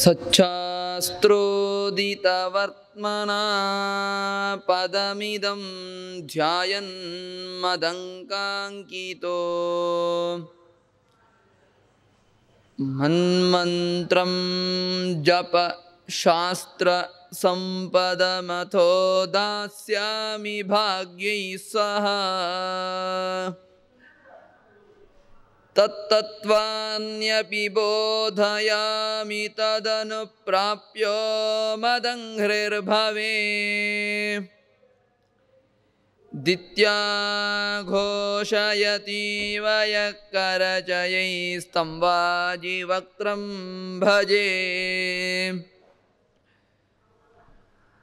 सच्छास्त्रोदितवर्त्मना पदमिदं ध्यायन् मदङ्काङ्कितो मन्मन्त्रं जप शास्त्रसम्पदमथो दास्यामि भाग्यैः सह तत्तत्त्वान्यपि बोधयामि तदनुप्राप्यो मदङ्घ्रिर्भवे दित्याघोषयतीव यः करचयैस्तम्बाजिवक्त्रं भजे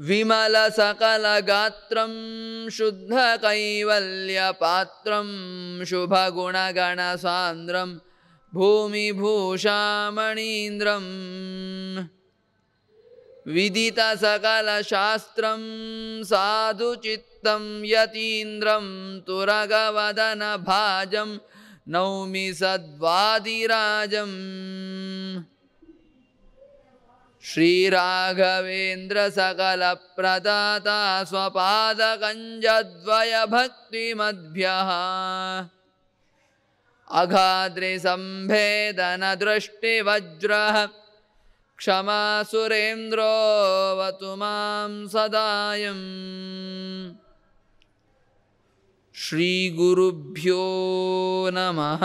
गात्र विमलसकलगात्रं शुद्धकैवल्यपात्रं शुभगुणगणसान्द्रं भूमिभूषामणीन्द्रम् विदितसकलशास्त्रं साधुचित्तं यतीन्द्रं तुरगवदनभाजं नौमी सद्वादिराजम् श्रीराघवेन्द्रसकलप्रदाता स्वपादकञ्जद्वयभक्तिमद्भ्यः अघाद्रिसम्भेदनदृष्टिवज्रः सुरेन्द्रोऽवतु मां सदायम् श्रीगुरुभ्यो नमः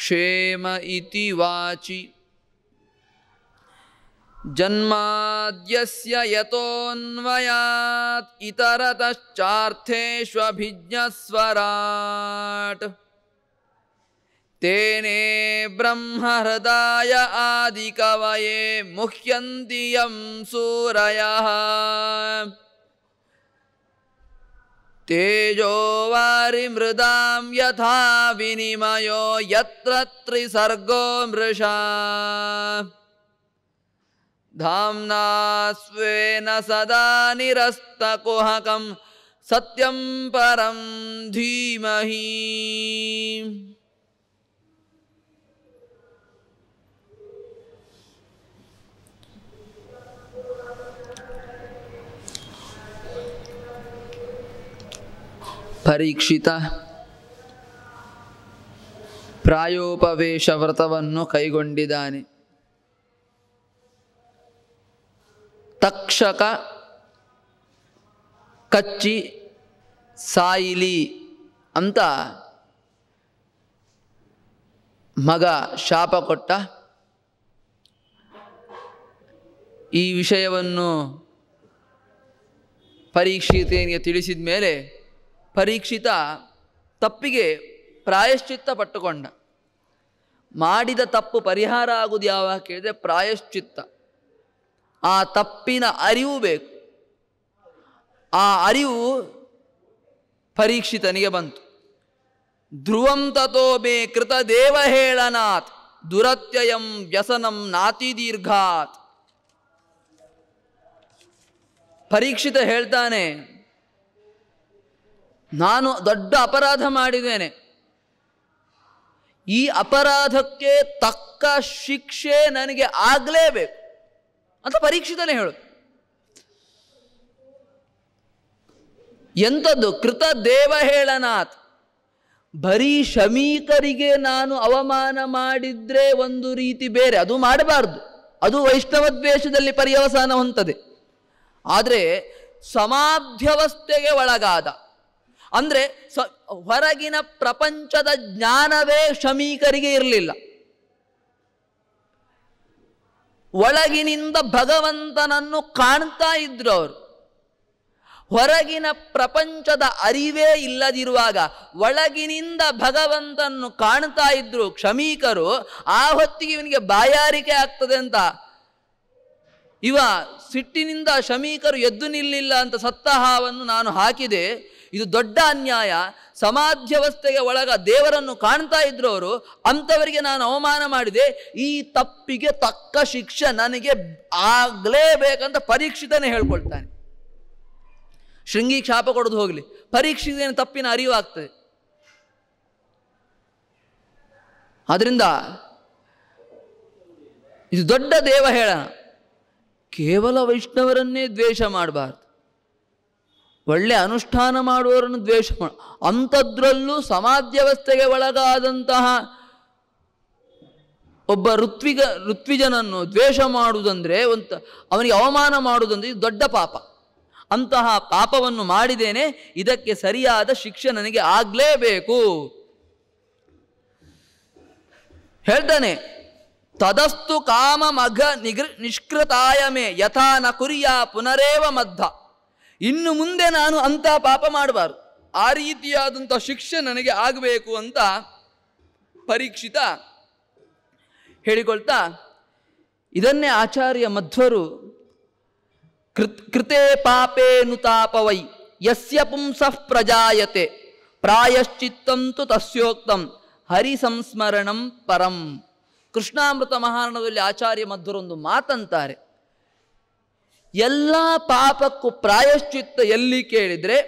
क्षेम इति वाचि जन्माद्यस्य यतोऽन्वयात् इतरतश्चार्थेष्वभिज्ञस्वराट् तेने ब्रह्महृदाय आदिकवये मुह्यन्ति यं सूरयः तेजो वारिमृदां यथा विनिमयो यत्र त्रिसर्गो मृषा धाम्ना स्वेन सदा ಸತ್ಯಂ ಪರಂ परं ಪರೀಕ್ಷಿತ ಪ್ರಾಯೋಪವೇಶ ವ್ರತವನ್ನು ಕೈಗೊಂಡಿದ್ದಾನೆ ತಕ್ಷಕ ಕಚ್ಚಿ ಸಾಯಿಲಿ ಅಂತ ಮಗ ಶಾಪ ಕೊಟ್ಟ ಈ ವಿಷಯವನ್ನು ಪರೀಕ್ಷಿತನಿಗೆ ತಿಳಿಸಿದ ಮೇಲೆ ಪರೀಕ್ಷಿತ ತಪ್ಪಿಗೆ ಪ್ರಾಯಶ್ಚಿತ್ತ ಪಟ್ಟುಕೊಂಡ ಮಾಡಿದ ತಪ್ಪು ಪರಿಹಾರ ಆಗುವುದು ಯಾವಾಗ ಕೇಳಿದರೆ ಪ್ರಾಯಶ್ಚಿತ್ತ ಆ ತಪ್ಪಿನ ಅರಿವು ಬೇಕು ಆ ಅರಿವು ಪರೀಕ್ಷಿತನಿಗೆ ಬಂತು ಧ್ರುವಂ ತಥೋಬೇ ಕೃತ ದೇವ ಹೇಳನಾತ್ ದುರತ್ಯಯಂ ವ್ಯಸನಂ ನಾತಿ ದೀರ್ಘಾತ್ ಪರೀಕ್ಷಿತ ಹೇಳ್ತಾನೆ ನಾನು ದೊಡ್ಡ ಅಪರಾಧ ಮಾಡಿದ್ದೇನೆ ಈ ಅಪರಾಧಕ್ಕೆ ತಕ್ಕ ಶಿಕ್ಷೆ ನನಗೆ ಆಗಲೇಬೇಕು ಅಂತ ಪರೀಕ್ಷಿತನೇ ಹೇಳುದು ಎಂಥದ್ದು ಕೃತ ದೇವ ಹೇಳನಾಥ್ ಬರೀ ಶಮೀಕರಿಗೆ ನಾನು ಅವಮಾನ ಮಾಡಿದ್ರೆ ಒಂದು ರೀತಿ ಬೇರೆ ಅದು ಮಾಡಬಾರ್ದು ಅದು ವೈಷ್ಣವ ದ್ವೇಷದಲ್ಲಿ ಪರ್ಯವಸಾನ ಹೊಂತದೆ ಆದರೆ ಸಮಾಧ್ಯವಸ್ಥೆಗೆ ಒಳಗಾದ ಅಂದರೆ ಸ ಹೊರಗಿನ ಪ್ರಪಂಚದ ಜ್ಞಾನವೇ ಶಮೀಕರಿಗೆ ಇರಲಿಲ್ಲ ಒಳಗಿನಿಂದ ಭಗವಂತನನ್ನು ಕಾಣ್ತಾ ಇದ್ರು ಅವರು ಹೊರಗಿನ ಪ್ರಪಂಚದ ಅರಿವೇ ಇಲ್ಲದಿರುವಾಗ ಒಳಗಿನಿಂದ ಭಗವಂತನನ್ನು ಕಾಣ್ತಾ ಇದ್ರು ಕ್ಷಮೀಕರು ಆ ಹೊತ್ತಿಗೆ ಇವನಿಗೆ ಬಾಯಾರಿಕೆ ಆಗ್ತದೆ ಅಂತ ಇವ ಸಿಟ್ಟಿನಿಂದ ಶಮೀಕರು ಎದ್ದು ನಿಲ್ಲಿಲ್ಲ ಅಂತ ಸತ್ತಾಹವನ್ನು ನಾನು ಹಾಕಿದೆ ಇದು ದೊಡ್ಡ ಅನ್ಯಾಯ ಸಮಾಧ್ಯವಸ್ಥೆಗೆ ಒಳಗ ದೇವರನ್ನು ಕಾಣ್ತಾ ಇದ್ರು ಅವರು ಅಂಥವರಿಗೆ ನಾನು ಅವಮಾನ ಮಾಡಿದೆ ಈ ತಪ್ಪಿಗೆ ತಕ್ಕ ಶಿಕ್ಷೆ ನನಗೆ ಆಗಲೇಬೇಕಂತ ಪರೀಕ್ಷಿತನೇ ಹೇಳ್ಕೊಳ್ತಾನೆ ಶೃಂಗಿ ಶಾಪ ಕೊಡೋದು ಹೋಗಲಿ ಪರೀಕ್ಷಿತನ ತಪ್ಪಿನ ಅರಿವು ಆಗ್ತದೆ ಇದು ದೊಡ್ಡ ದೇವ ಹೇಳ ಕೇವಲ ವೈಷ್ಣವರನ್ನೇ ದ್ವೇಷ ಮಾಡಬಾರ್ದು ಒಳ್ಳೆ ಅನುಷ್ಠಾನ ಮಾಡುವವರನ್ನು ದ್ವೇಷ ಮಾಡ ಅಂಥದ್ರಲ್ಲೂ ವ್ಯವಸ್ಥೆಗೆ ಒಳಗಾದಂತಹ ಒಬ್ಬ ಋತ್ವಿಗ ಋತ್ವಿಜನನ್ನು ದ್ವೇಷ ಮಾಡುವುದಂದರೆ ಒಂದು ಅವನಿಗೆ ಅವಮಾನ ಮಾಡುವುದಂದ್ರೆ ಇದು ದೊಡ್ಡ ಪಾಪ ಅಂತಹ ಪಾಪವನ್ನು ಮಾಡಿದೇನೆ ಇದಕ್ಕೆ ಸರಿಯಾದ ಶಿಕ್ಷೆ ನನಗೆ ಆಗಲೇಬೇಕು ಹೇಳ್ತಾನೆ ತದಸ್ತು ಕಾಮ ಮಘ ನಿಗೃ ನಿಷ್ಕೃತಾಯ ಯಥಾ ನ ಕುರಿಯ ಪುನರೇವ ಮದ್ದ ಇನ್ನು ಮುಂದೆ ನಾನು ಅಂಥ ಪಾಪ ಮಾಡಬಾರ್ದು ಆ ರೀತಿಯಾದಂಥ ಶಿಕ್ಷೆ ನನಗೆ ಆಗಬೇಕು ಅಂತ ಪರೀಕ್ಷಿತ ಹೇಳಿಕೊಳ್ತಾ ಇದನ್ನೇ ಆಚಾರ್ಯ ಮಧ್ವರು ಕೃತ್ ಕೃತೆ ಪಾಪೇನು ತಾಪವೈ ಯಸ್ಯ ಪುಂಸಃ ಪ್ರಜಾಯತೆ ಪ್ರಾಯಶ್ಚಿತ್ತಂ ತು ಹರಿ ಸಂಸ್ಮರಣಂ ಪರಂ ಕೃಷ್ಣಾಮೃತ ಮಹಾರಣದಲ್ಲಿ ಆಚಾರ್ಯ ಮಧ್ವರೊಂದು ಮಾತಂತಾರೆ ಎಲ್ಲ ಪಾಪಕ್ಕೂ ಪ್ರಾಯಶ್ಚಿತ್ತ ಎಲ್ಲಿ ಕೇಳಿದರೆ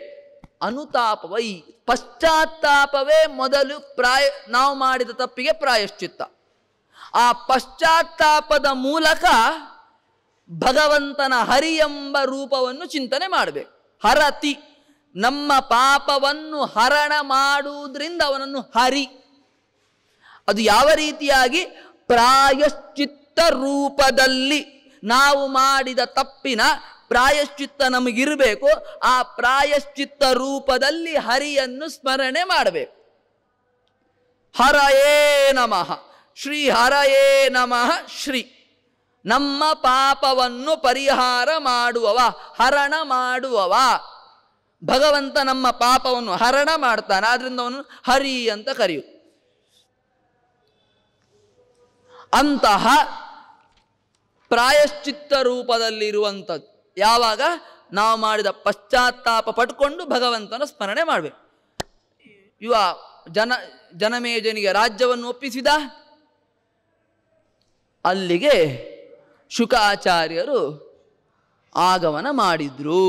ಅನುತಾಪವೈ ಪಶ್ಚಾತ್ತಾಪವೇ ಮೊದಲು ಪ್ರಾಯ ನಾವು ಮಾಡಿದ ತಪ್ಪಿಗೆ ಪ್ರಾಯಶ್ಚಿತ್ತ ಆ ಪಶ್ಚಾತ್ತಾಪದ ಮೂಲಕ ಭಗವಂತನ ಹರಿ ಎಂಬ ರೂಪವನ್ನು ಚಿಂತನೆ ಮಾಡಬೇಕು ಹರತಿ ನಮ್ಮ ಪಾಪವನ್ನು ಹರಣ ಮಾಡುವುದರಿಂದ ಅವನನ್ನು ಹರಿ ಅದು ಯಾವ ರೀತಿಯಾಗಿ ಪ್ರಾಯಶ್ಚಿತ್ತ ರೂಪದಲ್ಲಿ ನಾವು ಮಾಡಿದ ತಪ್ಪಿನ ಪ್ರಾಯಶ್ಚಿತ್ತ ನಮಗಿರಬೇಕು ಆ ಪ್ರಾಯಶ್ಚಿತ್ತ ರೂಪದಲ್ಲಿ ಹರಿಯನ್ನು ಸ್ಮರಣೆ ಮಾಡಬೇಕು ಹರಯೇ ನಮಃ ಶ್ರೀ ಹರಯೇ ನಮಃ ಶ್ರೀ ನಮ್ಮ ಪಾಪವನ್ನು ಪರಿಹಾರ ಮಾಡುವವ ಹರಣ ಮಾಡುವವ ಭಗವಂತ ನಮ್ಮ ಪಾಪವನ್ನು ಹರಣ ಮಾಡ್ತಾನೆ ಆದ್ರಿಂದ ಅವನು ಹರಿ ಅಂತ ಕರೆಯು ಅಂತಹ ಪ್ರಾಯಶ್ಚಿತ್ತ ರೂಪದಲ್ಲಿರುವಂಥದ್ದು ಯಾವಾಗ ನಾವು ಮಾಡಿದ ಪಶ್ಚಾತ್ತಾಪ ಪಟ್ಕೊಂಡು ಭಗವಂತನ ಸ್ಮರಣೆ ಮಾಡಬೇಕು ಇವ ಜನ ಜನಮೇಜನಿಗೆ ರಾಜ್ಯವನ್ನು ಒಪ್ಪಿಸಿದ ಅಲ್ಲಿಗೆ ಶುಕಾಚಾರ್ಯರು ಆಗಮನ ಮಾಡಿದ್ರು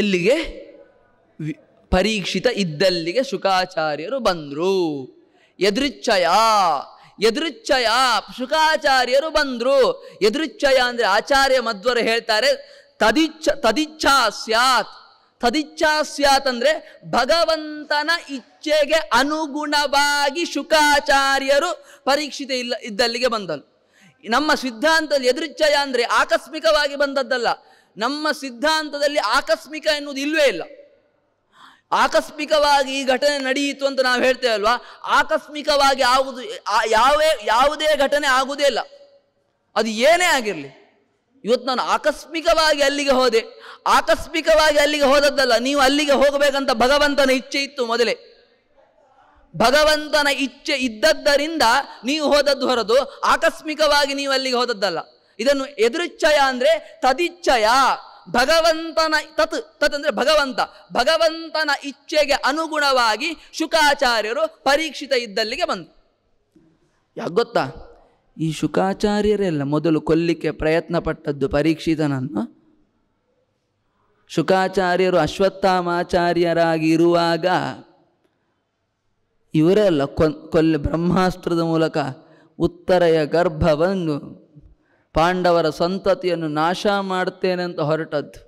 ಎಲ್ಲಿಗೆ ಪರೀಕ್ಷಿತ ಇದ್ದಲ್ಲಿಗೆ ಶುಕಾಚಾರ್ಯರು ಬಂದರು ಎದೃಚ್ಛಯ ಎದುರುಚ್ಛಯ ಶುಕಾಚಾರ್ಯರು ಬಂದರು ಎದುರುಚ್ಛಯ ಅಂದರೆ ಆಚಾರ್ಯ ಮಧ್ವರು ಹೇಳ್ತಾರೆ ತದಿಚ್ಛ ತದಿಚ್ಛಾ ಸ್ಯಾತ್ ತದಿಚ್ಛಾ ಸ್ಯಾತ್ ಅಂದರೆ ಭಗವಂತನ ಇಚ್ಛೆಗೆ ಅನುಗುಣವಾಗಿ ಶುಕಾಚಾರ್ಯರು ಪರೀಕ್ಷಿತ ಇಲ್ಲ ಇದ್ದಲ್ಲಿಗೆ ಬಂದರು ನಮ್ಮ ಸಿದ್ಧಾಂತದಲ್ಲಿ ಎದುರುಚ್ಛಯ ಅಂದರೆ ಆಕಸ್ಮಿಕವಾಗಿ ಬಂದದ್ದಲ್ಲ ನಮ್ಮ ಸಿದ್ಧಾಂತದಲ್ಲಿ ಆಕಸ್ಮಿಕ ಎನ್ನುವುದು ಇಲ್ಲವೇ ಇಲ್ಲ ಆಕಸ್ಮಿಕವಾಗಿ ಈ ಘಟನೆ ನಡೆಯಿತು ಅಂತ ನಾವು ಹೇಳ್ತೇವೆ ಅಲ್ವಾ ಆಕಸ್ಮಿಕವಾಗಿ ಆಗುದು ಯಾವೇ ಯಾವುದೇ ಘಟನೆ ಆಗುವುದೇ ಇಲ್ಲ ಅದು ಏನೇ ಆಗಿರಲಿ ಇವತ್ತು ನಾನು ಆಕಸ್ಮಿಕವಾಗಿ ಅಲ್ಲಿಗೆ ಹೋದೆ ಆಕಸ್ಮಿಕವಾಗಿ ಅಲ್ಲಿಗೆ ಹೋದದ್ದಲ್ಲ ನೀವು ಅಲ್ಲಿಗೆ ಹೋಗಬೇಕಂತ ಭಗವಂತನ ಇಚ್ಛೆ ಇತ್ತು ಮೊದಲೇ ಭಗವಂತನ ಇಚ್ಛೆ ಇದ್ದದ್ದರಿಂದ ನೀವು ಹೋದದ್ದು ಹೊರದು ಆಕಸ್ಮಿಕವಾಗಿ ನೀವು ಅಲ್ಲಿಗೆ ಹೋದದ್ದಲ್ಲ ಇದನ್ನು ಎದುರುಚ್ಛಯ ಅಂದರೆ ತದಿಚ್ಛಯ ಭಗವಂತನ ತತ್ ತತ್ ಅಂದರೆ ಭಗವಂತ ಭಗವಂತನ ಇಚ್ಛೆಗೆ ಅನುಗುಣವಾಗಿ ಶುಕಾಚಾರ್ಯರು ಪರೀಕ್ಷಿತ ಇದ್ದಲ್ಲಿಗೆ ಬಂತು ಯಾಕೆ ಗೊತ್ತಾ ಈ ಶುಕಾಚಾರ್ಯರೆಲ್ಲ ಮೊದಲು ಕೊಲ್ಲಿಕ್ಕೆ ಪ್ರಯತ್ನ ಪಟ್ಟದ್ದು ಪರೀಕ್ಷಿತನನ್ನು ಶುಕಾಚಾರ್ಯರು ಅಶ್ವತ್ಥಾಮಾಚಾರ್ಯರಾಗಿ ಇರುವಾಗ ಇವರೆಲ್ಲ ಕೊಲ್ಲ ಕೊಲ್ಲಿ ಬ್ರಹ್ಮಾಸ್ತ್ರದ ಮೂಲಕ ಉತ್ತರೆಯ ಗರ್ಭವನ್ನು ಪಾಂಡವರ ಸಂತತಿಯನ್ನು ನಾಶ ಮಾಡ್ತೇನೆ ಅಂತ ಹೊರಟದ್ದು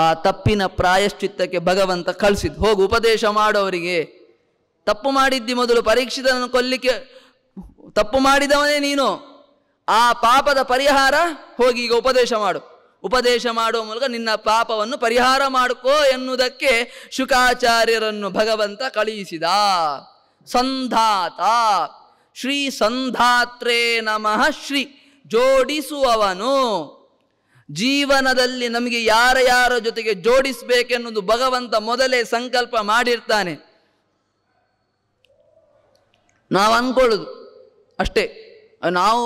ಆ ತಪ್ಪಿನ ಪ್ರಾಯಶ್ಚಿತ್ತಕ್ಕೆ ಭಗವಂತ ಕಳಿಸಿದ್ದು ಹೋಗಿ ಉಪದೇಶ ಮಾಡೋರಿಗೆ ತಪ್ಪು ಮಾಡಿದ್ದಿ ಮೊದಲು ಪರೀಕ್ಷಿತನನ್ನು ಕೊಲ್ಲಿಕ್ಕೆ ತಪ್ಪು ಮಾಡಿದವನೇ ನೀನು ಆ ಪಾಪದ ಪರಿಹಾರ ಹೋಗಿ ಈಗ ಉಪದೇಶ ಮಾಡು ಉಪದೇಶ ಮಾಡುವ ಮೂಲಕ ನಿನ್ನ ಪಾಪವನ್ನು ಪರಿಹಾರ ಮಾಡಿಕೋ ಎನ್ನುವುದಕ್ಕೆ ಶುಕಾಚಾರ್ಯರನ್ನು ಭಗವಂತ ಕಳುಹಿಸಿದ ಸಂಧಾತ ಶ್ರೀ ಸಂಧಾತ್ರೇ ನಮಃ ಶ್ರೀ ಜೋಡಿಸುವವನು ಜೀವನದಲ್ಲಿ ನಮಗೆ ಯಾರ ಯಾರ ಜೊತೆಗೆ ಜೋಡಿಸಬೇಕೆನ್ನುವುದು ಭಗವಂತ ಮೊದಲೇ ಸಂಕಲ್ಪ ಮಾಡಿರ್ತಾನೆ ನಾವು ಅಂದ್ಕೊಳ್ಳೋದು ಅಷ್ಟೇ ನಾವು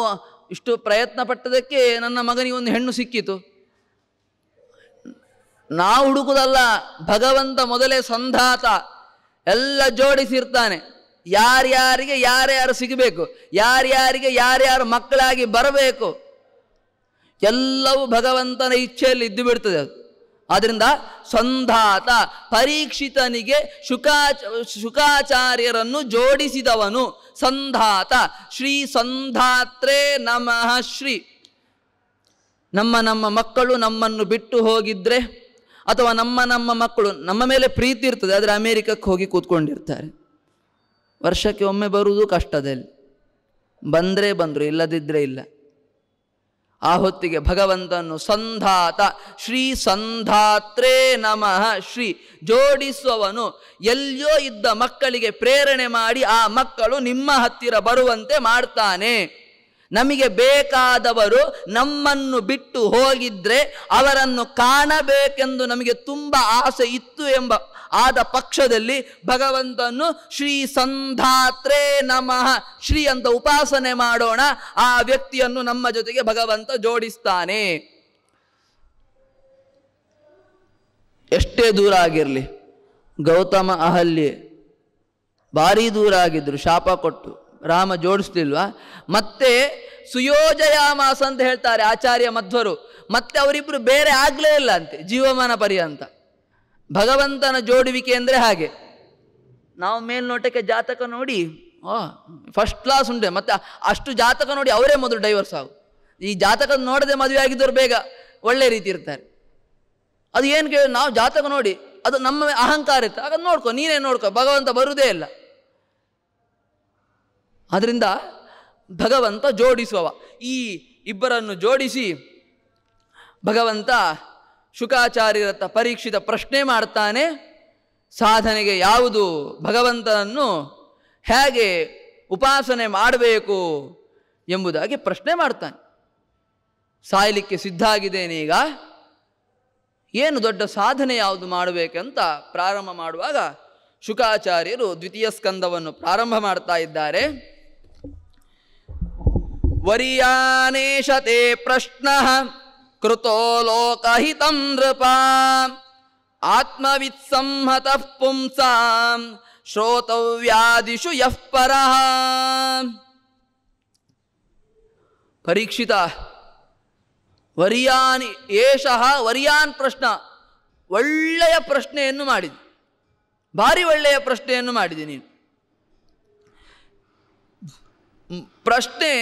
ಇಷ್ಟು ಪ್ರಯತ್ನ ಪಟ್ಟದಕ್ಕೆ ನನ್ನ ಮಗನಿಗೆ ಒಂದು ಹೆಣ್ಣು ಸಿಕ್ಕಿತು ನಾವು ಹುಡುಕುದಲ್ಲ ಭಗವಂತ ಮೊದಲೇ ಸಂಧಾತ ಎಲ್ಲ ಜೋಡಿಸಿರ್ತಾನೆ ಯಾರ್ಯಾರಿಗೆ ಯಾರ್ಯಾರು ಸಿಗಬೇಕು ಯಾರ್ಯಾರಿಗೆ ಯಾರ್ಯಾರು ಮಕ್ಕಳಾಗಿ ಬರಬೇಕು ಎಲ್ಲವೂ ಭಗವಂತನ ಇಚ್ಛೆಯಲ್ಲಿ ಇದ್ದು ಬಿಡ್ತದೆ ಅದು ಸಂಧಾತ ಪರೀಕ್ಷಿತನಿಗೆ ಶುಕಾಚ ಶುಕಾಚಾರ್ಯರನ್ನು ಜೋಡಿಸಿದವನು ಸಂಧಾತ ಶ್ರೀ ಸಂಧಾತ್ರೇ ನಮಃ ಶ್ರೀ ನಮ್ಮ ನಮ್ಮ ಮಕ್ಕಳು ನಮ್ಮನ್ನು ಬಿಟ್ಟು ಹೋಗಿದ್ರೆ ಅಥವಾ ನಮ್ಮ ನಮ್ಮ ಮಕ್ಕಳು ನಮ್ಮ ಮೇಲೆ ಪ್ರೀತಿ ಇರ್ತದೆ ಆದರೆ ಅಮೇರಿಕಕ್ಕೆ ಹೋಗಿ ಕೂತ್ಕೊಂಡಿರ್ತಾರೆ ವರ್ಷಕ್ಕೆ ಒಮ್ಮೆ ಬರುವುದು ಕಷ್ಟದಲ್ಲಿ ಬಂದರೆ ಬಂದರು ಇಲ್ಲದಿದ್ದರೆ ಇಲ್ಲ ಆ ಹೊತ್ತಿಗೆ ಭಗವಂತನು ಸಂಧಾತ ಶ್ರೀ ಸಂಧಾತ್ರೇ ನಮಃ ಶ್ರೀ ಜೋಡಿಸುವವನು ಎಲ್ಲಿಯೋ ಇದ್ದ ಮಕ್ಕಳಿಗೆ ಪ್ರೇರಣೆ ಮಾಡಿ ಆ ಮಕ್ಕಳು ನಿಮ್ಮ ಹತ್ತಿರ ಬರುವಂತೆ ಮಾಡ್ತಾನೆ ನಮಗೆ ಬೇಕಾದವರು ನಮ್ಮನ್ನು ಬಿಟ್ಟು ಹೋಗಿದ್ರೆ ಅವರನ್ನು ಕಾಣಬೇಕೆಂದು ನಮಗೆ ತುಂಬ ಆಸೆ ಇತ್ತು ಎಂಬ ಆದ ಪಕ್ಷದಲ್ಲಿ ಭಗವಂತನು ಶ್ರೀ ಸಂಧಾತ್ರೇ ನಮಃ ಶ್ರೀ ಅಂತ ಉಪಾಸನೆ ಮಾಡೋಣ ಆ ವ್ಯಕ್ತಿಯನ್ನು ನಮ್ಮ ಜೊತೆಗೆ ಭಗವಂತ ಜೋಡಿಸ್ತಾನೆ ಎಷ್ಟೇ ದೂರ ಆಗಿರಲಿ ಗೌತಮ ಅಹಲ್ಯೆ ಭಾರಿ ದೂರ ಆಗಿದ್ರು ಶಾಪ ಕೊಟ್ಟು ರಾಮ ಜೋಡಿಸ್ತಿಲ್ವಾ ಮತ್ತೆ ಸುಯೋಜಯಾಮಾಸ ಅಂತ ಹೇಳ್ತಾರೆ ಆಚಾರ್ಯ ಮಧ್ವರು ಮತ್ತೆ ಅವರಿಬ್ಬರು ಬೇರೆ ಆಗಲೇ ಇಲ್ಲ ಅಂತೆ ಜೀವಮಾನ ಪರ್ಯಂತ ಭಗವಂತನ ಜೋಡುವಿಕೆ ಅಂದರೆ ಹಾಗೆ ನಾವು ಮೇಲ್ನೋಟಕ್ಕೆ ಜಾತಕ ನೋಡಿ ಫಸ್ಟ್ ಕ್ಲಾಸ್ ಉಂಟೆ ಮತ್ತೆ ಅಷ್ಟು ಜಾತಕ ನೋಡಿ ಅವರೇ ಮೊದಲು ಡೈವರ್ಸ್ ಆಗು ಈ ಜಾತಕ ನೋಡದೆ ಮದುವೆ ಆಗಿದ್ದವ್ರು ಬೇಗ ಒಳ್ಳೆ ರೀತಿ ಇರ್ತಾರೆ ಅದು ಏನು ಕೇಳಿ ನಾವು ಜಾತಕ ನೋಡಿ ಅದು ನಮ್ಮ ಅಹಂಕಾರ ಇತ್ತು ಆಗ ನೋಡ್ಕೊ ನೀನೇ ನೋಡ್ಕೊ ಭಗವಂತ ಬರುವುದೇ ಇಲ್ಲ ಆದ್ದರಿಂದ ಭಗವಂತ ಜೋಡಿಸುವವ ಈ ಇಬ್ಬರನ್ನು ಜೋಡಿಸಿ ಭಗವಂತ ಶುಕಾಚಾರ್ಯರತ್ತ ಪರೀಕ್ಷಿತ ಪ್ರಶ್ನೆ ಮಾಡ್ತಾನೆ ಸಾಧನೆಗೆ ಯಾವುದು ಭಗವಂತನನ್ನು ಹೇಗೆ ಉಪಾಸನೆ ಮಾಡಬೇಕು ಎಂಬುದಾಗಿ ಪ್ರಶ್ನೆ ಮಾಡ್ತಾನೆ ಸಾಯಲಿಕ್ಕೆ ಸಿದ್ಧ ಆಗಿದ್ದೇನೀಗ ಈಗ ಏನು ದೊಡ್ಡ ಸಾಧನೆ ಯಾವುದು ಮಾಡಬೇಕಂತ ಪ್ರಾರಂಭ ಮಾಡುವಾಗ ಶುಕಾಚಾರ್ಯರು ದ್ವಿತೀಯ ಸ್ಕಂದವನ್ನು ಪ್ರಾರಂಭ ಮಾಡ್ತಾ ಇದ್ದಾರೆ ವರಿಯಾನೇಶತೆ ಪ್ರಶ್ನ ಕೃತೋ ಲೋಕಹಿತಂ ನೃಪ ಆತ್ಮವಿತ್ಸಂಹತ ಪುಂಸಾಂ ಶ್ರೋತವ್ಯಾದಿಷು ಯಃ ಪರ ಪರೀಕ್ಷಿತ ವರಿಯಾನ್ ಏಷಃ ವರಿಯಾನ್ ಪ್ರಶ್ನ ಒಳ್ಳೆಯ ಪ್ರಶ್ನೆಯನ್ನು ಮಾಡಿದೆ ಭಾರಿ ಒಳ್ಳೆಯ ಪ್ರಶ್ನೆಯನ್ನು ಮಾಡಿದೆ ನೀನು ಪ್ರಶ್ನೆ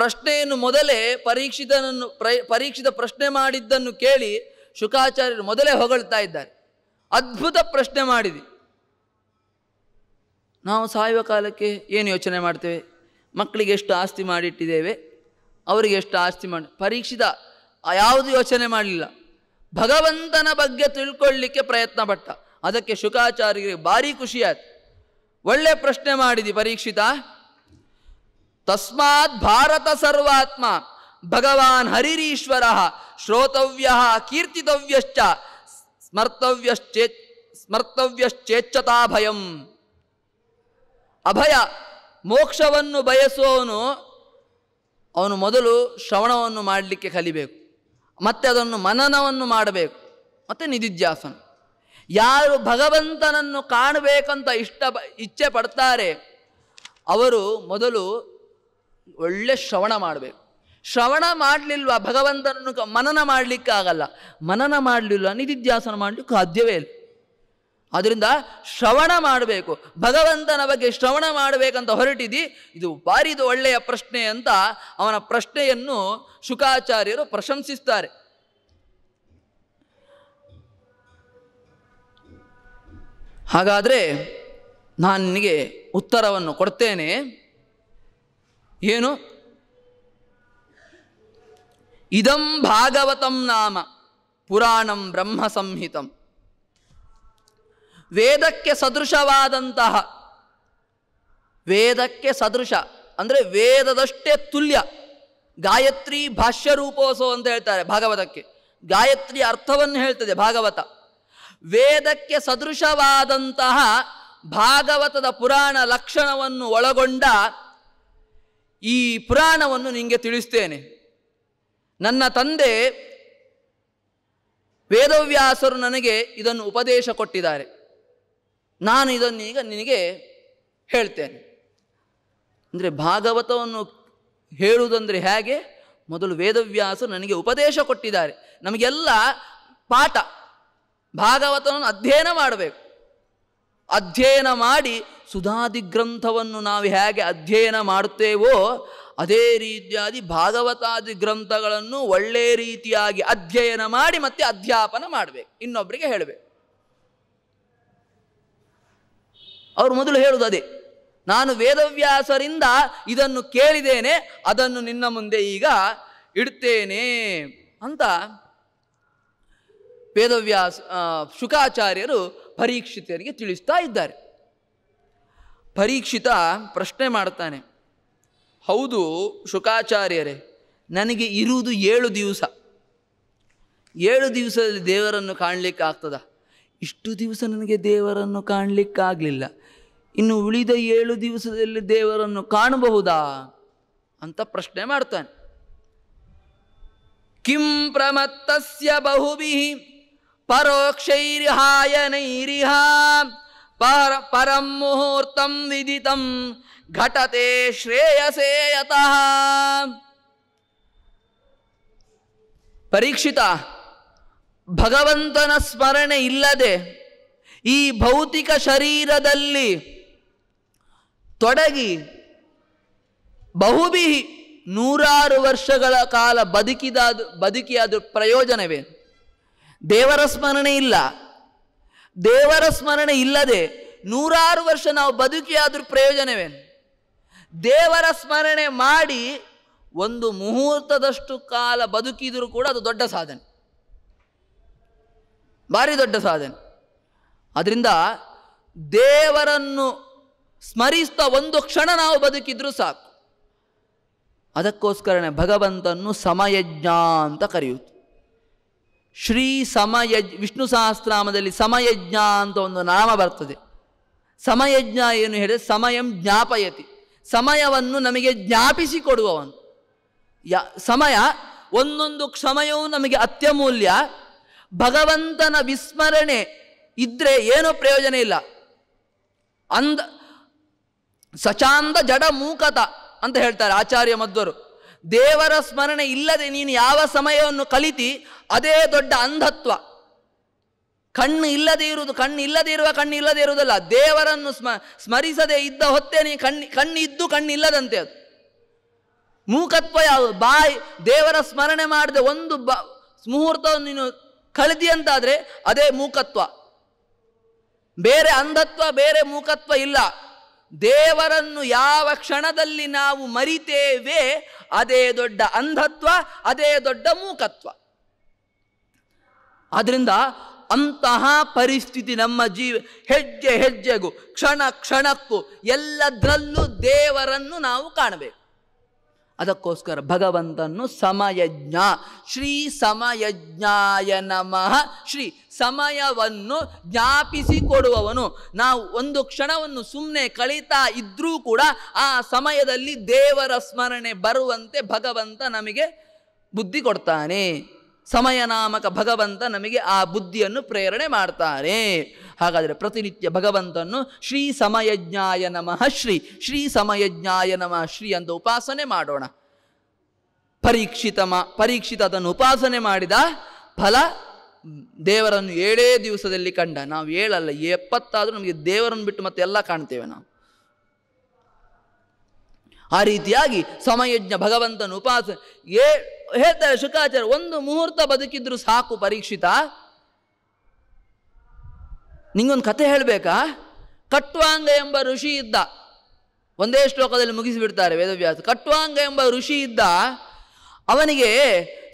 ಪ್ರಶ್ನೆಯನ್ನು ಮೊದಲೇ ಪರೀಕ್ಷಿತನನ್ನು ಪರೀಕ್ಷಿತ ಪ್ರಶ್ನೆ ಮಾಡಿದ್ದನ್ನು ಕೇಳಿ ಶುಕಾಚಾರ್ಯರು ಮೊದಲೇ ಹೊಗಳ್ತಾ ಇದ್ದಾರೆ ಅದ್ಭುತ ಪ್ರಶ್ನೆ ಮಾಡಿದಿ ನಾವು ಸಾಯುವ ಕಾಲಕ್ಕೆ ಏನು ಯೋಚನೆ ಮಾಡ್ತೇವೆ ಮಕ್ಕಳಿಗೆ ಎಷ್ಟು ಆಸ್ತಿ ಮಾಡಿಟ್ಟಿದ್ದೇವೆ ಅವರಿಗೆ ಎಷ್ಟು ಆಸ್ತಿ ಮಾಡಿ ಪರೀಕ್ಷಿತ ಯಾವುದು ಯೋಚನೆ ಮಾಡಲಿಲ್ಲ ಭಗವಂತನ ಬಗ್ಗೆ ತಿಳ್ಕೊಳ್ಳಿಕ್ಕೆ ಪ್ರಯತ್ನ ಪಟ್ಟ ಅದಕ್ಕೆ ಶುಕಾಚಾರ್ಯರಿಗೆ ಭಾರಿ ಖುಷಿಯಾಯ್ತು ಒಳ್ಳೆ ಪ್ರಶ್ನೆ ಮಾಡಿದಿ ಪರೀಕ್ಷಿತ ತಸ್ಮಾತ್ ಭಾರತ ಸರ್ವಾತ್ಮ ಭಗವಾನ್ ಹರಿರೀಶ್ವರ ಶ್ರೋತವ್ಯ ಕೀರ್ತಿತವ್ಯಶ್ಚ ಸ್ಮರ್ತವ್ಯಶ್ಚೇ ಸ್ಮರ್ತವ್ಯಶ್ಚೇಚ್ಛತಾ ಭಯಂ ಅಭಯ ಮೋಕ್ಷವನ್ನು ಬಯಸುವವನು ಅವನು ಮೊದಲು ಶ್ರವಣವನ್ನು ಮಾಡಲಿಕ್ಕೆ ಕಲಿಬೇಕು ಮತ್ತೆ ಅದನ್ನು ಮನನವನ್ನು ಮಾಡಬೇಕು ಮತ್ತು ನಿಧಿಧ್ಯಾಸನ ಯಾರು ಭಗವಂತನನ್ನು ಕಾಣಬೇಕಂತ ಇಷ್ಟ ಇಚ್ಛೆ ಪಡ್ತಾರೆ ಅವರು ಮೊದಲು ಒಳ್ಳೆ ಶ್ರವಣ ಮಾಡಬೇಕು ಶ್ರವಣ ಮಾಡಲಿಲ್ವ ಭಗವಂತನನ್ನು ಮನನ ಮಾಡಲಿಕ್ಕಾಗಲ್ಲ ಮನನ ಮಾಡಲಿಲ್ಲ ನಿಧಿಧ್ಯಾಸನ ಮಾಡಲಿಕ್ಕೆ ಸಾಧ್ಯವೇ ಇಲ್ಲ ಆದ್ದರಿಂದ ಶ್ರವಣ ಮಾಡಬೇಕು ಭಗವಂತನ ಬಗ್ಗೆ ಶ್ರವಣ ಮಾಡಬೇಕಂತ ಹೊರಟಿದಿ ಇದು ಬಾರಿದು ಒಳ್ಳೆಯ ಪ್ರಶ್ನೆ ಅಂತ ಅವನ ಪ್ರಶ್ನೆಯನ್ನು ಶುಕಾಚಾರ್ಯರು ಪ್ರಶಂಸಿಸ್ತಾರೆ ಹಾಗಾದರೆ ನಾನು ನಿನಗೆ ಉತ್ತರವನ್ನು ಕೊಡ್ತೇನೆ ಏನು ಇದಂ ಭಾಗವತಂ ನಾಮ ಪುರಾಣಂ ಬ್ರಹ್ಮ ಸಂಹಿತಂ ವೇದಕ್ಕೆ ಸದೃಶವಾದಂತಹ ವೇದಕ್ಕೆ ಸದೃಶ ಅಂದರೆ ವೇದದಷ್ಟೇ ತುಲ್ಯ ಗಾಯತ್ರಿ ಭಾಷ್ಯ ರೂಪೋಸೋ ಅಂತ ಹೇಳ್ತಾರೆ ಭಾಗವತಕ್ಕೆ ಗಾಯತ್ರಿ ಅರ್ಥವನ್ನು ಹೇಳ್ತದೆ ಭಾಗವತ ವೇದಕ್ಕೆ ಸದೃಶವಾದಂತಹ ಭಾಗವತದ ಪುರಾಣ ಲಕ್ಷಣವನ್ನು ಒಳಗೊಂಡ ಈ ಪುರಾಣವನ್ನು ನಿಮಗೆ ತಿಳಿಸ್ತೇನೆ ನನ್ನ ತಂದೆ ವೇದವ್ಯಾಸರು ನನಗೆ ಇದನ್ನು ಉಪದೇಶ ಕೊಟ್ಟಿದ್ದಾರೆ ನಾನು ಇದನ್ನು ಈಗ ನಿನಗೆ ಹೇಳ್ತೇನೆ ಅಂದರೆ ಭಾಗವತವನ್ನು ಹೇಳುವುದಂದರೆ ಹೇಗೆ ಮೊದಲು ವೇದವ್ಯಾಸರು ನನಗೆ ಉಪದೇಶ ಕೊಟ್ಟಿದ್ದಾರೆ ನಮಗೆಲ್ಲ ಪಾಠ ಭಾಗವತವನ್ನು ಅಧ್ಯಯನ ಮಾಡಬೇಕು ಅಧ್ಯಯನ ಮಾಡಿ ಸುಧಾದಿ ಗ್ರಂಥವನ್ನು ನಾವು ಹೇಗೆ ಅಧ್ಯಯನ ಮಾಡುತ್ತೇವೋ ಅದೇ ರೀತಿಯಾಗಿ ಭಾಗವತಾದಿ ಗ್ರಂಥಗಳನ್ನು ಒಳ್ಳೆಯ ರೀತಿಯಾಗಿ ಅಧ್ಯಯನ ಮಾಡಿ ಮತ್ತೆ ಅಧ್ಯಾಪನ ಮಾಡಬೇಕು ಇನ್ನೊಬ್ಬರಿಗೆ ಹೇಳಬೇಕು ಅವರು ಮೊದಲು ಹೇಳುವುದು ಅದೇ ನಾನು ವೇದವ್ಯಾಸರಿಂದ ಇದನ್ನು ಕೇಳಿದ್ದೇನೆ ಅದನ್ನು ನಿನ್ನ ಮುಂದೆ ಈಗ ಇಡ್ತೇನೆ ಅಂತ ವೇದವ್ಯಾಸ ಶುಕಾಚಾರ್ಯರು ಪರೀಕ್ಷಿತರಿಗೆ ತಿಳಿಸ್ತಾ ಇದ್ದಾರೆ ಪರೀಕ್ಷಿತ ಪ್ರಶ್ನೆ ಮಾಡ್ತಾನೆ ಹೌದು ಶುಕಾಚಾರ್ಯರೇ ನನಗೆ ಇರುವುದು ಏಳು ದಿವಸ ಏಳು ದಿವಸದಲ್ಲಿ ದೇವರನ್ನು ಕಾಣಲಿಕ್ಕಾಗ್ತದ ಆಗ್ತದ ಇಷ್ಟು ದಿವಸ ನನಗೆ ದೇವರನ್ನು ಕಾಣಲಿಕ್ಕಾಗಲಿಲ್ಲ ಇನ್ನು ಉಳಿದ ಏಳು ದಿವಸದಲ್ಲಿ ದೇವರನ್ನು ಕಾಣಬಹುದಾ ಅಂತ ಪ್ರಶ್ನೆ ಮಾಡ್ತಾನೆ ಕಿಂ ಪ್ರಮತ್ತಸ್ಯ ಪರೋಕ್ಷೈರಿಹಾಯ ಪರ ಪರಂ ಮುಹೂರ್ತಂ ವಿದಿತಂ ಘಟತೆ ಶ್ರೇಯಸೇ ಪರೀಕ್ಷಿತ ಭಗವಂತನ ಸ್ಮರಣೆ ಇಲ್ಲದೆ ಈ ಭೌತಿಕ ಶರೀರದಲ್ಲಿ ತೊಡಗಿ ಬಹುಬಿ ನೂರಾರು ವರ್ಷಗಳ ಕಾಲ ಬದುಕಿದ ಬದುಕಿಯಾದ ಪ್ರಯೋಜನವೇ ದೇವರ ಸ್ಮರಣೆ ಇಲ್ಲ ದೇವರ ಸ್ಮರಣೆ ಇಲ್ಲದೆ ನೂರಾರು ವರ್ಷ ನಾವು ಬದುಕಿಯಾದರೂ ಪ್ರಯೋಜನವೇನು ದೇವರ ಸ್ಮರಣೆ ಮಾಡಿ ಒಂದು ಮುಹೂರ್ತದಷ್ಟು ಕಾಲ ಬದುಕಿದರೂ ಕೂಡ ಅದು ದೊಡ್ಡ ಸಾಧನೆ ಭಾರಿ ದೊಡ್ಡ ಸಾಧನೆ ಅದರಿಂದ ದೇವರನ್ನು ಸ್ಮರಿಸ್ತಾ ಒಂದು ಕ್ಷಣ ನಾವು ಬದುಕಿದ್ರೂ ಸಾಕು ಅದಕ್ಕೋಸ್ಕರನೇ ಭಗವಂತನ್ನು ಸಮಯಜ್ಞ ಅಂತ ಕರೆಯುತ್ತೆ ಶ್ರೀ ಸಮಯಜ್ ವಿಷ್ಣು ಸಹಸ್ರಾಮದಲ್ಲಿ ಸಮಯಜ್ಞ ಅಂತ ಒಂದು ನಾಮ ಬರ್ತದೆ ಸಮಯಜ್ಞ ಏನು ಹೇಳಿದರೆ ಸಮಯಂ ಜ್ಞಾಪಯತಿ ಸಮಯವನ್ನು ನಮಗೆ ಜ್ಞಾಪಿಸಿ ಕೊಡುವವನು ಯ ಸಮಯ ಒಂದೊಂದು ಕ್ಷಮಯವು ನಮಗೆ ಅತ್ಯಮೂಲ್ಯ ಭಗವಂತನ ವಿಸ್ಮರಣೆ ಇದ್ರೆ ಏನೂ ಪ್ರಯೋಜನ ಇಲ್ಲ ಅಂದ ಸಚಾಂದ ಜಡ ಮೂಕತ ಅಂತ ಹೇಳ್ತಾರೆ ಆಚಾರ್ಯ ಮಧ್ವರು ದೇವರ ಸ್ಮರಣೆ ಇಲ್ಲದೆ ನೀನು ಯಾವ ಸಮಯವನ್ನು ಕಲಿತಿ ಅದೇ ದೊಡ್ಡ ಅಂಧತ್ವ ಕಣ್ಣು ಇಲ್ಲದೆ ಇರುವುದು ಕಣ್ಣು ಇಲ್ಲದೆ ಇರುವ ಕಣ್ಣು ಇಲ್ಲದೆ ಇರುವುದಲ್ಲ ದೇವರನ್ನು ಸ್ಮ ಸ್ಮರಿಸದೆ ಇದ್ದ ಹೊತ್ತೆ ನೀ ಕಣ್ಣು ಕಣ್ಣು ಇದ್ದು ಕಣ್ಣು ಇಲ್ಲದಂತೆ ಅದು ಮೂಕತ್ವ ಯಾವುದು ಬಾಯಿ ದೇವರ ಸ್ಮರಣೆ ಮಾಡದೆ ಒಂದು ಬ ಮುಹೂರ್ತವನ್ನು ನೀನು ಕಳೆದಿ ಅಂತಾದರೆ ಅದೇ ಮೂಕತ್ವ ಬೇರೆ ಅಂಧತ್ವ ಬೇರೆ ಮೂಕತ್ವ ಇಲ್ಲ ದೇವರನ್ನು ಯಾವ ಕ್ಷಣದಲ್ಲಿ ನಾವು ಮರಿತೇವೆ ಅದೇ ದೊಡ್ಡ ಅಂಧತ್ವ ಅದೇ ದೊಡ್ಡ ಮೂಕತ್ವ ಆದ್ದರಿಂದ ಅಂತಹ ಪರಿಸ್ಥಿತಿ ನಮ್ಮ ಜೀವ ಹೆಜ್ಜೆ ಹೆಜ್ಜೆಗೂ ಕ್ಷಣ ಕ್ಷಣಕ್ಕೂ ಎಲ್ಲದರಲ್ಲೂ ದೇವರನ್ನು ನಾವು ಕಾಣಬೇಕು ಅದಕ್ಕೋಸ್ಕರ ಭಗವಂತನ್ನು ಸಮಯಜ್ಞ ಶ್ರೀ ಸಮಯಜ್ಞಾಯ ನಮಃ ಶ್ರೀ ಸಮಯವನ್ನು ಜ್ಞಾಪಿಸಿ ಕೊಡುವವನು ನಾವು ಒಂದು ಕ್ಷಣವನ್ನು ಸುಮ್ಮನೆ ಕಳೀತಾ ಇದ್ರೂ ಕೂಡ ಆ ಸಮಯದಲ್ಲಿ ದೇವರ ಸ್ಮರಣೆ ಬರುವಂತೆ ಭಗವಂತ ನಮಗೆ ಬುದ್ಧಿ ಕೊಡ್ತಾನೆ ಸಮಯ ನಾಮಕ ಭಗವಂತ ನಮಗೆ ಆ ಬುದ್ಧಿಯನ್ನು ಪ್ರೇರಣೆ ಮಾಡ್ತಾರೆ ಹಾಗಾದರೆ ಪ್ರತಿನಿತ್ಯ ಭಗವಂತನ್ನು ಶ್ರೀ ಸಮಯಜ್ಞಾಯ ನಮಃ ಶ್ರೀ ಶ್ರೀ ಸಮಯಜ್ಞಾಯ ನಮಃ ಶ್ರೀ ಅಂತ ಉಪಾಸನೆ ಮಾಡೋಣ ಪರೀಕ್ಷಿತ ಮಾ ಪರೀಕ್ಷಿತ ಅದನ್ನು ಉಪಾಸನೆ ಮಾಡಿದ ಫಲ ದೇವರನ್ನು ಏಳೇ ದಿವಸದಲ್ಲಿ ಕಂಡ ನಾವು ಏಳಲ್ಲ ಎಪ್ಪತ್ತಾದರೂ ನಮಗೆ ದೇವರನ್ನು ಬಿಟ್ಟು ಮತ್ತೆ ಎಲ್ಲ ಕಾಣ್ತೇವೆ ನಾವು ಆ ರೀತಿಯಾಗಿ ಸಮಯಜ್ಞ ಭಗವಂತನ ಉಪಾಸ ಏ ಹೇಳ್ತಾರೆ ಶುಕಾಚಾರ್ಯ ಒಂದು ಮುಹೂರ್ತ ಬದುಕಿದ್ರು ಸಾಕು ಪರೀಕ್ಷಿತ ನಿಂಗೊಂದು ಕತೆ ಹೇಳಬೇಕಾ ಕಟ್ವಾಂಗ ಎಂಬ ಋಷಿ ಇದ್ದ ಒಂದೇ ಶ್ಲೋಕದಲ್ಲಿ ಮುಗಿಸಿಬಿಡ್ತಾರೆ ವೇದವ್ಯಾಸ ಕಟ್ವಾಂಗ ಎಂಬ ಋಷಿ ಇದ್ದ ಅವನಿಗೆ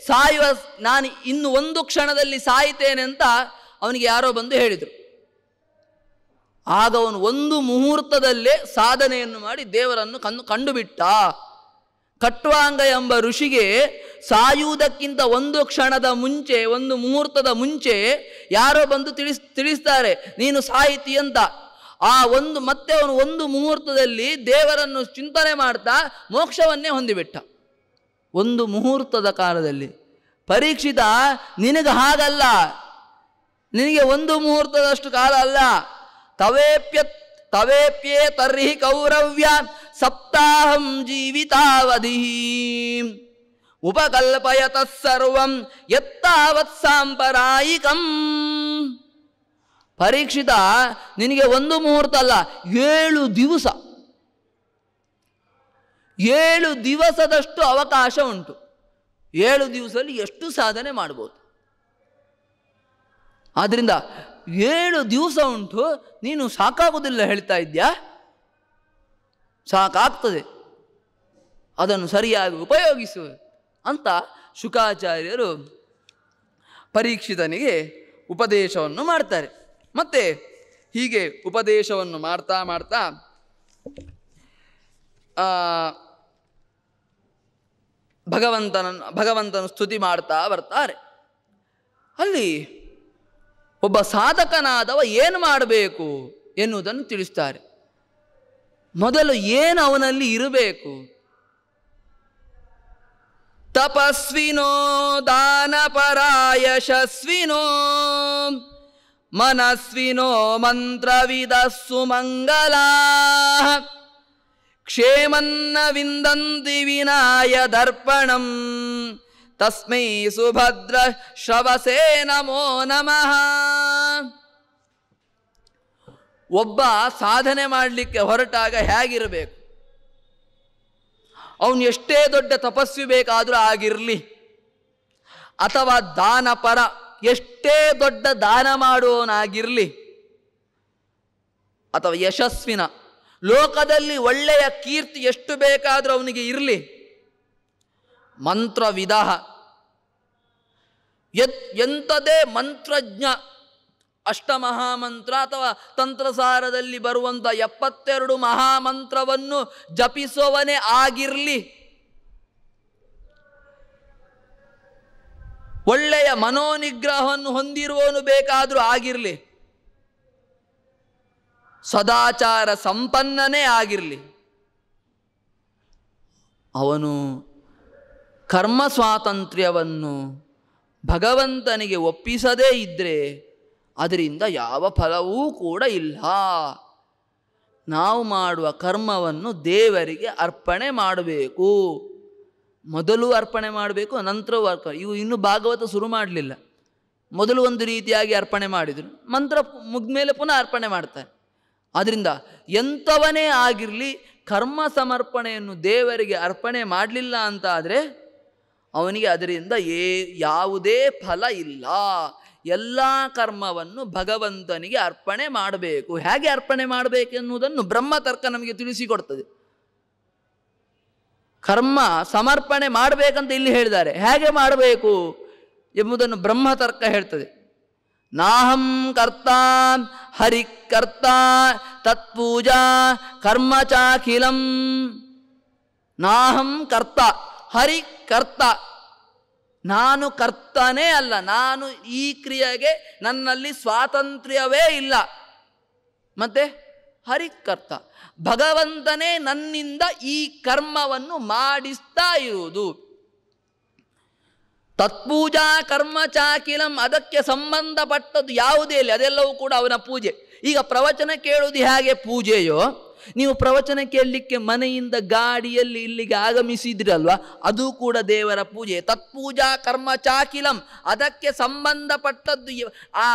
ಸಾಯುವ ನಾನು ಇನ್ನು ಒಂದು ಕ್ಷಣದಲ್ಲಿ ಸಾಯಿತೇನೆ ಅಂತ ಅವನಿಗೆ ಯಾರೋ ಬಂದು ಹೇಳಿದರು ಆಗ ಅವನು ಒಂದು ಮುಹೂರ್ತದಲ್ಲೇ ಸಾಧನೆಯನ್ನು ಮಾಡಿ ದೇವರನ್ನು ಕಂದು ಕಂಡುಬಿಟ್ಟ ಕಟ್ವಾಂಗ ಎಂಬ ಋಷಿಗೆ ಸಾಯುವುದಕ್ಕಿಂತ ಒಂದು ಕ್ಷಣದ ಮುಂಚೆ ಒಂದು ಮುಹೂರ್ತದ ಮುಂಚೆ ಯಾರೋ ಬಂದು ತಿಳಿಸ್ ತಿಳಿಸ್ತಾರೆ ನೀನು ಸಾಹಿತಿ ಅಂತ ಆ ಒಂದು ಮತ್ತೆ ಅವನು ಒಂದು ಮುಹೂರ್ತದಲ್ಲಿ ದೇವರನ್ನು ಚಿಂತನೆ ಮಾಡ್ತಾ ಮೋಕ್ಷವನ್ನೇ ಹೊಂದಿಬಿಟ್ಟ ಒಂದು ಮುಹೂರ್ತದ ಕಾಲದಲ್ಲಿ ಪರೀಕ್ಷಿತ ನಿನಗೆ ಹಾಗಲ್ಲ ನಿನಗೆ ಒಂದು ಮುಹೂರ್ತದಷ್ಟು ಕಾಲ ಅಲ್ಲ ತವೇಪ್ಯ ತವೇಪ್ಯೇ ತರ್ಹಿ ಕೌರವ್ಯ ಸಪ್ತಾಹಂ ಜೀವಿತಾವಧಿ ಉಪಕಲ್ಪಯ ಸರ್ವಂ ಎತ್ತಾವತ್ ಸಾಂಪರಾಯಿಕಂ ಪರೀಕ್ಷಿತ ನಿನಗೆ ಒಂದು ಮುಹೂರ್ತ ಅಲ್ಲ ಏಳು ದಿವಸ ಏಳು ದಿವಸದಷ್ಟು ಅವಕಾಶ ಉಂಟು ಏಳು ದಿವಸದಲ್ಲಿ ಎಷ್ಟು ಸಾಧನೆ ಮಾಡ್ಬೋದು ಆದ್ದರಿಂದ ಏಳು ದಿವಸ ಉಂಟು ನೀನು ಸಾಕಾಗುವುದಿಲ್ಲ ಹೇಳ್ತಾ ಇದ್ಯಾ ಸಾಕಾಗ್ತದೆ ಅದನ್ನು ಸರಿಯಾಗಿ ಉಪಯೋಗಿಸು ಅಂತ ಶುಕಾಚಾರ್ಯರು ಪರೀಕ್ಷಿತನಿಗೆ ಉಪದೇಶವನ್ನು ಮಾಡ್ತಾರೆ ಮತ್ತೆ ಹೀಗೆ ಉಪದೇಶವನ್ನು ಮಾಡ್ತಾ ಮಾಡ್ತಾ ಭಗವಂತನನ್ನು ಭಗವಂತನ ಸ್ತುತಿ ಮಾಡ್ತಾ ಬರ್ತಾರೆ ಅಲ್ಲಿ ಒಬ್ಬ ಸಾಧಕನಾದವ ಏನು ಮಾಡಬೇಕು ಎನ್ನುವುದನ್ನು ತಿಳಿಸ್ತಾರೆ ಮೊದಲು ಏನು ಅವನಲ್ಲಿ ಇರಬೇಕು ತಪಸ್ವಿನೋ ದಾನಪರಾಯ ಯಶಸ್ವಿನೋ ಮನಸ್ವಿನೋ ಮಂತ್ರವಿದ ಸುಮಂಗಲಾ ಕ್ಷೇಮನ್ನ ವಿನಾಯ ದರ್ಪಣಂ ತಸ್ಮೈ ಸುಭದ್ರ ಶ್ರವಸೇ ನಮೋ ನಮಃ ಒಬ್ಬ ಸಾಧನೆ ಮಾಡಲಿಕ್ಕೆ ಹೊರಟಾಗ ಹೇಗಿರಬೇಕು ಅವನು ಎಷ್ಟೇ ದೊಡ್ಡ ತಪಸ್ವಿ ಬೇಕಾದರೂ ಆಗಿರಲಿ ಅಥವಾ ಪರ ಎಷ್ಟೇ ದೊಡ್ಡ ದಾನ ಮಾಡುವವನಾಗಿರಲಿ ಅಥವಾ ಯಶಸ್ವಿನ ಲೋಕದಲ್ಲಿ ಒಳ್ಳೆಯ ಕೀರ್ತಿ ಎಷ್ಟು ಬೇಕಾದರೂ ಅವನಿಗೆ ಇರಲಿ ಮಂತ್ರ ಎಂತದೇ ಎಂಥದೇ ಮಂತ್ರಜ್ಞ ಅಷ್ಟಮಹಾಮಂತ್ರ ಅಥವಾ ತಂತ್ರಸಾರದಲ್ಲಿ ಬರುವಂಥ ಎಪ್ಪತ್ತೆರಡು ಮಹಾಮಂತ್ರವನ್ನು ಜಪಿಸುವವನೇ ಆಗಿರಲಿ ಒಳ್ಳೆಯ ಮನೋನಿಗ್ರಹವನ್ನು ಹೊಂದಿರುವವನು ಬೇಕಾದರೂ ಆಗಿರಲಿ ಸದಾಚಾರ ಸಂಪನ್ನನೇ ಆಗಿರಲಿ ಅವನು ಕರ್ಮ ಸ್ವಾತಂತ್ರ್ಯವನ್ನು ಭಗವಂತನಿಗೆ ಒಪ್ಪಿಸದೇ ಇದ್ದರೆ ಅದರಿಂದ ಯಾವ ಫಲವೂ ಕೂಡ ಇಲ್ಲ ನಾವು ಮಾಡುವ ಕರ್ಮವನ್ನು ದೇವರಿಗೆ ಅರ್ಪಣೆ ಮಾಡಬೇಕು ಮೊದಲು ಅರ್ಪಣೆ ಮಾಡಬೇಕು ನಂತರವೂ ಅರ್ಪ ಇವು ಇನ್ನೂ ಭಾಗವತ ಶುರು ಮಾಡಲಿಲ್ಲ ಮೊದಲು ಒಂದು ರೀತಿಯಾಗಿ ಅರ್ಪಣೆ ಮಾಡಿದರು ಮಂತ್ರ ಮುಗ್ದ ಮೇಲೆ ಪುನಃ ಅರ್ಪಣೆ ಮಾಡ್ತಾರೆ ಆದ್ದರಿಂದ ಎಂಥವನೇ ಆಗಿರಲಿ ಕರ್ಮ ಸಮರ್ಪಣೆಯನ್ನು ದೇವರಿಗೆ ಅರ್ಪಣೆ ಮಾಡಲಿಲ್ಲ ಅಂತ ಆದರೆ ಅವನಿಗೆ ಅದರಿಂದ ಏ ಯಾವುದೇ ಫಲ ಇಲ್ಲ ಎಲ್ಲ ಕರ್ಮವನ್ನು ಭಗವಂತನಿಗೆ ಅರ್ಪಣೆ ಮಾಡಬೇಕು ಹೇಗೆ ಅರ್ಪಣೆ ಮಾಡಬೇಕೆನ್ನುವುದನ್ನು ತರ್ಕ ನಮಗೆ ತಿಳಿಸಿಕೊಡ್ತದೆ ಕರ್ಮ ಸಮರ್ಪಣೆ ಮಾಡಬೇಕಂತ ಇಲ್ಲಿ ಹೇಳಿದ್ದಾರೆ ಹೇಗೆ ಮಾಡಬೇಕು ಎಂಬುದನ್ನು ಬ್ರಹ್ಮತರ್ಕ ಹೇಳ್ತದೆ ನಾಹಂ ಕರ್ತಾನ್ ಹರಿಕರ್ತ ತತ್ಪೂಜಾ ಕರ್ಮ ಚಾಖಿಲಂ ನಾಹಂ ಕರ್ತ ಕರ್ತ ನಾನು ಕರ್ತನೇ ಅಲ್ಲ ನಾನು ಈ ಕ್ರಿಯೆಗೆ ನನ್ನಲ್ಲಿ ಸ್ವಾತಂತ್ರ್ಯವೇ ಇಲ್ಲ ಮತ್ತೆ ಕರ್ತ ಭಗವಂತನೇ ನನ್ನಿಂದ ಈ ಕರ್ಮವನ್ನು ಮಾಡಿಸ್ತಾ ಇರುವುದು ತತ್ಪೂಜಾ ಕರ್ಮ ಚಾಕಿಲಂ ಅದಕ್ಕೆ ಸಂಬಂಧಪಟ್ಟದ್ದು ಯಾವುದೇ ಇಲ್ಲ ಅದೆಲ್ಲವೂ ಕೂಡ ಅವನ ಪೂಜೆ ಈಗ ಪ್ರವಚನ ಕೇಳುವುದು ಹೇಗೆ ಪೂಜೆಯೋ ನೀವು ಪ್ರವಚನ ಕೇಳಲಿಕ್ಕೆ ಮನೆಯಿಂದ ಗಾಡಿಯಲ್ಲಿ ಇಲ್ಲಿಗೆ ಆಗಮಿಸಿದ್ರಲ್ವ ಅದು ಕೂಡ ದೇವರ ಪೂಜೆ ತತ್ಪೂಜಾ ಕರ್ಮ ಚಾಕಿಲಂ ಅದಕ್ಕೆ ಸಂಬಂಧಪಟ್ಟದ್ದು ಆ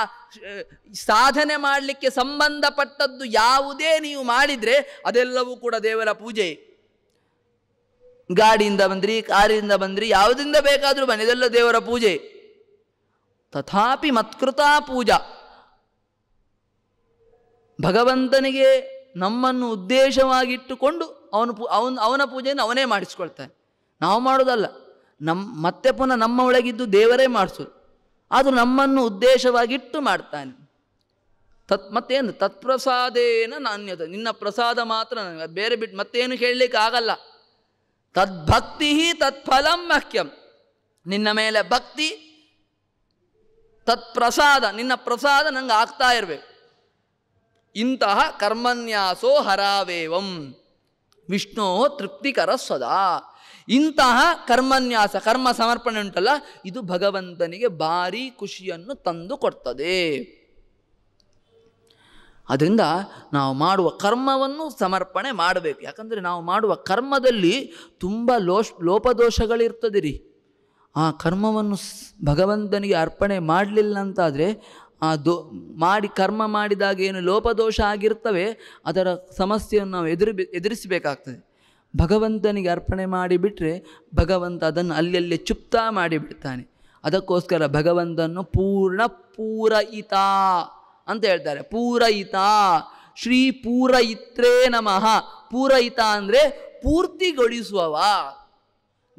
ಸಾಧನೆ ಮಾಡಲಿಕ್ಕೆ ಸಂಬಂಧಪಟ್ಟದ್ದು ಯಾವುದೇ ನೀವು ಮಾಡಿದರೆ ಅದೆಲ್ಲವೂ ಕೂಡ ದೇವರ ಪೂಜೆ ಗಾಡಿಯಿಂದ ಬಂದ್ರಿ ಕಾರಿಂದ ಬಂದ್ರಿ ಯಾವುದರಿಂದ ಬೇಕಾದರೂ ಇದೆಲ್ಲ ದೇವರ ಪೂಜೆ ತಥಾಪಿ ಮತ್ಕೃತಾ ಪೂಜಾ ಭಗವಂತನಿಗೆ ನಮ್ಮನ್ನು ಉದ್ದೇಶವಾಗಿಟ್ಟುಕೊಂಡು ಅವನು ಪೂ ಅವನ ಅವನ ಪೂಜೆಯನ್ನು ಅವನೇ ಮಾಡಿಸ್ಕೊಳ್ತಾನೆ ನಾವು ಮಾಡೋದಲ್ಲ ನಮ್ಮ ಮತ್ತೆ ಪುನಃ ನಮ್ಮ ಒಳಗಿದ್ದು ದೇವರೇ ಮಾಡಿಸೋದು ಆದರೂ ನಮ್ಮನ್ನು ಉದ್ದೇಶವಾಗಿಟ್ಟು ಮಾಡ್ತಾನೆ ತತ್ ಮತ್ತೇನು ತತ್ಪ್ರಸಾದೇನ ನಾನ್ಯದ ನಿನ್ನ ಪ್ರಸಾದ ಮಾತ್ರ ನನಗೆ ಬೇರೆ ಬಿಟ್ಟು ಮತ್ತೇನು ಹೇಳಲಿಕ್ಕೆ ಆಗಲ್ಲ ತದ್ಭಕ್ತಿ ತತ್ಫಲಂ ಮಹ್ಯಂ ನಿನ್ನ ಮೇಲೆ ಭಕ್ತಿ ತತ್ಪ್ರಸಾದ ನಿನ್ನ ಪ್ರಸಾದ ನಂಗೆ ಆಗ್ತಾ ಇರಬೇಕು ಇಂತಹ ಕರ್ಮನ್ಯಾಸೋ ಹರಾವೇವಂ ವಿಷ್ಣೋ ತೃಪ್ತಿಕರ ಸದಾ ಇಂತಹ ಕರ್ಮನ್ಯಾಸ ಕರ್ಮ ಸಮರ್ಪಣೆ ಉಂಟಲ್ಲ ಇದು ಭಗವಂತನಿಗೆ ಭಾರಿ ಖುಷಿಯನ್ನು ತಂದು ಕೊಡ್ತದೆ ಅದರಿಂದ ನಾವು ಮಾಡುವ ಕರ್ಮವನ್ನು ಸಮರ್ಪಣೆ ಮಾಡಬೇಕು ಯಾಕಂದರೆ ನಾವು ಮಾಡುವ ಕರ್ಮದಲ್ಲಿ ತುಂಬ ಲೋಷ್ ಲೋಪದೋಷಗಳಿರ್ತದೆ ರೀ ಆ ಕರ್ಮವನ್ನು ಭಗವಂತನಿಗೆ ಅರ್ಪಣೆ ಮಾಡಲಿಲ್ಲ ಅಂತಾದರೆ ಆ ದೋ ಮಾಡಿ ಕರ್ಮ ಮಾಡಿದಾಗ ಏನು ಲೋಪದೋಷ ಆಗಿರ್ತವೆ ಅದರ ಸಮಸ್ಯೆಯನ್ನು ನಾವು ಎದುರಿ ಎದುರಿಸಬೇಕಾಗ್ತದೆ ಭಗವಂತನಿಗೆ ಅರ್ಪಣೆ ಮಾಡಿಬಿಟ್ರೆ ಭಗವಂತ ಅದನ್ನು ಅಲ್ಲಲ್ಲಿ ಚುಪ್ತಾ ಮಾಡಿಬಿಡ್ತಾನೆ ಅದಕ್ಕೋಸ್ಕರ ಭಗವಂತನು ಪೂರ್ಣ ಪೂರಯಿತಾ ಅಂತ ಹೇಳ್ತಾರೆ ಪೂರಯಿತ ಶ್ರೀ ಪೂರಯಿತ್ರೇ ನಮಃ ಪೂರಯಿತ ಅಂದರೆ ಪೂರ್ತಿಗೊಳಿಸುವವ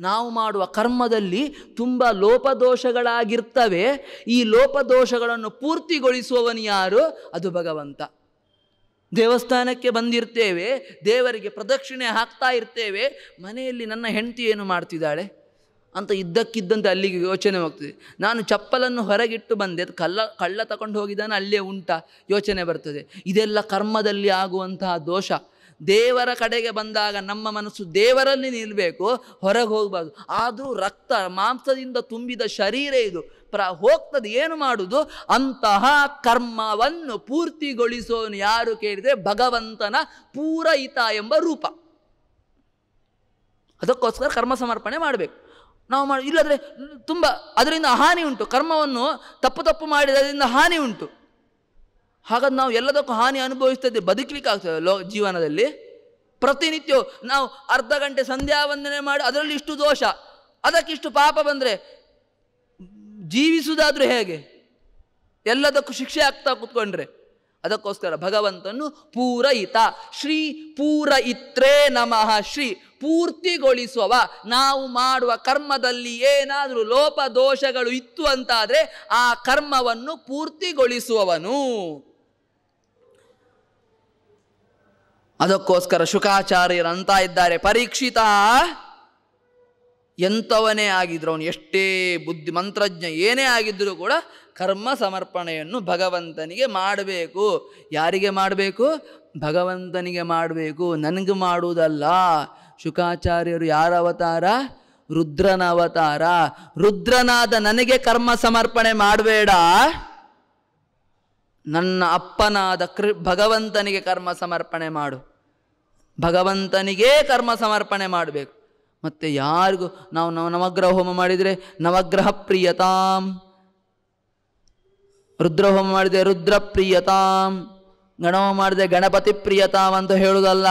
ನಾವು ಮಾಡುವ ಕರ್ಮದಲ್ಲಿ ತುಂಬ ಲೋಪದೋಷಗಳಾಗಿರ್ತವೆ ಈ ಲೋಪದೋಷಗಳನ್ನು ಪೂರ್ತಿಗೊಳಿಸುವವನು ಯಾರು ಅದು ಭಗವಂತ ದೇವಸ್ಥಾನಕ್ಕೆ ಬಂದಿರ್ತೇವೆ ದೇವರಿಗೆ ಪ್ರದಕ್ಷಿಣೆ ಹಾಕ್ತಾ ಇರ್ತೇವೆ ಮನೆಯಲ್ಲಿ ನನ್ನ ಹೆಂಡತಿ ಏನು ಮಾಡ್ತಿದ್ದಾಳೆ ಅಂತ ಇದ್ದಕ್ಕಿದ್ದಂತೆ ಅಲ್ಲಿಗೆ ಯೋಚನೆ ಹೋಗ್ತದೆ ನಾನು ಚಪ್ಪಲನ್ನು ಹೊರಗಿಟ್ಟು ಬಂದೆ ಅದು ಕಳ್ಳ ಕಳ್ಳ ತಗೊಂಡು ಹೋಗಿದ್ದಾನೆ ಅಲ್ಲೇ ಉಂಟ ಯೋಚನೆ ಬರ್ತದೆ ಇದೆಲ್ಲ ಕರ್ಮದಲ್ಲಿ ಆಗುವಂತಹ ದೋಷ ದೇವರ ಕಡೆಗೆ ಬಂದಾಗ ನಮ್ಮ ಮನಸ್ಸು ದೇವರಲ್ಲಿ ನಿಲ್ಲಬೇಕು ಹೊರಗೆ ಹೋಗಬಾರ್ದು ಆದರೂ ರಕ್ತ ಮಾಂಸದಿಂದ ತುಂಬಿದ ಶರೀರ ಇದು ಪ್ರ ಹೋಗ್ತದೆ ಏನು ಮಾಡುವುದು ಅಂತಹ ಕರ್ಮವನ್ನು ಪೂರ್ತಿಗೊಳಿಸೋನು ಯಾರು ಕೇಳಿದರೆ ಭಗವಂತನ ಪೂರಹಿತ ಎಂಬ ರೂಪ ಅದಕ್ಕೋಸ್ಕರ ಕರ್ಮ ಸಮರ್ಪಣೆ ಮಾಡಬೇಕು ನಾವು ಮಾಡಿ ಇಲ್ಲದ್ರೆ ತುಂಬ ಅದರಿಂದ ಹಾನಿ ಉಂಟು ಕರ್ಮವನ್ನು ತಪ್ಪು ತಪ್ಪು ಮಾಡಿದ ಅದರಿಂದ ಹಾನಿ ಉಂಟು ಹಾಗಾದ್ರೆ ನಾವು ಎಲ್ಲದಕ್ಕೂ ಹಾನಿ ಅನುಭವಿಸ್ತದೆ ಬದುಕಲಿಕ್ಕೆ ಆಗ್ತದೆ ಲೋ ಜೀವನದಲ್ಲಿ ಪ್ರತಿನಿತ್ಯ ನಾವು ಅರ್ಧ ಗಂಟೆ ಸಂಧ್ಯಾ ವಂದನೆ ಮಾಡಿ ಅದರಲ್ಲಿ ಇಷ್ಟು ದೋಷ ಅದಕ್ಕಿಷ್ಟು ಪಾಪ ಬಂದರೆ ಜೀವಿಸುವುದಾದರೂ ಹೇಗೆ ಎಲ್ಲದಕ್ಕೂ ಶಿಕ್ಷೆ ಆಗ್ತಾ ಕೂತ್ಕೊಂಡ್ರೆ ಅದಕ್ಕೋಸ್ಕರ ಭಗವಂತನು ಪೂರಯಿತ ಶ್ರೀ ಪೂರಯಿತ್ರೇ ನಮಃ ಶ್ರೀ ಪೂರ್ತಿಗೊಳಿಸುವವ ನಾವು ಮಾಡುವ ಕರ್ಮದಲ್ಲಿ ಏನಾದರೂ ಲೋಪ ದೋಷಗಳು ಇತ್ತು ಅಂತಾದರೆ ಆ ಕರ್ಮವನ್ನು ಪೂರ್ತಿಗೊಳಿಸುವವನು ಅದಕ್ಕೋಸ್ಕರ ಶುಕಾಚಾರ್ಯರು ಅಂತ ಇದ್ದಾರೆ ಪರೀಕ್ಷಿತ ಎಂಥವನೇ ಆಗಿದ್ರು ಅವನು ಎಷ್ಟೇ ಬುದ್ಧಿ ಮಂತ್ರಜ್ಞ ಏನೇ ಆಗಿದ್ದರೂ ಕೂಡ ಕರ್ಮ ಸಮರ್ಪಣೆಯನ್ನು ಭಗವಂತನಿಗೆ ಮಾಡಬೇಕು ಯಾರಿಗೆ ಮಾಡಬೇಕು ಭಗವಂತನಿಗೆ ಮಾಡಬೇಕು ನನಗೆ ಮಾಡುವುದಲ್ಲ ಶುಕಾಚಾರ್ಯರು ಯಾರ ಅವತಾರ ರುದ್ರನ ಅವತಾರ ರುದ್ರನಾದ ನನಗೆ ಕರ್ಮ ಸಮರ್ಪಣೆ ಮಾಡಬೇಡ ನನ್ನ ಅಪ್ಪನಾದ ಕೃ ಭಗವಂತನಿಗೆ ಕರ್ಮ ಸಮರ್ಪಣೆ ಮಾಡು ಭಗವಂತನಿಗೇ ಕರ್ಮ ಸಮರ್ಪಣೆ ಮಾಡಬೇಕು ಮತ್ತೆ ಯಾರಿಗೂ ನಾವು ನಾವು ನವಗ್ರಹ ಹೋಮ ಮಾಡಿದರೆ ನವಗ್ರಹ ಪ್ರಿಯತಾಂ ರುದ್ರ ಹೋಮ ಮಾಡಿದೆ ರುದ್ರ ಪ್ರಿಯತಾಂ ಗಣಹೋಮ ಮಾಡಿದೆ ಗಣಪತಿ ಪ್ರಿಯತಾಂ ಅಂತ ಹೇಳುವುದಲ್ಲ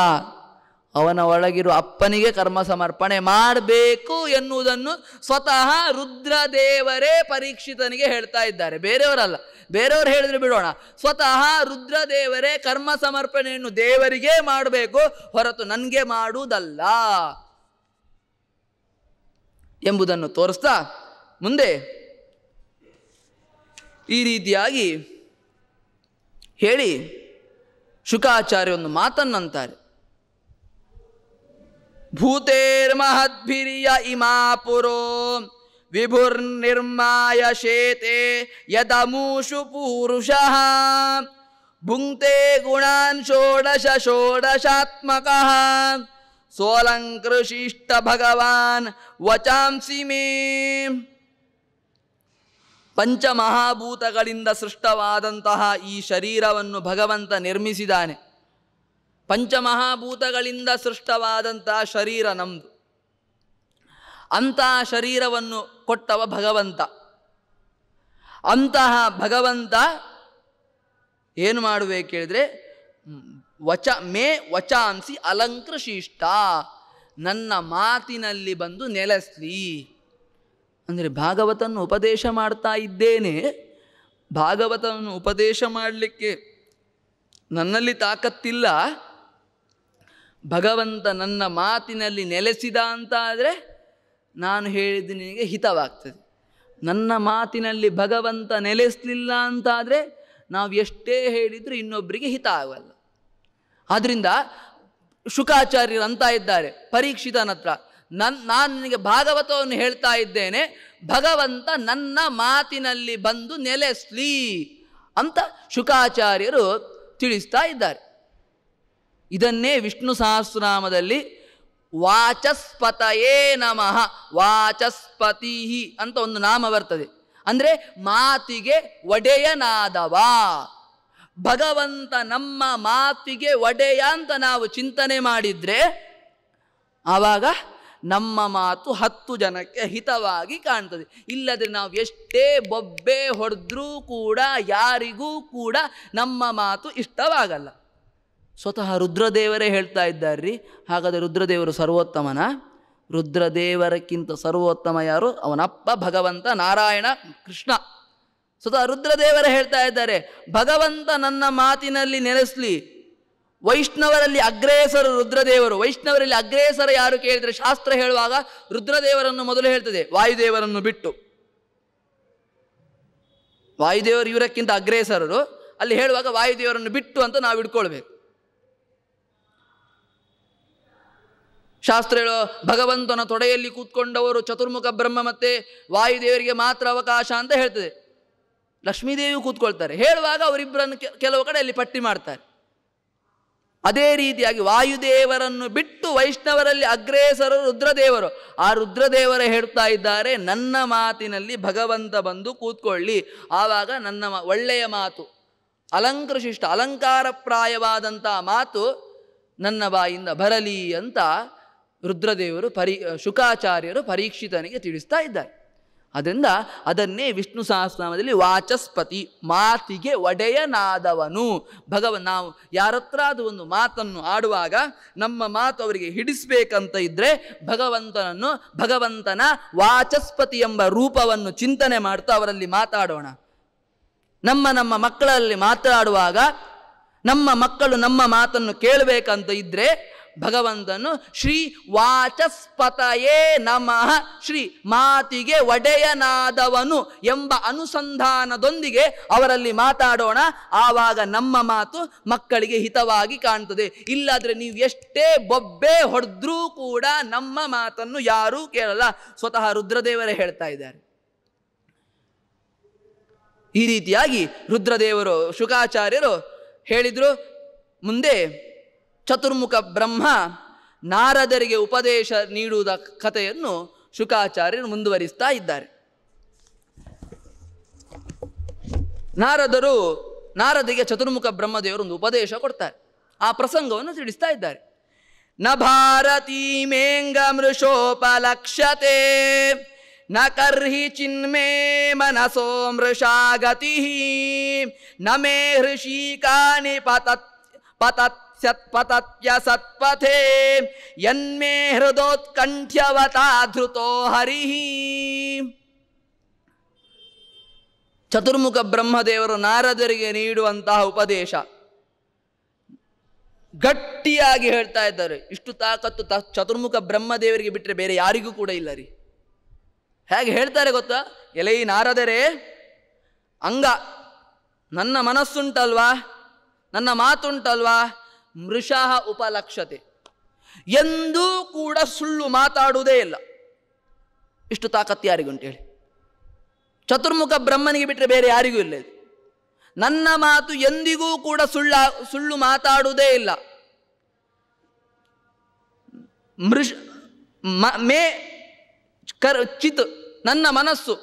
ಅವನ ಒಳಗಿರುವ ಅಪ್ಪನಿಗೆ ಕರ್ಮ ಸಮರ್ಪಣೆ ಮಾಡಬೇಕು ಎನ್ನುವುದನ್ನು ಸ್ವತಃ ರುದ್ರದೇವರೇ ಪರೀಕ್ಷಿತನಿಗೆ ಹೇಳ್ತಾ ಇದ್ದಾರೆ ಬೇರೆಯವರಲ್ಲ ಬೇರೆಯವರು ಹೇಳಿದ್ರೆ ಬಿಡೋಣ ಸ್ವತಃ ರುದ್ರದೇವರೇ ಕರ್ಮ ಸಮರ್ಪಣೆಯನ್ನು ದೇವರಿಗೆ ಮಾಡಬೇಕು ಹೊರತು ನನಗೆ ಮಾಡುವುದಲ್ಲ ಎಂಬುದನ್ನು ತೋರಿಸ್ತಾ ಮುಂದೆ ಈ ರೀತಿಯಾಗಿ ಹೇಳಿ ಶುಕಾಚಾರ್ಯ ಒಂದು ಮಾತನ್ನಂತಾರೆ ಭೂತೇರ್ಮಹದ್ಭಿರಿಯ ಇಮಾ ಪುರೋ ವಿಭುರ್ನಿರ್ಮಾಯ ಶೇತೆ ಯದಮೂಷು ಪುರುಷ ಭುಂಕ್ತೆ ಗುಣಾನ್ ಷೋಡಶ ಷೋಡಶಾತ್ಮಕ ಸೋಲಂಕೃಶಿಷ್ಟ ಭಗವಾನ್ ವಚಾಂಸಿ ಮೇ ಪಂಚಮಹಾಭೂತಗಳಿಂದ ಸೃಷ್ಟವಾದಂತಹ ಈ ಶರೀರವನ್ನು ಭಗವಂತ ನಿರ್ಮಿಸಿದಾನೆ ಪಂಚಮಹಾಭೂತಗಳಿಂದ ಸೃಷ್ಟವಾದಂಥ ಶರೀರ ನಮ್ಮದು ಅಂತಹ ಶರೀರವನ್ನು ಕೊಟ್ಟವ ಭಗವಂತ ಅಂತಹ ಭಗವಂತ ಏನು ಮಾಡಬೇಕೇಳಿದ್ರೆ ವಚ ಮೇ ವಚಾಂಸಿ ಅಲಂಕೃಶಿಷ್ಟ ನನ್ನ ಮಾತಿನಲ್ಲಿ ಬಂದು ನೆಲೆಸ್ಲಿ ಅಂದರೆ ಭಾಗವತನ್ನು ಉಪದೇಶ ಮಾಡ್ತಾ ಇದ್ದೇನೆ ಭಾಗವತವನ್ನು ಉಪದೇಶ ಮಾಡಲಿಕ್ಕೆ ನನ್ನಲ್ಲಿ ತಾಕತ್ತಿಲ್ಲ ಭಗವಂತ ನನ್ನ ಮಾತಿನಲ್ಲಿ ನೆಲೆಸಿದ ಅಂತಾದರೆ ನಾನು ಹೇಳಿದ್ದು ನಿನಗೆ ಹಿತವಾಗ್ತದೆ ನನ್ನ ಮಾತಿನಲ್ಲಿ ಭಗವಂತ ನೆಲೆಸಲಿಲ್ಲ ಅಂತಾದರೆ ನಾವು ಎಷ್ಟೇ ಹೇಳಿದರೂ ಇನ್ನೊಬ್ಬರಿಗೆ ಹಿತ ಆಗಲ್ಲ ಆದ್ದರಿಂದ ಶುಕಾಚಾರ್ಯರು ಅಂತ ಇದ್ದಾರೆ ಪರೀಕ್ಷಿತನತ್ರ ನತ್ರ ನನ್ನ ನಾನು ನಿನಗೆ ಭಾಗವತವನ್ನು ಹೇಳ್ತಾ ಇದ್ದೇನೆ ಭಗವಂತ ನನ್ನ ಮಾತಿನಲ್ಲಿ ಬಂದು ನೆಲೆಸ್ಲಿ ಅಂತ ಶುಕಾಚಾರ್ಯರು ತಿಳಿಸ್ತಾ ಇದ್ದಾರೆ ಇದನ್ನೇ ವಿಷ್ಣು ಸಹಸ್ರನಾಮದಲ್ಲಿ ವಾಚಸ್ಪತಯೇ ನಮಃ ವಾಚಸ್ಪತಿ ಅಂತ ಒಂದು ನಾಮ ಬರ್ತದೆ ಅಂದರೆ ಮಾತಿಗೆ ಒಡೆಯನಾದವ ಭಗವಂತ ನಮ್ಮ ಮಾತಿಗೆ ಒಡೆಯ ಅಂತ ನಾವು ಚಿಂತನೆ ಮಾಡಿದರೆ ಆವಾಗ ನಮ್ಮ ಮಾತು ಹತ್ತು ಜನಕ್ಕೆ ಹಿತವಾಗಿ ಕಾಣ್ತದೆ ಇಲ್ಲದ್ರೆ ನಾವು ಎಷ್ಟೇ ಬೊಬ್ಬೆ ಹೊಡೆದ್ರೂ ಕೂಡ ಯಾರಿಗೂ ಕೂಡ ನಮ್ಮ ಮಾತು ಇಷ್ಟವಾಗಲ್ಲ ಸ್ವತಃ ರುದ್ರದೇವರೇ ಹೇಳ್ತಾ ಇದ್ದಾರೆ ರೀ ಹಾಗಾದರೆ ರುದ್ರದೇವರು ಸರ್ವೋತ್ತಮನ ರುದ್ರದೇವರಕ್ಕಿಂತ ಸರ್ವೋತ್ತಮ ಯಾರು ಅವನಪ್ಪ ಭಗವಂತ ನಾರಾಯಣ ಕೃಷ್ಣ ಸ್ವತಃ ರುದ್ರದೇವರೇ ಹೇಳ್ತಾ ಇದ್ದಾರೆ ಭಗವಂತ ನನ್ನ ಮಾತಿನಲ್ಲಿ ನೆಲೆಸಲಿ ವೈಷ್ಣವರಲ್ಲಿ ಅಗ್ರೇಸರು ರುದ್ರದೇವರು ವೈಷ್ಣವರಲ್ಲಿ ಅಗ್ರೇಸರ ಯಾರು ಕೇಳಿದರೆ ಶಾಸ್ತ್ರ ಹೇಳುವಾಗ ರುದ್ರದೇವರನ್ನು ಮೊದಲು ಹೇಳ್ತದೆ ವಾಯುದೇವರನ್ನು ಬಿಟ್ಟು ವಾಯುದೇವರು ಇವರಕ್ಕಿಂತ ಅಗ್ರೇಸರರು ಅಲ್ಲಿ ಹೇಳುವಾಗ ವಾಯುದೇವರನ್ನು ಬಿಟ್ಟು ಅಂತ ನಾವು ಇಟ್ಕೊಳ್ಬೇಕು ಶಾಸ್ತ್ರ ಹೇಳೋ ಭಗವಂತನ ತೊಡೆಯಲ್ಲಿ ಕೂತ್ಕೊಂಡವರು ಚತುರ್ಮುಖ ಬ್ರಹ್ಮ ಮತ್ತೆ ವಾಯುದೇವರಿಗೆ ಮಾತ್ರ ಅವಕಾಶ ಅಂತ ಹೇಳ್ತದೆ ಲಕ್ಷ್ಮೀದೇವಿ ಕೂತ್ಕೊಳ್ತಾರೆ ಹೇಳುವಾಗ ಅವರಿಬ್ಬರನ್ನು ಕೆಲವು ಕಡೆ ಅಲ್ಲಿ ಪಟ್ಟಿ ಮಾಡ್ತಾರೆ ಅದೇ ರೀತಿಯಾಗಿ ವಾಯುದೇವರನ್ನು ಬಿಟ್ಟು ವೈಷ್ಣವರಲ್ಲಿ ಅಗ್ರೇಸರು ರುದ್ರದೇವರು ಆ ರುದ್ರದೇವರ ಹೇಳ್ತಾ ಇದ್ದಾರೆ ನನ್ನ ಮಾತಿನಲ್ಲಿ ಭಗವಂತ ಬಂದು ಕೂತ್ಕೊಳ್ಳಿ ಆವಾಗ ನನ್ನ ಒಳ್ಳೆಯ ಮಾತು ಅಲಂಕೃಶಿಷ್ಟ ಅಲಂಕಾರಪ್ರಾಯವಾದಂಥ ಮಾತು ನನ್ನ ಬಾಯಿಂದ ಬರಲಿ ಅಂತ ರುದ್ರದೇವರು ಪರಿ ಶುಕಾಚಾರ್ಯರು ಪರೀಕ್ಷಿತನಿಗೆ ತಿಳಿಸ್ತಾ ಇದ್ದಾರೆ ಅದರಿಂದ ಅದನ್ನೇ ವಿಷ್ಣು ಸಹಸ್ರನಾಮದಲ್ಲಿ ವಾಚಸ್ಪತಿ ಮಾತಿಗೆ ಒಡೆಯನಾದವನು ಭಗವನ್ ನಾವು ಯಾರತ್ರ ಅದು ಒಂದು ಮಾತನ್ನು ಆಡುವಾಗ ನಮ್ಮ ಮಾತು ಅವರಿಗೆ ಹಿಡಿಸ್ಬೇಕಂತ ಇದ್ದರೆ ಭಗವಂತನನ್ನು ಭಗವಂತನ ವಾಚಸ್ಪತಿ ಎಂಬ ರೂಪವನ್ನು ಚಿಂತನೆ ಮಾಡ್ತಾ ಅವರಲ್ಲಿ ಮಾತಾಡೋಣ ನಮ್ಮ ನಮ್ಮ ಮಕ್ಕಳಲ್ಲಿ ಮಾತಾಡುವಾಗ ನಮ್ಮ ಮಕ್ಕಳು ನಮ್ಮ ಮಾತನ್ನು ಕೇಳಬೇಕಂತ ಇದ್ದರೆ ಭಗವಂತನು ಶ್ರೀ ವಾಚಸ್ಪತಯೇ ನಮಃ ಶ್ರೀ ಮಾತಿಗೆ ಒಡೆಯನಾದವನು ಎಂಬ ಅನುಸಂಧಾನದೊಂದಿಗೆ ಅವರಲ್ಲಿ ಮಾತಾಡೋಣ ಆವಾಗ ನಮ್ಮ ಮಾತು ಮಕ್ಕಳಿಗೆ ಹಿತವಾಗಿ ಕಾಣ್ತದೆ ಇಲ್ಲಾದರೆ ನೀವು ಎಷ್ಟೇ ಬೊಬ್ಬೆ ಹೊಡೆದ್ರೂ ಕೂಡ ನಮ್ಮ ಮಾತನ್ನು ಯಾರೂ ಕೇಳಲ್ಲ ಸ್ವತಃ ರುದ್ರದೇವರೇ ಹೇಳ್ತಾ ಇದ್ದಾರೆ ಈ ರೀತಿಯಾಗಿ ರುದ್ರದೇವರು ಶುಕಾಚಾರ್ಯರು ಹೇಳಿದರು ಮುಂದೆ ಚತುರ್ಮುಖ ಬ್ರಹ್ಮ ನಾರದರಿಗೆ ಉಪದೇಶ ನೀಡುವುದ ಕಥೆಯನ್ನು ಶುಕಾಚಾರ್ಯರು ಮುಂದುವರಿಸ್ತಾ ಇದ್ದಾರೆ ನಾರದರು ನಾರದಿಗೆ ಚತುರ್ಮುಖ ದೇವರೊಂದು ಉಪದೇಶ ಕೊಡ್ತಾರೆ ಆ ಪ್ರಸಂಗವನ್ನು ತಿಳಿಸ್ತಾ ಇದ್ದಾರೆ ನ ಭಾರತೀಮೇಂಗ ಮೃಷೋಪಲಕ್ಷತೆ ನ ಕರ್ಹಿ ಚಿನ್ಮೇ ಮನಸೋ ಮೃಷಾಗತಿ ನ ಮೇ ಪತತ್ ಪತತ್ ಸತ್ಪತತ್ಯ ಸತ್ಪಥೇ ಯನ್ಮೇ ಹೃದೋತ್ಕಂಠ್ಯವತಾಧೃತೋ ಹರಿ ಚತುರ್ಮುಖ ಬ್ರಹ್ಮದೇವರು ನಾರದರಿಗೆ ನೀಡುವಂತಹ ಉಪದೇಶ ಗಟ್ಟಿಯಾಗಿ ಹೇಳ್ತಾ ಇದ್ದಾರೆ ಇಷ್ಟು ತಾಕತ್ತು ತ ಚತುರ್ಮುಖ ಬ್ರಹ್ಮದೇವರಿಗೆ ಬಿಟ್ಟರೆ ಬೇರೆ ಯಾರಿಗೂ ಕೂಡ ಇಲ್ಲ ರೀ ಹೇಗೆ ಹೇಳ್ತಾರೆ ಗೊತ್ತಾ ಎಲೈ ನಾರದರೇ ಅಂಗ ನನ್ನ ಮನಸ್ಸುಂಟಲ್ವಾ ನನ್ನ ಮಾತುಂಟಲ್ವಾ ಮೃಷಃ ಉಪಲಕ್ಷತೆ ಎಂದೂ ಕೂಡ ಸುಳ್ಳು ಮಾತಾಡುವುದೇ ಇಲ್ಲ ಇಷ್ಟು ತಾಕತ್ತು ಅಂತ ಹೇಳಿ ಚತುರ್ಮುಖ ಬ್ರಹ್ಮನಿಗೆ ಬಿಟ್ಟರೆ ಬೇರೆ ಯಾರಿಗೂ ಇಲ್ಲ ನನ್ನ ಮಾತು ಎಂದಿಗೂ ಕೂಡ ಸುಳ್ಳ ಸುಳ್ಳು ಮಾತಾಡುವುದೇ ಇಲ್ಲ ಮೃಷ ಮೇ ಕರ್ ಚಿತ್ ನನ್ನ ಮನಸ್ಸು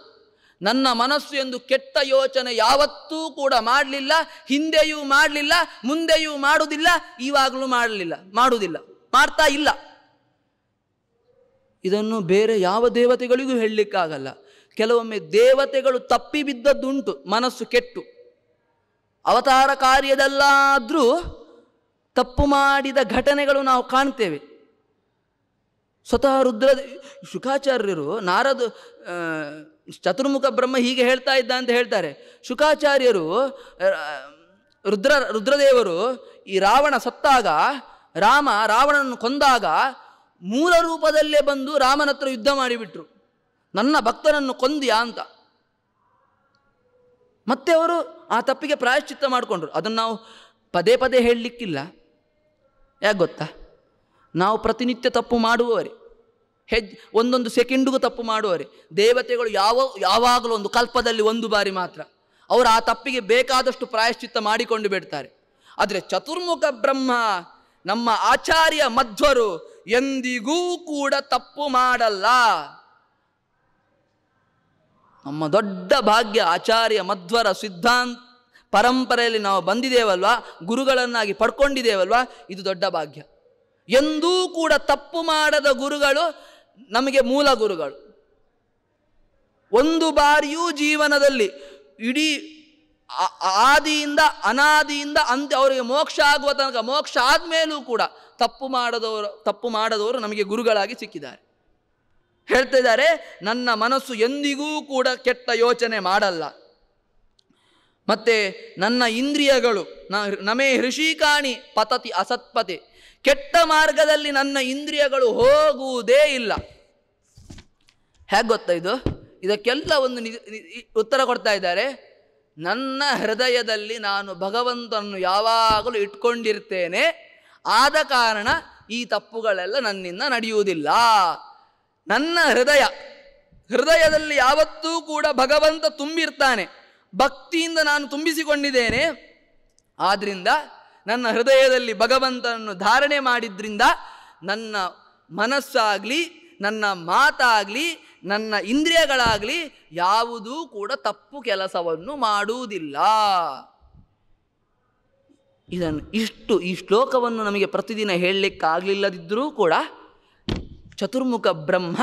ನನ್ನ ಮನಸ್ಸು ಎಂದು ಕೆಟ್ಟ ಯೋಚನೆ ಯಾವತ್ತೂ ಕೂಡ ಮಾಡಲಿಲ್ಲ ಹಿಂದೆಯೂ ಮಾಡಲಿಲ್ಲ ಮುಂದೆಯೂ ಮಾಡುವುದಿಲ್ಲ ಈವಾಗಲೂ ಮಾಡಲಿಲ್ಲ ಮಾಡುವುದಿಲ್ಲ ಮಾಡ್ತಾ ಇಲ್ಲ ಇದನ್ನು ಬೇರೆ ಯಾವ ದೇವತೆಗಳಿಗೂ ಹೇಳಲಿಕ್ಕಾಗಲ್ಲ ಕೆಲವೊಮ್ಮೆ ದೇವತೆಗಳು ತಪ್ಪಿ ಬಿದ್ದದ್ದುಂಟು ಮನಸ್ಸು ಕೆಟ್ಟು ಅವತಾರ ಕಾರ್ಯದಲ್ಲಾದರೂ ತಪ್ಪು ಮಾಡಿದ ಘಟನೆಗಳು ನಾವು ಕಾಣ್ತೇವೆ ಸ್ವತಃ ರುದ್ರ ಶುಕಾಚಾರ್ಯರು ನಾರದ ಚತುರ್ಮುಖ ಬ್ರಹ್ಮ ಹೀಗೆ ಹೇಳ್ತಾ ಇದ್ದ ಅಂತ ಹೇಳ್ತಾರೆ ಶುಕಾಚಾರ್ಯರು ರುದ್ರ ರುದ್ರದೇವರು ಈ ರಾವಣ ಸತ್ತಾಗ ರಾಮ ರಾವಣನನ್ನು ಕೊಂದಾಗ ಮೂಲ ರೂಪದಲ್ಲೇ ಬಂದು ರಾಮನ ಹತ್ರ ಯುದ್ಧ ಮಾಡಿಬಿಟ್ರು ನನ್ನ ಭಕ್ತನನ್ನು ಕೊಂದಿಯಾ ಅಂತ ಮತ್ತೆ ಅವರು ಆ ತಪ್ಪಿಗೆ ಪ್ರಾಯಶ್ಚಿತ್ತ ಮಾಡಿಕೊಂಡ್ರು ಅದನ್ನು ನಾವು ಪದೇ ಪದೇ ಹೇಳಲಿಕ್ಕಿಲ್ಲ ಯಾಕೆ ಗೊತ್ತಾ ನಾವು ಪ್ರತಿನಿತ್ಯ ತಪ್ಪು ಮಾಡುವವರೇ ಹೆಜ್ ಒಂದೊಂದು ಸೆಕೆಂಡಿಗೂ ತಪ್ಪು ಮಾಡುವರೆ ದೇವತೆಗಳು ಯಾವ ಯಾವಾಗಲೂ ಒಂದು ಕಲ್ಪದಲ್ಲಿ ಒಂದು ಬಾರಿ ಮಾತ್ರ ಅವರು ಆ ತಪ್ಪಿಗೆ ಬೇಕಾದಷ್ಟು ಪ್ರಾಯಶ್ಚಿತ್ತ ಮಾಡಿಕೊಂಡು ಬಿಡ್ತಾರೆ ಆದರೆ ಚತುರ್ಮುಖ ಬ್ರಹ್ಮ ನಮ್ಮ ಆಚಾರ್ಯ ಮಧ್ವರು ಎಂದಿಗೂ ಕೂಡ ತಪ್ಪು ಮಾಡಲ್ಲ ನಮ್ಮ ದೊಡ್ಡ ಭಾಗ್ಯ ಆಚಾರ್ಯ ಮಧ್ವರ ಸಿದ್ಧಾಂತ ಪರಂಪರೆಯಲ್ಲಿ ನಾವು ಬಂದಿದ್ದೇವಲ್ವಾ ಗುರುಗಳನ್ನಾಗಿ ಪಡ್ಕೊಂಡಿದ್ದೇವಲ್ವಾ ಇದು ದೊಡ್ಡ ಭಾಗ್ಯ ಎಂದೂ ಕೂಡ ತಪ್ಪು ಮಾಡದ ಗುರುಗಳು ನಮಗೆ ಮೂಲ ಗುರುಗಳು ಒಂದು ಬಾರಿಯೂ ಜೀವನದಲ್ಲಿ ಇಡೀ ಆದಿಯಿಂದ ಅನಾದಿಯಿಂದ ಅಂತ್ಯ ಅವರಿಗೆ ಮೋಕ್ಷ ಆಗುವ ತನಕ ಮೋಕ್ಷ ಆದಮೇಲೂ ಕೂಡ ತಪ್ಪು ಮಾಡದವರು ತಪ್ಪು ಮಾಡದವರು ನಮಗೆ ಗುರುಗಳಾಗಿ ಸಿಕ್ಕಿದ್ದಾರೆ ಹೇಳ್ತಾ ಇದ್ದಾರೆ ನನ್ನ ಮನಸ್ಸು ಎಂದಿಗೂ ಕೂಡ ಕೆಟ್ಟ ಯೋಚನೆ ಮಾಡಲ್ಲ ಮತ್ತು ನನ್ನ ಇಂದ್ರಿಯಗಳು ನಮೇ ಹೃಷಿಕಾಣಿ ಪತತಿ ಅಸತ್ಪತೆ ಕೆಟ್ಟ ಮಾರ್ಗದಲ್ಲಿ ನನ್ನ ಇಂದ್ರಿಯಗಳು ಹೋಗುವುದೇ ಇಲ್ಲ ಹೇಗೆ ಗೊತ್ತಾ ಇದು ಇದಕ್ಕೆಲ್ಲ ಒಂದು ಉತ್ತರ ಕೊಡ್ತಾ ಇದ್ದಾರೆ ನನ್ನ ಹೃದಯದಲ್ಲಿ ನಾನು ಭಗವಂತನನ್ನು ಯಾವಾಗಲೂ ಇಟ್ಕೊಂಡಿರ್ತೇನೆ ಆದ ಕಾರಣ ಈ ತಪ್ಪುಗಳೆಲ್ಲ ನನ್ನಿಂದ ನಡೆಯುವುದಿಲ್ಲ ನನ್ನ ಹೃದಯ ಹೃದಯದಲ್ಲಿ ಯಾವತ್ತೂ ಕೂಡ ಭಗವಂತ ತುಂಬಿರ್ತಾನೆ ಭಕ್ತಿಯಿಂದ ನಾನು ತುಂಬಿಸಿಕೊಂಡಿದ್ದೇನೆ ಆದ್ದರಿಂದ ನನ್ನ ಹೃದಯದಲ್ಲಿ ಭಗವಂತನನ್ನು ಧಾರಣೆ ಮಾಡಿದ್ರಿಂದ ನನ್ನ ಮನಸ್ಸಾಗಲಿ ನನ್ನ ಮಾತಾಗಲಿ ನನ್ನ ಇಂದ್ರಿಯಗಳಾಗಲಿ ಯಾವುದೂ ಕೂಡ ತಪ್ಪು ಕೆಲಸವನ್ನು ಮಾಡುವುದಿಲ್ಲ ಇದನ್ನು ಇಷ್ಟು ಈ ಶ್ಲೋಕವನ್ನು ನಮಗೆ ಪ್ರತಿದಿನ ಹೇಳಲಿಕ್ಕಾಗಲಿಲ್ಲದಿದ್ದರೂ ಕೂಡ ಚತುರ್ಮುಖ ಬ್ರಹ್ಮ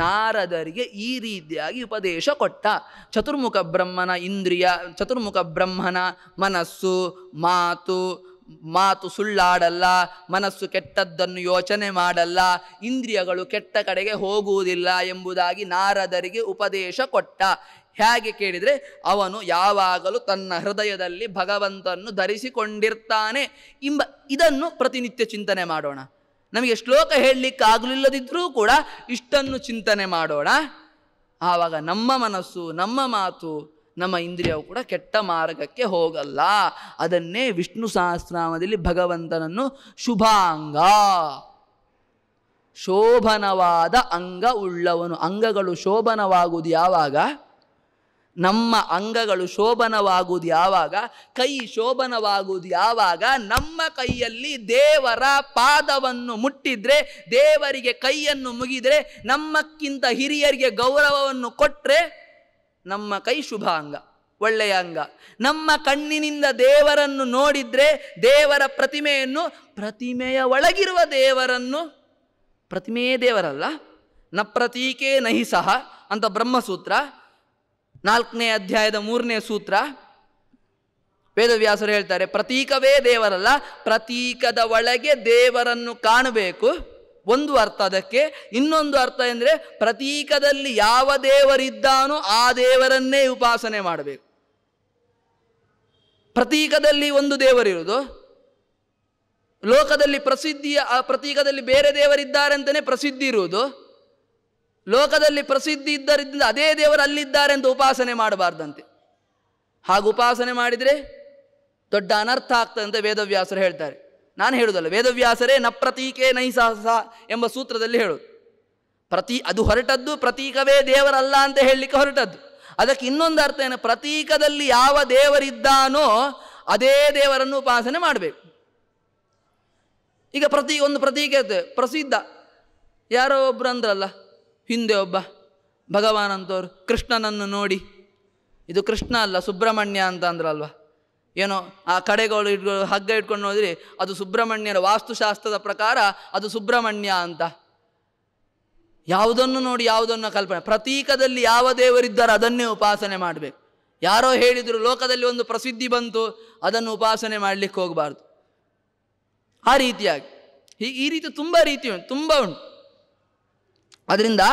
ನಾರದರಿಗೆ ಈ ರೀತಿಯಾಗಿ ಉಪದೇಶ ಕೊಟ್ಟ ಚತುರ್ಮುಖ ಬ್ರಹ್ಮನ ಇಂದ್ರಿಯ ಚತುರ್ಮುಖ ಬ್ರಹ್ಮನ ಮನಸ್ಸು ಮಾತು ಮಾತು ಸುಳ್ಳಾಡಲ್ಲ ಮನಸ್ಸು ಕೆಟ್ಟದ್ದನ್ನು ಯೋಚನೆ ಮಾಡಲ್ಲ ಇಂದ್ರಿಯಗಳು ಕೆಟ್ಟ ಕಡೆಗೆ ಹೋಗುವುದಿಲ್ಲ ಎಂಬುದಾಗಿ ನಾರದರಿಗೆ ಉಪದೇಶ ಕೊಟ್ಟ ಹೇಗೆ ಕೇಳಿದರೆ ಅವನು ಯಾವಾಗಲೂ ತನ್ನ ಹೃದಯದಲ್ಲಿ ಭಗವಂತನ್ನು ಧರಿಸಿಕೊಂಡಿರ್ತಾನೆ ಎಂಬ ಇದನ್ನು ಪ್ರತಿನಿತ್ಯ ಚಿಂತನೆ ಮಾಡೋಣ ನಮಗೆ ಶ್ಲೋಕ ಹೇಳಲಿಕ್ಕಾಗಲಿಲ್ಲದಿದ್ದರೂ ಕೂಡ ಇಷ್ಟನ್ನು ಚಿಂತನೆ ಮಾಡೋಣ ಆವಾಗ ನಮ್ಮ ಮನಸ್ಸು ನಮ್ಮ ಮಾತು ನಮ್ಮ ಇಂದ್ರಿಯವು ಕೂಡ ಕೆಟ್ಟ ಮಾರ್ಗಕ್ಕೆ ಹೋಗಲ್ಲ ಅದನ್ನೇ ವಿಷ್ಣು ಸಹಸ್ರನಾಮದಲ್ಲಿ ಭಗವಂತನನ್ನು ಶುಭಾಂಗ ಶೋಭನವಾದ ಅಂಗ ಉಳ್ಳವನು ಅಂಗಗಳು ಶೋಭನವಾಗುವುದು ಯಾವಾಗ ನಮ್ಮ ಅಂಗಗಳು ಶೋಭನವಾಗುವುದು ಯಾವಾಗ ಕೈ ಶೋಭನವಾಗುವುದು ಯಾವಾಗ ನಮ್ಮ ಕೈಯಲ್ಲಿ ದೇವರ ಪಾದವನ್ನು ಮುಟ್ಟಿದ್ರೆ ದೇವರಿಗೆ ಕೈಯನ್ನು ಮುಗಿದರೆ ನಮ್ಮಕ್ಕಿಂತ ಹಿರಿಯರಿಗೆ ಗೌರವವನ್ನು ಕೊಟ್ಟರೆ ನಮ್ಮ ಕೈ ಶುಭ ಅಂಗ ಒಳ್ಳೆಯ ಅಂಗ ನಮ್ಮ ಕಣ್ಣಿನಿಂದ ದೇವರನ್ನು ನೋಡಿದರೆ ದೇವರ ಪ್ರತಿಮೆಯನ್ನು ಪ್ರತಿಮೆಯ ಒಳಗಿರುವ ದೇವರನ್ನು ಪ್ರತಿಮೆಯೇ ದೇವರಲ್ಲ ನ ಪ್ರತೀಕೆ ನಹಿ ಸಹ ಅಂತ ಬ್ರಹ್ಮಸೂತ್ರ ನಾಲ್ಕನೇ ಅಧ್ಯಾಯದ ಮೂರನೇ ಸೂತ್ರ ವೇದವ್ಯಾಸರು ಹೇಳ್ತಾರೆ ಪ್ರತೀಕವೇ ದೇವರಲ್ಲ ಪ್ರತೀಕದ ಒಳಗೆ ದೇವರನ್ನು ಕಾಣಬೇಕು ಒಂದು ಅರ್ಥ ಅದಕ್ಕೆ ಇನ್ನೊಂದು ಅರ್ಥ ಎಂದರೆ ಪ್ರತೀಕದಲ್ಲಿ ಯಾವ ದೇವರಿದ್ದಾನೋ ಆ ದೇವರನ್ನೇ ಉಪಾಸನೆ ಮಾಡಬೇಕು ಪ್ರತೀಕದಲ್ಲಿ ಒಂದು ದೇವರಿರುವುದು ಲೋಕದಲ್ಲಿ ಪ್ರಸಿದ್ಧಿಯ ಪ್ರತೀಕದಲ್ಲಿ ಬೇರೆ ದೇವರಿದ್ದಾರೆ ಅಂತಲೇ ಪ್ರಸಿದ್ಧಿ ಇರುವುದು ಲೋಕದಲ್ಲಿ ಪ್ರಸಿದ್ಧಿ ಇದ್ದರಿಂದ ಅದೇ ದೇವರು ಅಲ್ಲಿದ್ದಾರೆ ಅಂತ ಉಪಾಸನೆ ಮಾಡಬಾರ್ದಂತೆ ಹಾಗೆ ಉಪಾಸನೆ ಮಾಡಿದರೆ ದೊಡ್ಡ ಅನರ್ಥ ಆಗ್ತದೆ ಅಂತ ವೇದವ್ಯಾಸರು ಹೇಳ್ತಾರೆ ನಾನು ಹೇಳುವುದಲ್ಲ ವೇದವ್ಯಾಸರೇ ನ ಪ್ರತೀಕೇ ನೈಸಾಹಸ ಎಂಬ ಸೂತ್ರದಲ್ಲಿ ಹೇಳೋದು ಪ್ರತಿ ಅದು ಹೊರಟದ್ದು ಪ್ರತೀಕವೇ ದೇವರಲ್ಲ ಅಂತ ಹೇಳಲಿಕ್ಕೆ ಹೊರಟದ್ದು ಅದಕ್ಕೆ ಇನ್ನೊಂದು ಅರ್ಥ ಏನು ಪ್ರತೀಕದಲ್ಲಿ ಯಾವ ದೇವರಿದ್ದಾನೋ ಅದೇ ದೇವರನ್ನು ಉಪಾಸನೆ ಮಾಡಬೇಕು ಈಗ ಪ್ರತಿ ಒಂದು ಪ್ರತೀಕ ಪ್ರಸಿದ್ಧ ಯಾರೋ ಒಬ್ರು ಅಂದ್ರಲ್ಲ ಹಿಂದೆ ಒಬ್ಬ ಭಗವಾನ್ ಅಂತವ್ರು ಕೃಷ್ಣನನ್ನು ನೋಡಿ ಇದು ಕೃಷ್ಣ ಅಲ್ಲ ಸುಬ್ರಹ್ಮಣ್ಯ ಅಂತ ಅಂದ್ರಲ್ವ ಏನೋ ಆ ಕಡೆಗಳು ಇಟ್ಕೊ ಹಗ್ಗ ಇಟ್ಕೊಂಡು ಹೋದ್ರೆ ಅದು ಸುಬ್ರಹ್ಮಣ್ಯರ ವಾಸ್ತುಶಾಸ್ತ್ರದ ಪ್ರಕಾರ ಅದು ಸುಬ್ರಹ್ಮಣ್ಯ ಅಂತ ಯಾವುದನ್ನು ನೋಡಿ ಯಾವುದನ್ನು ಕಲ್ಪನೆ ಪ್ರತೀಕದಲ್ಲಿ ಯಾವ ದೇವರಿದ್ದಾರೋ ಅದನ್ನೇ ಉಪಾಸನೆ ಮಾಡಬೇಕು ಯಾರೋ ಹೇಳಿದರು ಲೋಕದಲ್ಲಿ ಒಂದು ಪ್ರಸಿದ್ಧಿ ಬಂತು ಅದನ್ನು ಉಪಾಸನೆ ಮಾಡಲಿಕ್ಕೆ ಹೋಗಬಾರ್ದು ಆ ರೀತಿಯಾಗಿ ಈ ರೀತಿ ತುಂಬ ರೀತಿ ಉಂಟು ತುಂಬ ಉಂಟು ಅದರಿಂದ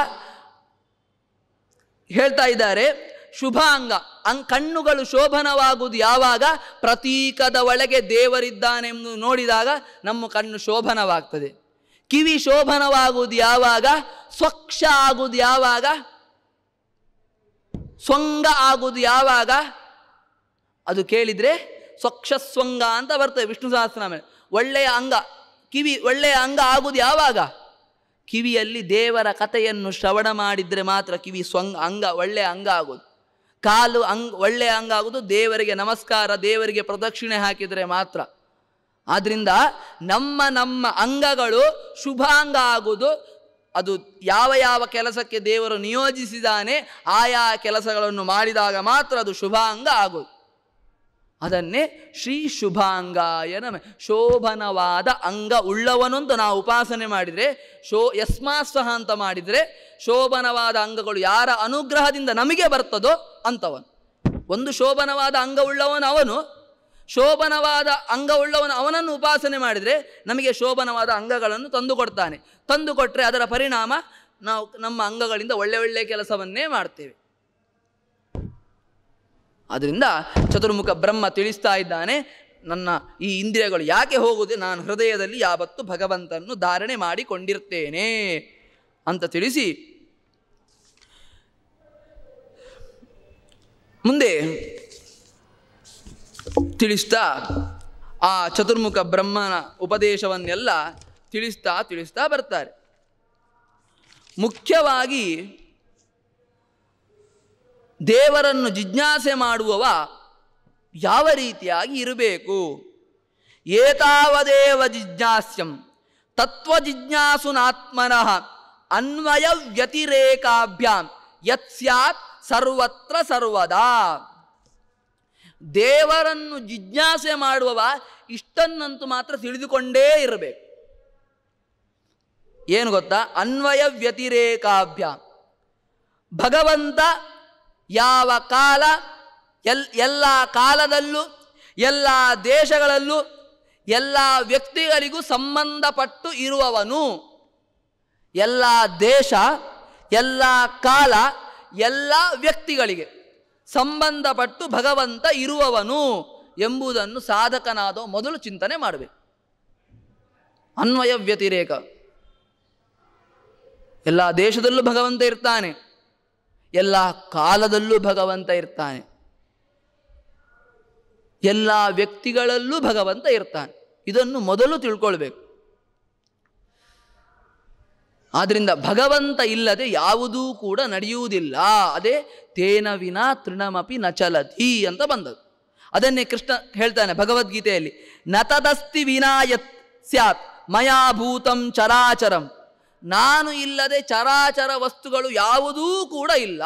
ಹೇಳ್ತಾ ಇದ್ದಾರೆ ಅಂಗ ಅಂಗ್ ಕಣ್ಣುಗಳು ಶೋಭನವಾಗುವುದು ಯಾವಾಗ ಪ್ರತೀಕದ ಒಳಗೆ ದೇವರಿದ್ದಾನೆಂದು ನೋಡಿದಾಗ ನಮ್ಮ ಕಣ್ಣು ಶೋಭನವಾಗ್ತದೆ ಕಿವಿ ಶೋಭನವಾಗುವುದು ಯಾವಾಗ ಸ್ವಕ್ಷ ಆಗುವುದು ಯಾವಾಗ ಸ್ವಂಗ ಆಗುವುದು ಯಾವಾಗ ಅದು ಕೇಳಿದರೆ ಸ್ವಕ್ಷ ಸ್ವಂಗ ಅಂತ ಬರ್ತದೆ ವಿಷ್ಣು ಮೇಲೆ ಒಳ್ಳೆಯ ಅಂಗ ಕಿವಿ ಒಳ್ಳೆಯ ಅಂಗ ಆಗುವುದು ಯಾವಾಗ ಕಿವಿಯಲ್ಲಿ ದೇವರ ಕಥೆಯನ್ನು ಶ್ರವಣ ಮಾಡಿದರೆ ಮಾತ್ರ ಕಿವಿ ಸ್ವಂಗ ಅಂಗ ಒಳ್ಳೆಯ ಅಂಗ ಆಗೋದು ಕಾಲು ಅಂಗ್ ಒಳ್ಳೆಯ ಆಗುವುದು ದೇವರಿಗೆ ನಮಸ್ಕಾರ ದೇವರಿಗೆ ಪ್ರದಕ್ಷಿಣೆ ಹಾಕಿದರೆ ಮಾತ್ರ ಆದ್ದರಿಂದ ನಮ್ಮ ನಮ್ಮ ಅಂಗಗಳು ಶುಭಾಂಗ ಆಗುವುದು ಅದು ಯಾವ ಯಾವ ಕೆಲಸಕ್ಕೆ ದೇವರು ನಿಯೋಜಿಸಿದಾನೆ ಆಯಾ ಕೆಲಸಗಳನ್ನು ಮಾಡಿದಾಗ ಮಾತ್ರ ಅದು ಶುಭಾಂಗ ಆಗುವುದು ಅದನ್ನೇ ಶ್ರೀ ಶುಭಾಂಗಾಯ ನಮ ಶೋಭನವಾದ ಅಂಗ ಉಳ್ಳವನೊಂದು ನಾವು ಉಪಾಸನೆ ಮಾಡಿದರೆ ಶೋ ಸಹ ಅಂತ ಮಾಡಿದರೆ ಶೋಭನವಾದ ಅಂಗಗಳು ಯಾರ ಅನುಗ್ರಹದಿಂದ ನಮಗೆ ಬರ್ತದೋ ಅಂಥವನು ಒಂದು ಶೋಭನವಾದ ಅಂಗವುಳ್ಳವನು ಅವನು ಶೋಭನವಾದ ಅಂಗವುಳ್ಳವನು ಅವನನ್ನು ಉಪಾಸನೆ ಮಾಡಿದರೆ ನಮಗೆ ಶೋಭನವಾದ ಅಂಗಗಳನ್ನು ತಂದುಕೊಡ್ತಾನೆ ತಂದುಕೊಟ್ಟರೆ ಅದರ ಪರಿಣಾಮ ನಾವು ನಮ್ಮ ಅಂಗಗಳಿಂದ ಒಳ್ಳೆ ಒಳ್ಳೆಯ ಕೆಲಸವನ್ನೇ ಮಾಡ್ತೇವೆ ಆದ್ದರಿಂದ ಚತುರ್ಮುಖ ಬ್ರಹ್ಮ ತಿಳಿಸ್ತಾ ಇದ್ದಾನೆ ನನ್ನ ಈ ಇಂದ್ರಿಯಗಳು ಯಾಕೆ ಹೋಗುವುದೇ ನಾನು ಹೃದಯದಲ್ಲಿ ಯಾವತ್ತು ಭಗವಂತನ್ನು ಧಾರಣೆ ಮಾಡಿಕೊಂಡಿರ್ತೇನೆ ಅಂತ ತಿಳಿಸಿ ಮುಂದೆ ತಿಳಿಸ್ತಾ ಆ ಚತುರ್ಮುಖ ಬ್ರಹ್ಮನ ಉಪದೇಶವನ್ನೆಲ್ಲ ತಿಳಿಸ್ತಾ ತಿಳಿಸ್ತಾ ಬರ್ತಾರೆ ಮುಖ್ಯವಾಗಿ ದೇವರನ್ನು ಜಿಜ್ಞಾಸೆ ಮಾಡುವವ ಯಾವ ರೀತಿಯಾಗಿ ಇರಬೇಕು ಏತಾವದೇವ ಜಿಜ್ಞಾಸ್ಯಂ ತತ್ವ ಜಿಜ್ಞಾಸುನಾತ್ಮನಃ ಅನ್ವಯ ವ್ಯತಿರೇಕಾಭ್ಯಾಂ ಯತ್ ಸ್ಯಾತ್ ಸರ್ವತ್ರ ಸರ್ವದಾ ದೇವರನ್ನು ಜಿಜ್ಞಾಸೆ ಮಾಡುವವ ಇಷ್ಟನ್ನಂತೂ ಮಾತ್ರ ತಿಳಿದುಕೊಂಡೇ ಇರಬೇಕು ಏನು ಗೊತ್ತಾ ಅನ್ವಯ ವ್ಯತಿರೇಕಾಭ್ಯ ಭಗವಂತ ಯಾವ ಕಾಲ ಎಲ್ ಎಲ್ಲ ಕಾಲದಲ್ಲೂ ಎಲ್ಲ ದೇಶಗಳಲ್ಲೂ ಎಲ್ಲ ವ್ಯಕ್ತಿಗಳಿಗೂ ಸಂಬಂಧಪಟ್ಟು ಇರುವವನು ಎಲ್ಲ ದೇಶ ಎಲ್ಲ ಕಾಲ ಎಲ್ಲ ವ್ಯಕ್ತಿಗಳಿಗೆ ಸಂಬಂಧಪಟ್ಟು ಭಗವಂತ ಇರುವವನು ಎಂಬುದನ್ನು ಸಾಧಕನಾದ ಮೊದಲು ಚಿಂತನೆ ಮಾಡಬೇಕು ಅನ್ವಯ ವ್ಯತಿರೇಕ ಎಲ್ಲ ದೇಶದಲ್ಲೂ ಭಗವಂತ ಇರ್ತಾನೆ ಎಲ್ಲ ಕಾಲದಲ್ಲೂ ಭಗವಂತ ಇರ್ತಾನೆ ಎಲ್ಲ ವ್ಯಕ್ತಿಗಳಲ್ಲೂ ಭಗವಂತ ಇರ್ತಾನೆ ಇದನ್ನು ಮೊದಲು ತಿಳ್ಕೊಳ್ಬೇಕು ಆದ್ದರಿಂದ ಭಗವಂತ ಇಲ್ಲದೆ ಯಾವುದೂ ಕೂಡ ನಡೆಯುವುದಿಲ್ಲ ಅದೇ ತೇನ ವಿನಾ ತೃಣಮಪಿ ನಚಲತಿ ಅಂತ ಬಂದದ್ದು ಅದನ್ನೇ ಕೃಷ್ಣ ಹೇಳ್ತಾನೆ ಭಗವದ್ಗೀತೆಯಲ್ಲಿ ನತದಸ್ತಿ ವಿನಾಯತ್ ಸ್ಯಾತ್ ಮಯಾಭೂತಂ ಚರಾಚರಂ ನಾನು ಇಲ್ಲದೆ ಚರಾಚರ ವಸ್ತುಗಳು ಯಾವುದೂ ಕೂಡ ಇಲ್ಲ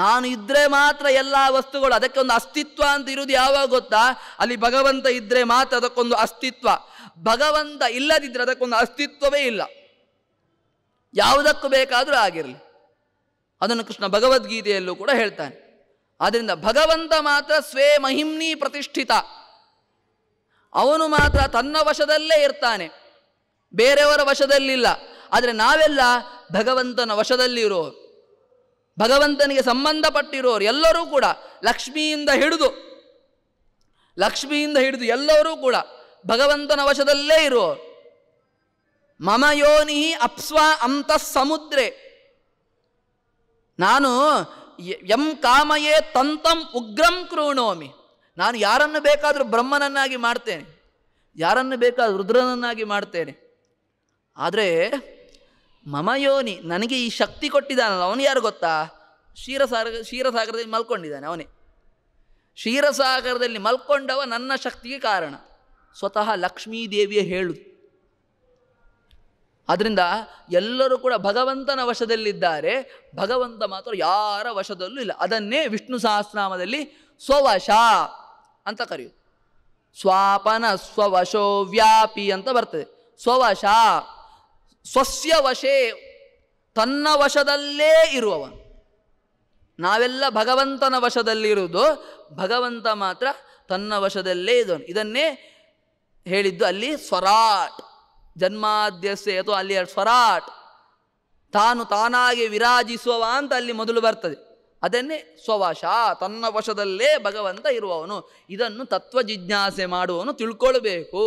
ನಾನು ಇದ್ದರೆ ಮಾತ್ರ ಎಲ್ಲ ವಸ್ತುಗಳು ಅದಕ್ಕೆ ಒಂದು ಅಸ್ತಿತ್ವ ಅಂತ ಇರುವುದು ಯಾವಾಗ ಗೊತ್ತಾ ಅಲ್ಲಿ ಭಗವಂತ ಇದ್ದರೆ ಮಾತ್ರ ಅದಕ್ಕೊಂದು ಅಸ್ತಿತ್ವ ಭಗವಂತ ಇಲ್ಲದಿದ್ದರೆ ಅದಕ್ಕೊಂದು ಅಸ್ತಿತ್ವವೇ ಇಲ್ಲ ಯಾವುದಕ್ಕೂ ಬೇಕಾದರೂ ಆಗಿರಲಿ ಅದನ್ನು ಕೃಷ್ಣ ಭಗವದ್ಗೀತೆಯಲ್ಲೂ ಕೂಡ ಹೇಳ್ತಾನೆ ಆದ್ದರಿಂದ ಭಗವಂತ ಮಾತ್ರ ಸ್ವೇ ಮಹಿಮ್ನಿ ಪ್ರತಿಷ್ಠಿತ ಅವನು ಮಾತ್ರ ತನ್ನ ವಶದಲ್ಲೇ ಇರ್ತಾನೆ ಬೇರೆಯವರ ವಶದಲ್ಲಿಲ್ಲ ಆದರೆ ನಾವೆಲ್ಲ ಭಗವಂತನ ವಶದಲ್ಲಿರೋರು ಭಗವಂತನಿಗೆ ಸಂಬಂಧಪಟ್ಟಿರೋರು ಎಲ್ಲರೂ ಕೂಡ ಲಕ್ಷ್ಮಿಯಿಂದ ಹಿಡಿದು ಲಕ್ಷ್ಮಿಯಿಂದ ಹಿಡಿದು ಎಲ್ಲರೂ ಕೂಡ ಭಗವಂತನ ವಶದಲ್ಲೇ ಇರೋರು ಮಮ ಯೋನಿ ಅಪ್ಸ್ವ ಅಂತ ಸಮುದ್ರೆ ನಾನು ಎಂ ಕಾಮಯೇ ತಂತಂ ಉಗ್ರಂ ಕೃಣೋಮಿ ನಾನು ಯಾರನ್ನು ಬೇಕಾದರೂ ಬ್ರಹ್ಮನನ್ನಾಗಿ ಮಾಡ್ತೇನೆ ಯಾರನ್ನು ಬೇಕಾದರೂ ರುದ್ರನನ್ನಾಗಿ ಮಾಡ್ತೇನೆ ಆದರೆ ಮಮಯೋನಿ ನನಗೆ ಈ ಶಕ್ತಿ ಕೊಟ್ಟಿದ್ದಾನಲ್ಲ ಅವನು ಯಾರು ಗೊತ್ತಾ ಕ್ಷೀರಸಾಗರ ಕ್ಷೀರಸಾಗರದಲ್ಲಿ ಮಲ್ಕೊಂಡಿದ್ದಾನೆ ಅವನೇ ಕ್ಷೀರಸಾಗರದಲ್ಲಿ ಮಲ್ಕೊಂಡವ ನನ್ನ ಶಕ್ತಿಗೆ ಕಾರಣ ಸ್ವತಃ ಲಕ್ಷ್ಮೀ ದೇವಿಯೇ ಹೇಳು ಆದ್ದರಿಂದ ಎಲ್ಲರೂ ಕೂಡ ಭಗವಂತನ ವಶದಲ್ಲಿದ್ದಾರೆ ಭಗವಂತ ಮಾತ್ರ ಯಾರ ವಶದಲ್ಲೂ ಇಲ್ಲ ಅದನ್ನೇ ವಿಷ್ಣು ಸಹಸ್ರನಾಮದಲ್ಲಿ ಸ್ವವಶ ಅಂತ ಕರೆಯುವುದು ಸ್ವಾಪನ ಸ್ವವಶೋ ವ್ಯಾಪಿ ಅಂತ ಬರ್ತದೆ ಸ್ವವಶ ಸ್ವಸ್ಯ ವಶೇ ತನ್ನ ವಶದಲ್ಲೇ ಇರುವವನು ನಾವೆಲ್ಲ ಭಗವಂತನ ವಶದಲ್ಲಿರುವುದು ಭಗವಂತ ಮಾತ್ರ ತನ್ನ ವಶದಲ್ಲೇ ಇದ್ದವನು ಇದನ್ನೇ ಹೇಳಿದ್ದು ಅಲ್ಲಿ ಸ್ವರಾಟ್ ಜನ್ಮಾದ್ಯಸೆ ಅಥವಾ ಅಲ್ಲಿ ಸ್ವರಾಟ್ ತಾನು ತಾನಾಗಿ ವಿರಾಜಿಸುವವ ಅಂತ ಅಲ್ಲಿ ಮೊದಲು ಬರ್ತದೆ ಅದನ್ನೇ ಸ್ವವಶ ತನ್ನ ವಶದಲ್ಲೇ ಭಗವಂತ ಇರುವವನು ಇದನ್ನು ತತ್ವ ಜಿಜ್ಞಾಸೆ ಮಾಡುವವನು ತಿಳ್ಕೊಳ್ಬೇಕು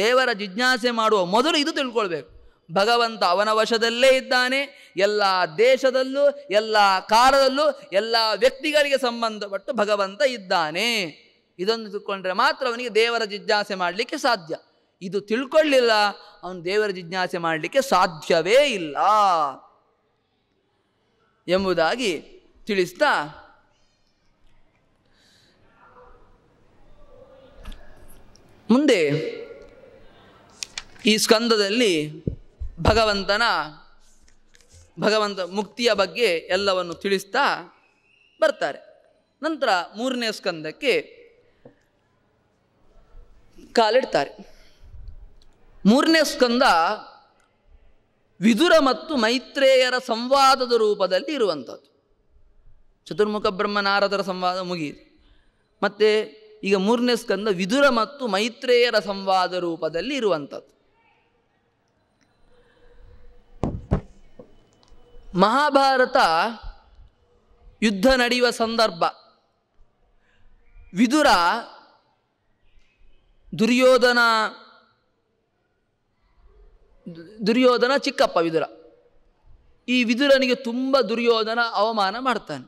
ದೇವರ ಜಿಜ್ಞಾಸೆ ಮಾಡುವ ಮೊದಲು ಇದು ತಿಳ್ಕೊಳ್ಬೇಕು ಭಗವಂತ ಅವನ ವಶದಲ್ಲೇ ಇದ್ದಾನೆ ಎಲ್ಲ ದೇಶದಲ್ಲೂ ಎಲ್ಲ ಕಾಲದಲ್ಲೂ ಎಲ್ಲ ವ್ಯಕ್ತಿಗಳಿಗೆ ಸಂಬಂಧಪಟ್ಟು ಭಗವಂತ ಇದ್ದಾನೆ ಇದನ್ನು ತಿಳ್ಕೊಂಡ್ರೆ ಮಾತ್ರ ಅವನಿಗೆ ದೇವರ ಜಿಜ್ಞಾಸೆ ಮಾಡಲಿಕ್ಕೆ ಸಾಧ್ಯ ಇದು ತಿಳ್ಕೊಳ್ಳಿಲ್ಲ ಅವನು ದೇವರ ಜಿಜ್ಞಾಸೆ ಮಾಡಲಿಕ್ಕೆ ಸಾಧ್ಯವೇ ಇಲ್ಲ ಎಂಬುದಾಗಿ ತಿಳಿಸ್ತಾ ಮುಂದೆ ಈ ಸ್ಕಂದದಲ್ಲಿ ಭಗವಂತನ ಭಗವಂತ ಮುಕ್ತಿಯ ಬಗ್ಗೆ ಎಲ್ಲವನ್ನು ತಿಳಿಸ್ತಾ ಬರ್ತಾರೆ ನಂತರ ಮೂರನೇ ಸ್ಕಂದಕ್ಕೆ ಕಾಲಿಡ್ತಾರೆ ಮೂರನೇ ಸ್ಕಂದ ವಿದುರ ಮತ್ತು ಮೈತ್ರೇಯರ ಸಂವಾದದ ರೂಪದಲ್ಲಿ ಇರುವಂಥದ್ದು ಚತುರ್ಮುಖ ಬ್ರಹ್ಮನಾರದರ ಸಂವಾದ ಮುಗಿಯಿತು ಮತ್ತು ಈಗ ಮೂರನೇ ಸ್ಕಂದ ವಿದುರ ಮತ್ತು ಮೈತ್ರೇಯರ ಸಂವಾದ ರೂಪದಲ್ಲಿ ಇರುವಂಥದ್ದು ಮಹಾಭಾರತ ಯುದ್ಧ ನಡೆಯುವ ಸಂದರ್ಭ ವಿದುರ ದುರ್ಯೋಧನ ದುರ್ಯೋಧನ ಚಿಕ್ಕಪ್ಪ ವಿದುರ ಈ ವಿದುರನಿಗೆ ತುಂಬ ದುರ್ಯೋಧನ ಅವಮಾನ ಮಾಡ್ತಾನೆ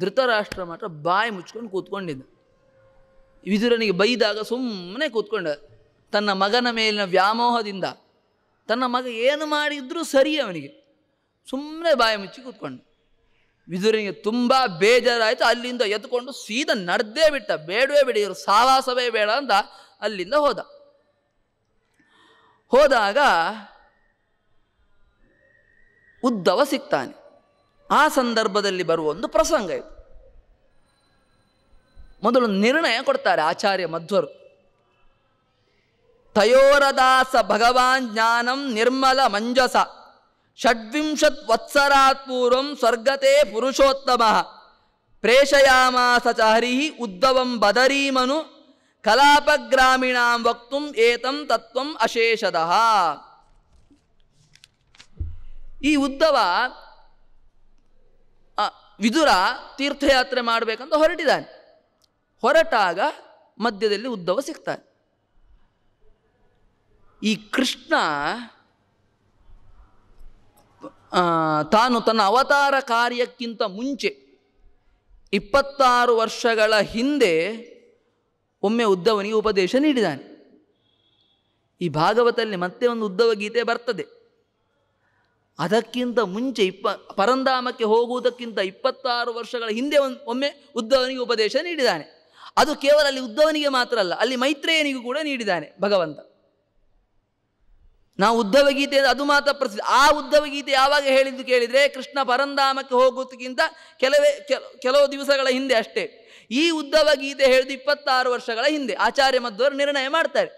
ಧೃತರಾಷ್ಟ್ರ ಮಾತ್ರ ಬಾಯಿ ಮುಚ್ಕೊಂಡು ಕೂತ್ಕೊಂಡಿದ್ದ ವಿದುರನಿಗೆ ಬೈದಾಗ ಸುಮ್ಮನೆ ಕೂತ್ಕೊಂಡ ತನ್ನ ಮಗನ ಮೇಲಿನ ವ್ಯಾಮೋಹದಿಂದ ತನ್ನ ಮಗ ಏನು ಮಾಡಿದ್ರೂ ಸರಿ ಅವನಿಗೆ ಸುಮ್ಮನೆ ಬಾಯಿ ಮುಚ್ಚಿ ಕೂತ್ಕೊಂಡು ವಿದುರಿಗೆ ತುಂಬ ಬೇಜಾರಾಯಿತು ಅಲ್ಲಿಂದ ಎದ್ಕೊಂಡು ಸೀದಾ ನಡೆದೇ ಬಿಟ್ಟ ಬೇಡವೇ ಬಿಡಿ ಇವರು ಬೇಡ ಅಂತ ಅಲ್ಲಿಂದ ಹೋದ ಹೋದಾಗ ಉದ್ದವ ಸಿಗ್ತಾನೆ ಆ ಸಂದರ್ಭದಲ್ಲಿ ಬರುವ ಒಂದು ಪ್ರಸಂಗ ಇದು ಮೊದಲು ನಿರ್ಣಯ ಕೊಡ್ತಾರೆ ಆಚಾರ್ಯ ಮಧ್ವರು ತಯೋರದಾಸ ಭಗವಾನ್ ಜ್ಞಾನಂ ನಿರ್ಮಲ ಮಂಜಸ ಷಡ್ವಿಂಶತ್ ವತ್ಸರಾತ್ ಪೂರ್ವಂ ಸ್ವರ್ಗತೆ ಪುರುಷೋತ್ತಮ ಪ್ರೇಷಯಾಮ ಚ ಹರಿ ಉದ್ದವಂ ಬದರೀಮನು ಕಲಾಪಗ್ರಾಮೀಣಾಂ ವಕ್ತುಂ ಏತಂ ತತ್ವಂ ಅಶೇಷದಃ ಈ ಉದ್ಧವ ವಿದುರ ತೀರ್ಥಯಾತ್ರೆ ಮಾಡಬೇಕಂತ ಹೊರಟಿದ್ದಾನೆ ಹೊರಟಾಗ ಮಧ್ಯದಲ್ಲಿ ಉದ್ಧವ ಸಿಗ್ತಾನೆ ಈ ಕೃಷ್ಣ ತಾನು ತನ್ನ ಅವತಾರ ಕಾರ್ಯಕ್ಕಿಂತ ಮುಂಚೆ ಇಪ್ಪತ್ತಾರು ವರ್ಷಗಳ ಹಿಂದೆ ಒಮ್ಮೆ ಉದ್ದವನಿಗೆ ಉಪದೇಶ ನೀಡಿದ್ದಾನೆ ಈ ಭಾಗವತಲ್ಲಿ ಮತ್ತೆ ಒಂದು ಉದ್ದವ ಗೀತೆ ಬರ್ತದೆ ಅದಕ್ಕಿಂತ ಮುಂಚೆ ಇಪ್ಪ ಪರಂಧಾಮಕ್ಕೆ ಹೋಗುವುದಕ್ಕಿಂತ ಇಪ್ಪತ್ತಾರು ವರ್ಷಗಳ ಹಿಂದೆ ಒಂದು ಒಮ್ಮೆ ಉದ್ದವನಿಗೆ ಉಪದೇಶ ನೀಡಿದ್ದಾನೆ ಅದು ಕೇವಲ ಅಲ್ಲಿ ಉದ್ದವನಿಗೆ ಮಾತ್ರ ಅಲ್ಲ ಅಲ್ಲಿ ಮೈತ್ರೇಯನಿಗೂ ಕೂಡ ನೀಡಿದ್ದಾನೆ ಭಗವಂತ ನಾವು ಉದ್ದವ ಗೀತೆ ಅದು ಮಾತ್ರ ಪ್ರಸಿದ್ಧ ಆ ಉದ್ಧವ ಗೀತೆ ಯಾವಾಗ ಹೇಳಿದ್ದು ಕೇಳಿದರೆ ಕೃಷ್ಣ ಪರಂಧಾಮಕ್ಕೆ ಹೋಗೋದಕ್ಕಿಂತ ಕೆಲವೇ ಕೆಲವು ದಿವಸಗಳ ಹಿಂದೆ ಅಷ್ಟೇ ಈ ಉದ್ದವ ಗೀತೆ ಹೇಳಿದ್ದು ಇಪ್ಪತ್ತಾರು ವರ್ಷಗಳ ಹಿಂದೆ ಆಚಾರ್ಯ ಮಧ್ವರು ನಿರ್ಣಯ ಮಾಡ್ತಾರೆ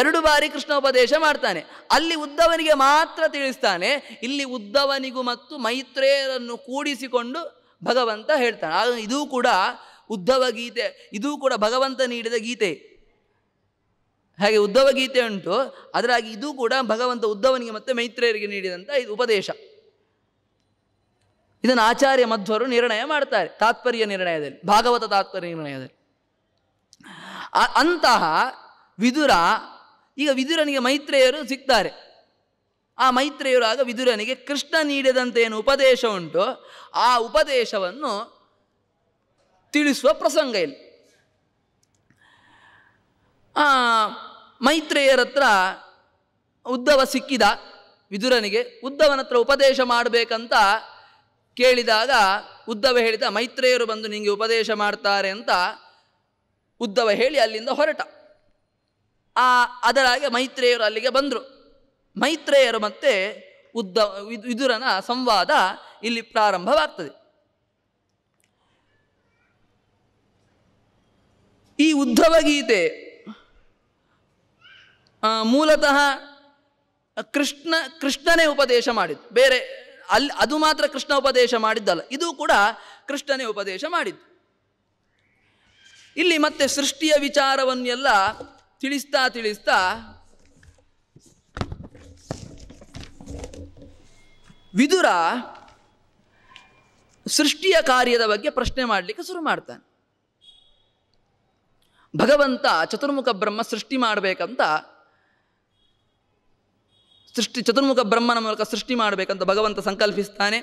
ಎರಡು ಬಾರಿ ಕೃಷ್ಣ ಉಪದೇಶ ಮಾಡ್ತಾನೆ ಅಲ್ಲಿ ಉದ್ದವನಿಗೆ ಮಾತ್ರ ತಿಳಿಸ್ತಾನೆ ಇಲ್ಲಿ ಉದ್ದವನಿಗೂ ಮತ್ತು ಮೈತ್ರೇಯರನ್ನು ಕೂಡಿಸಿಕೊಂಡು ಭಗವಂತ ಹೇಳ್ತಾನೆ ಆಗ ಇದೂ ಕೂಡ ಉದ್ದವ ಗೀತೆ ಇದೂ ಕೂಡ ಭಗವಂತ ನೀಡಿದ ಗೀತೆ ಹಾಗೆ ಉದ್ಧವ ಗೀತೆ ಉಂಟು ಅದರಾಗಿ ಇದು ಕೂಡ ಭಗವಂತ ಉದ್ಧವನಿಗೆ ಮತ್ತೆ ಮೈತ್ರೇಯರಿಗೆ ನೀಡಿದಂಥ ಇದು ಉಪದೇಶ ಇದನ್ನು ಆಚಾರ್ಯ ಮಧ್ವರು ನಿರ್ಣಯ ಮಾಡ್ತಾರೆ ತಾತ್ಪರ್ಯ ನಿರ್ಣಯದಲ್ಲಿ ಭಾಗವತ ತಾತ್ಪರ್ಯ ನಿರ್ಣಯದಲ್ಲಿ ಅಂತಹ ವಿದುರ ಈಗ ವಿದುರನಿಗೆ ಮೈತ್ರೇಯರು ಸಿಗ್ತಾರೆ ಆ ಮೈತ್ರೇಯರು ಆಗ ವಿದುರನಿಗೆ ಕೃಷ್ಣ ನೀಡಿದಂಥ ಏನು ಉಪದೇಶ ಉಂಟು ಆ ಉಪದೇಶವನ್ನು ತಿಳಿಸುವ ಪ್ರಸಂಗ ಇಲ್ಲಿ ಮೈತ್ರೇಯರತ್ರ ಉದ್ದವ ಸಿಕ್ಕಿದ ವಿದುರನಿಗೆ ಉದ್ದವನ ಹತ್ರ ಉಪದೇಶ ಮಾಡಬೇಕಂತ ಕೇಳಿದಾಗ ಉದ್ದವ ಹೇಳಿದ ಮೈತ್ರೇಯರು ಬಂದು ನಿಮಗೆ ಉಪದೇಶ ಮಾಡ್ತಾರೆ ಅಂತ ಉದ್ದವ ಹೇಳಿ ಅಲ್ಲಿಂದ ಹೊರಟ ಆ ಅದರಾಗೆ ಮೈತ್ರೇಯರು ಅಲ್ಲಿಗೆ ಬಂದರು ಮೈತ್ರೇಯರು ಮತ್ತೆ ಉದ್ದ ವಿದುರನ ಸಂವಾದ ಇಲ್ಲಿ ಪ್ರಾರಂಭವಾಗ್ತದೆ ಈ ಉದ್ಧವ ಗೀತೆ ಮೂಲತಃ ಕೃಷ್ಣ ಕೃಷ್ಣನೇ ಉಪದೇಶ ಮಾಡಿದ್ದು ಬೇರೆ ಅಲ್ಲಿ ಅದು ಮಾತ್ರ ಕೃಷ್ಣ ಉಪದೇಶ ಮಾಡಿದ್ದಲ್ಲ ಇದು ಕೂಡ ಕೃಷ್ಣನೇ ಉಪದೇಶ ಮಾಡಿದ್ದು ಇಲ್ಲಿ ಮತ್ತೆ ಸೃಷ್ಟಿಯ ವಿಚಾರವನ್ನೆಲ್ಲ ತಿಳಿಸ್ತಾ ತಿಳಿಸ್ತಾ ವಿದುರ ಸೃಷ್ಟಿಯ ಕಾರ್ಯದ ಬಗ್ಗೆ ಪ್ರಶ್ನೆ ಮಾಡಲಿಕ್ಕೆ ಶುರು ಮಾಡ್ತಾನೆ ಭಗವಂತ ಚತುರ್ಮುಖ ಬ್ರಹ್ಮ ಸೃಷ್ಟಿ ಮಾಡಬೇಕಂತ ಸೃಷ್ಟಿ ಚತುರ್ಮುಖ ಬ್ರಹ್ಮನ ಮೂಲಕ ಸೃಷ್ಟಿ ಮಾಡಬೇಕಂತ ಭಗವಂತ ಸಂಕಲ್ಪಿಸ್ತಾನೆ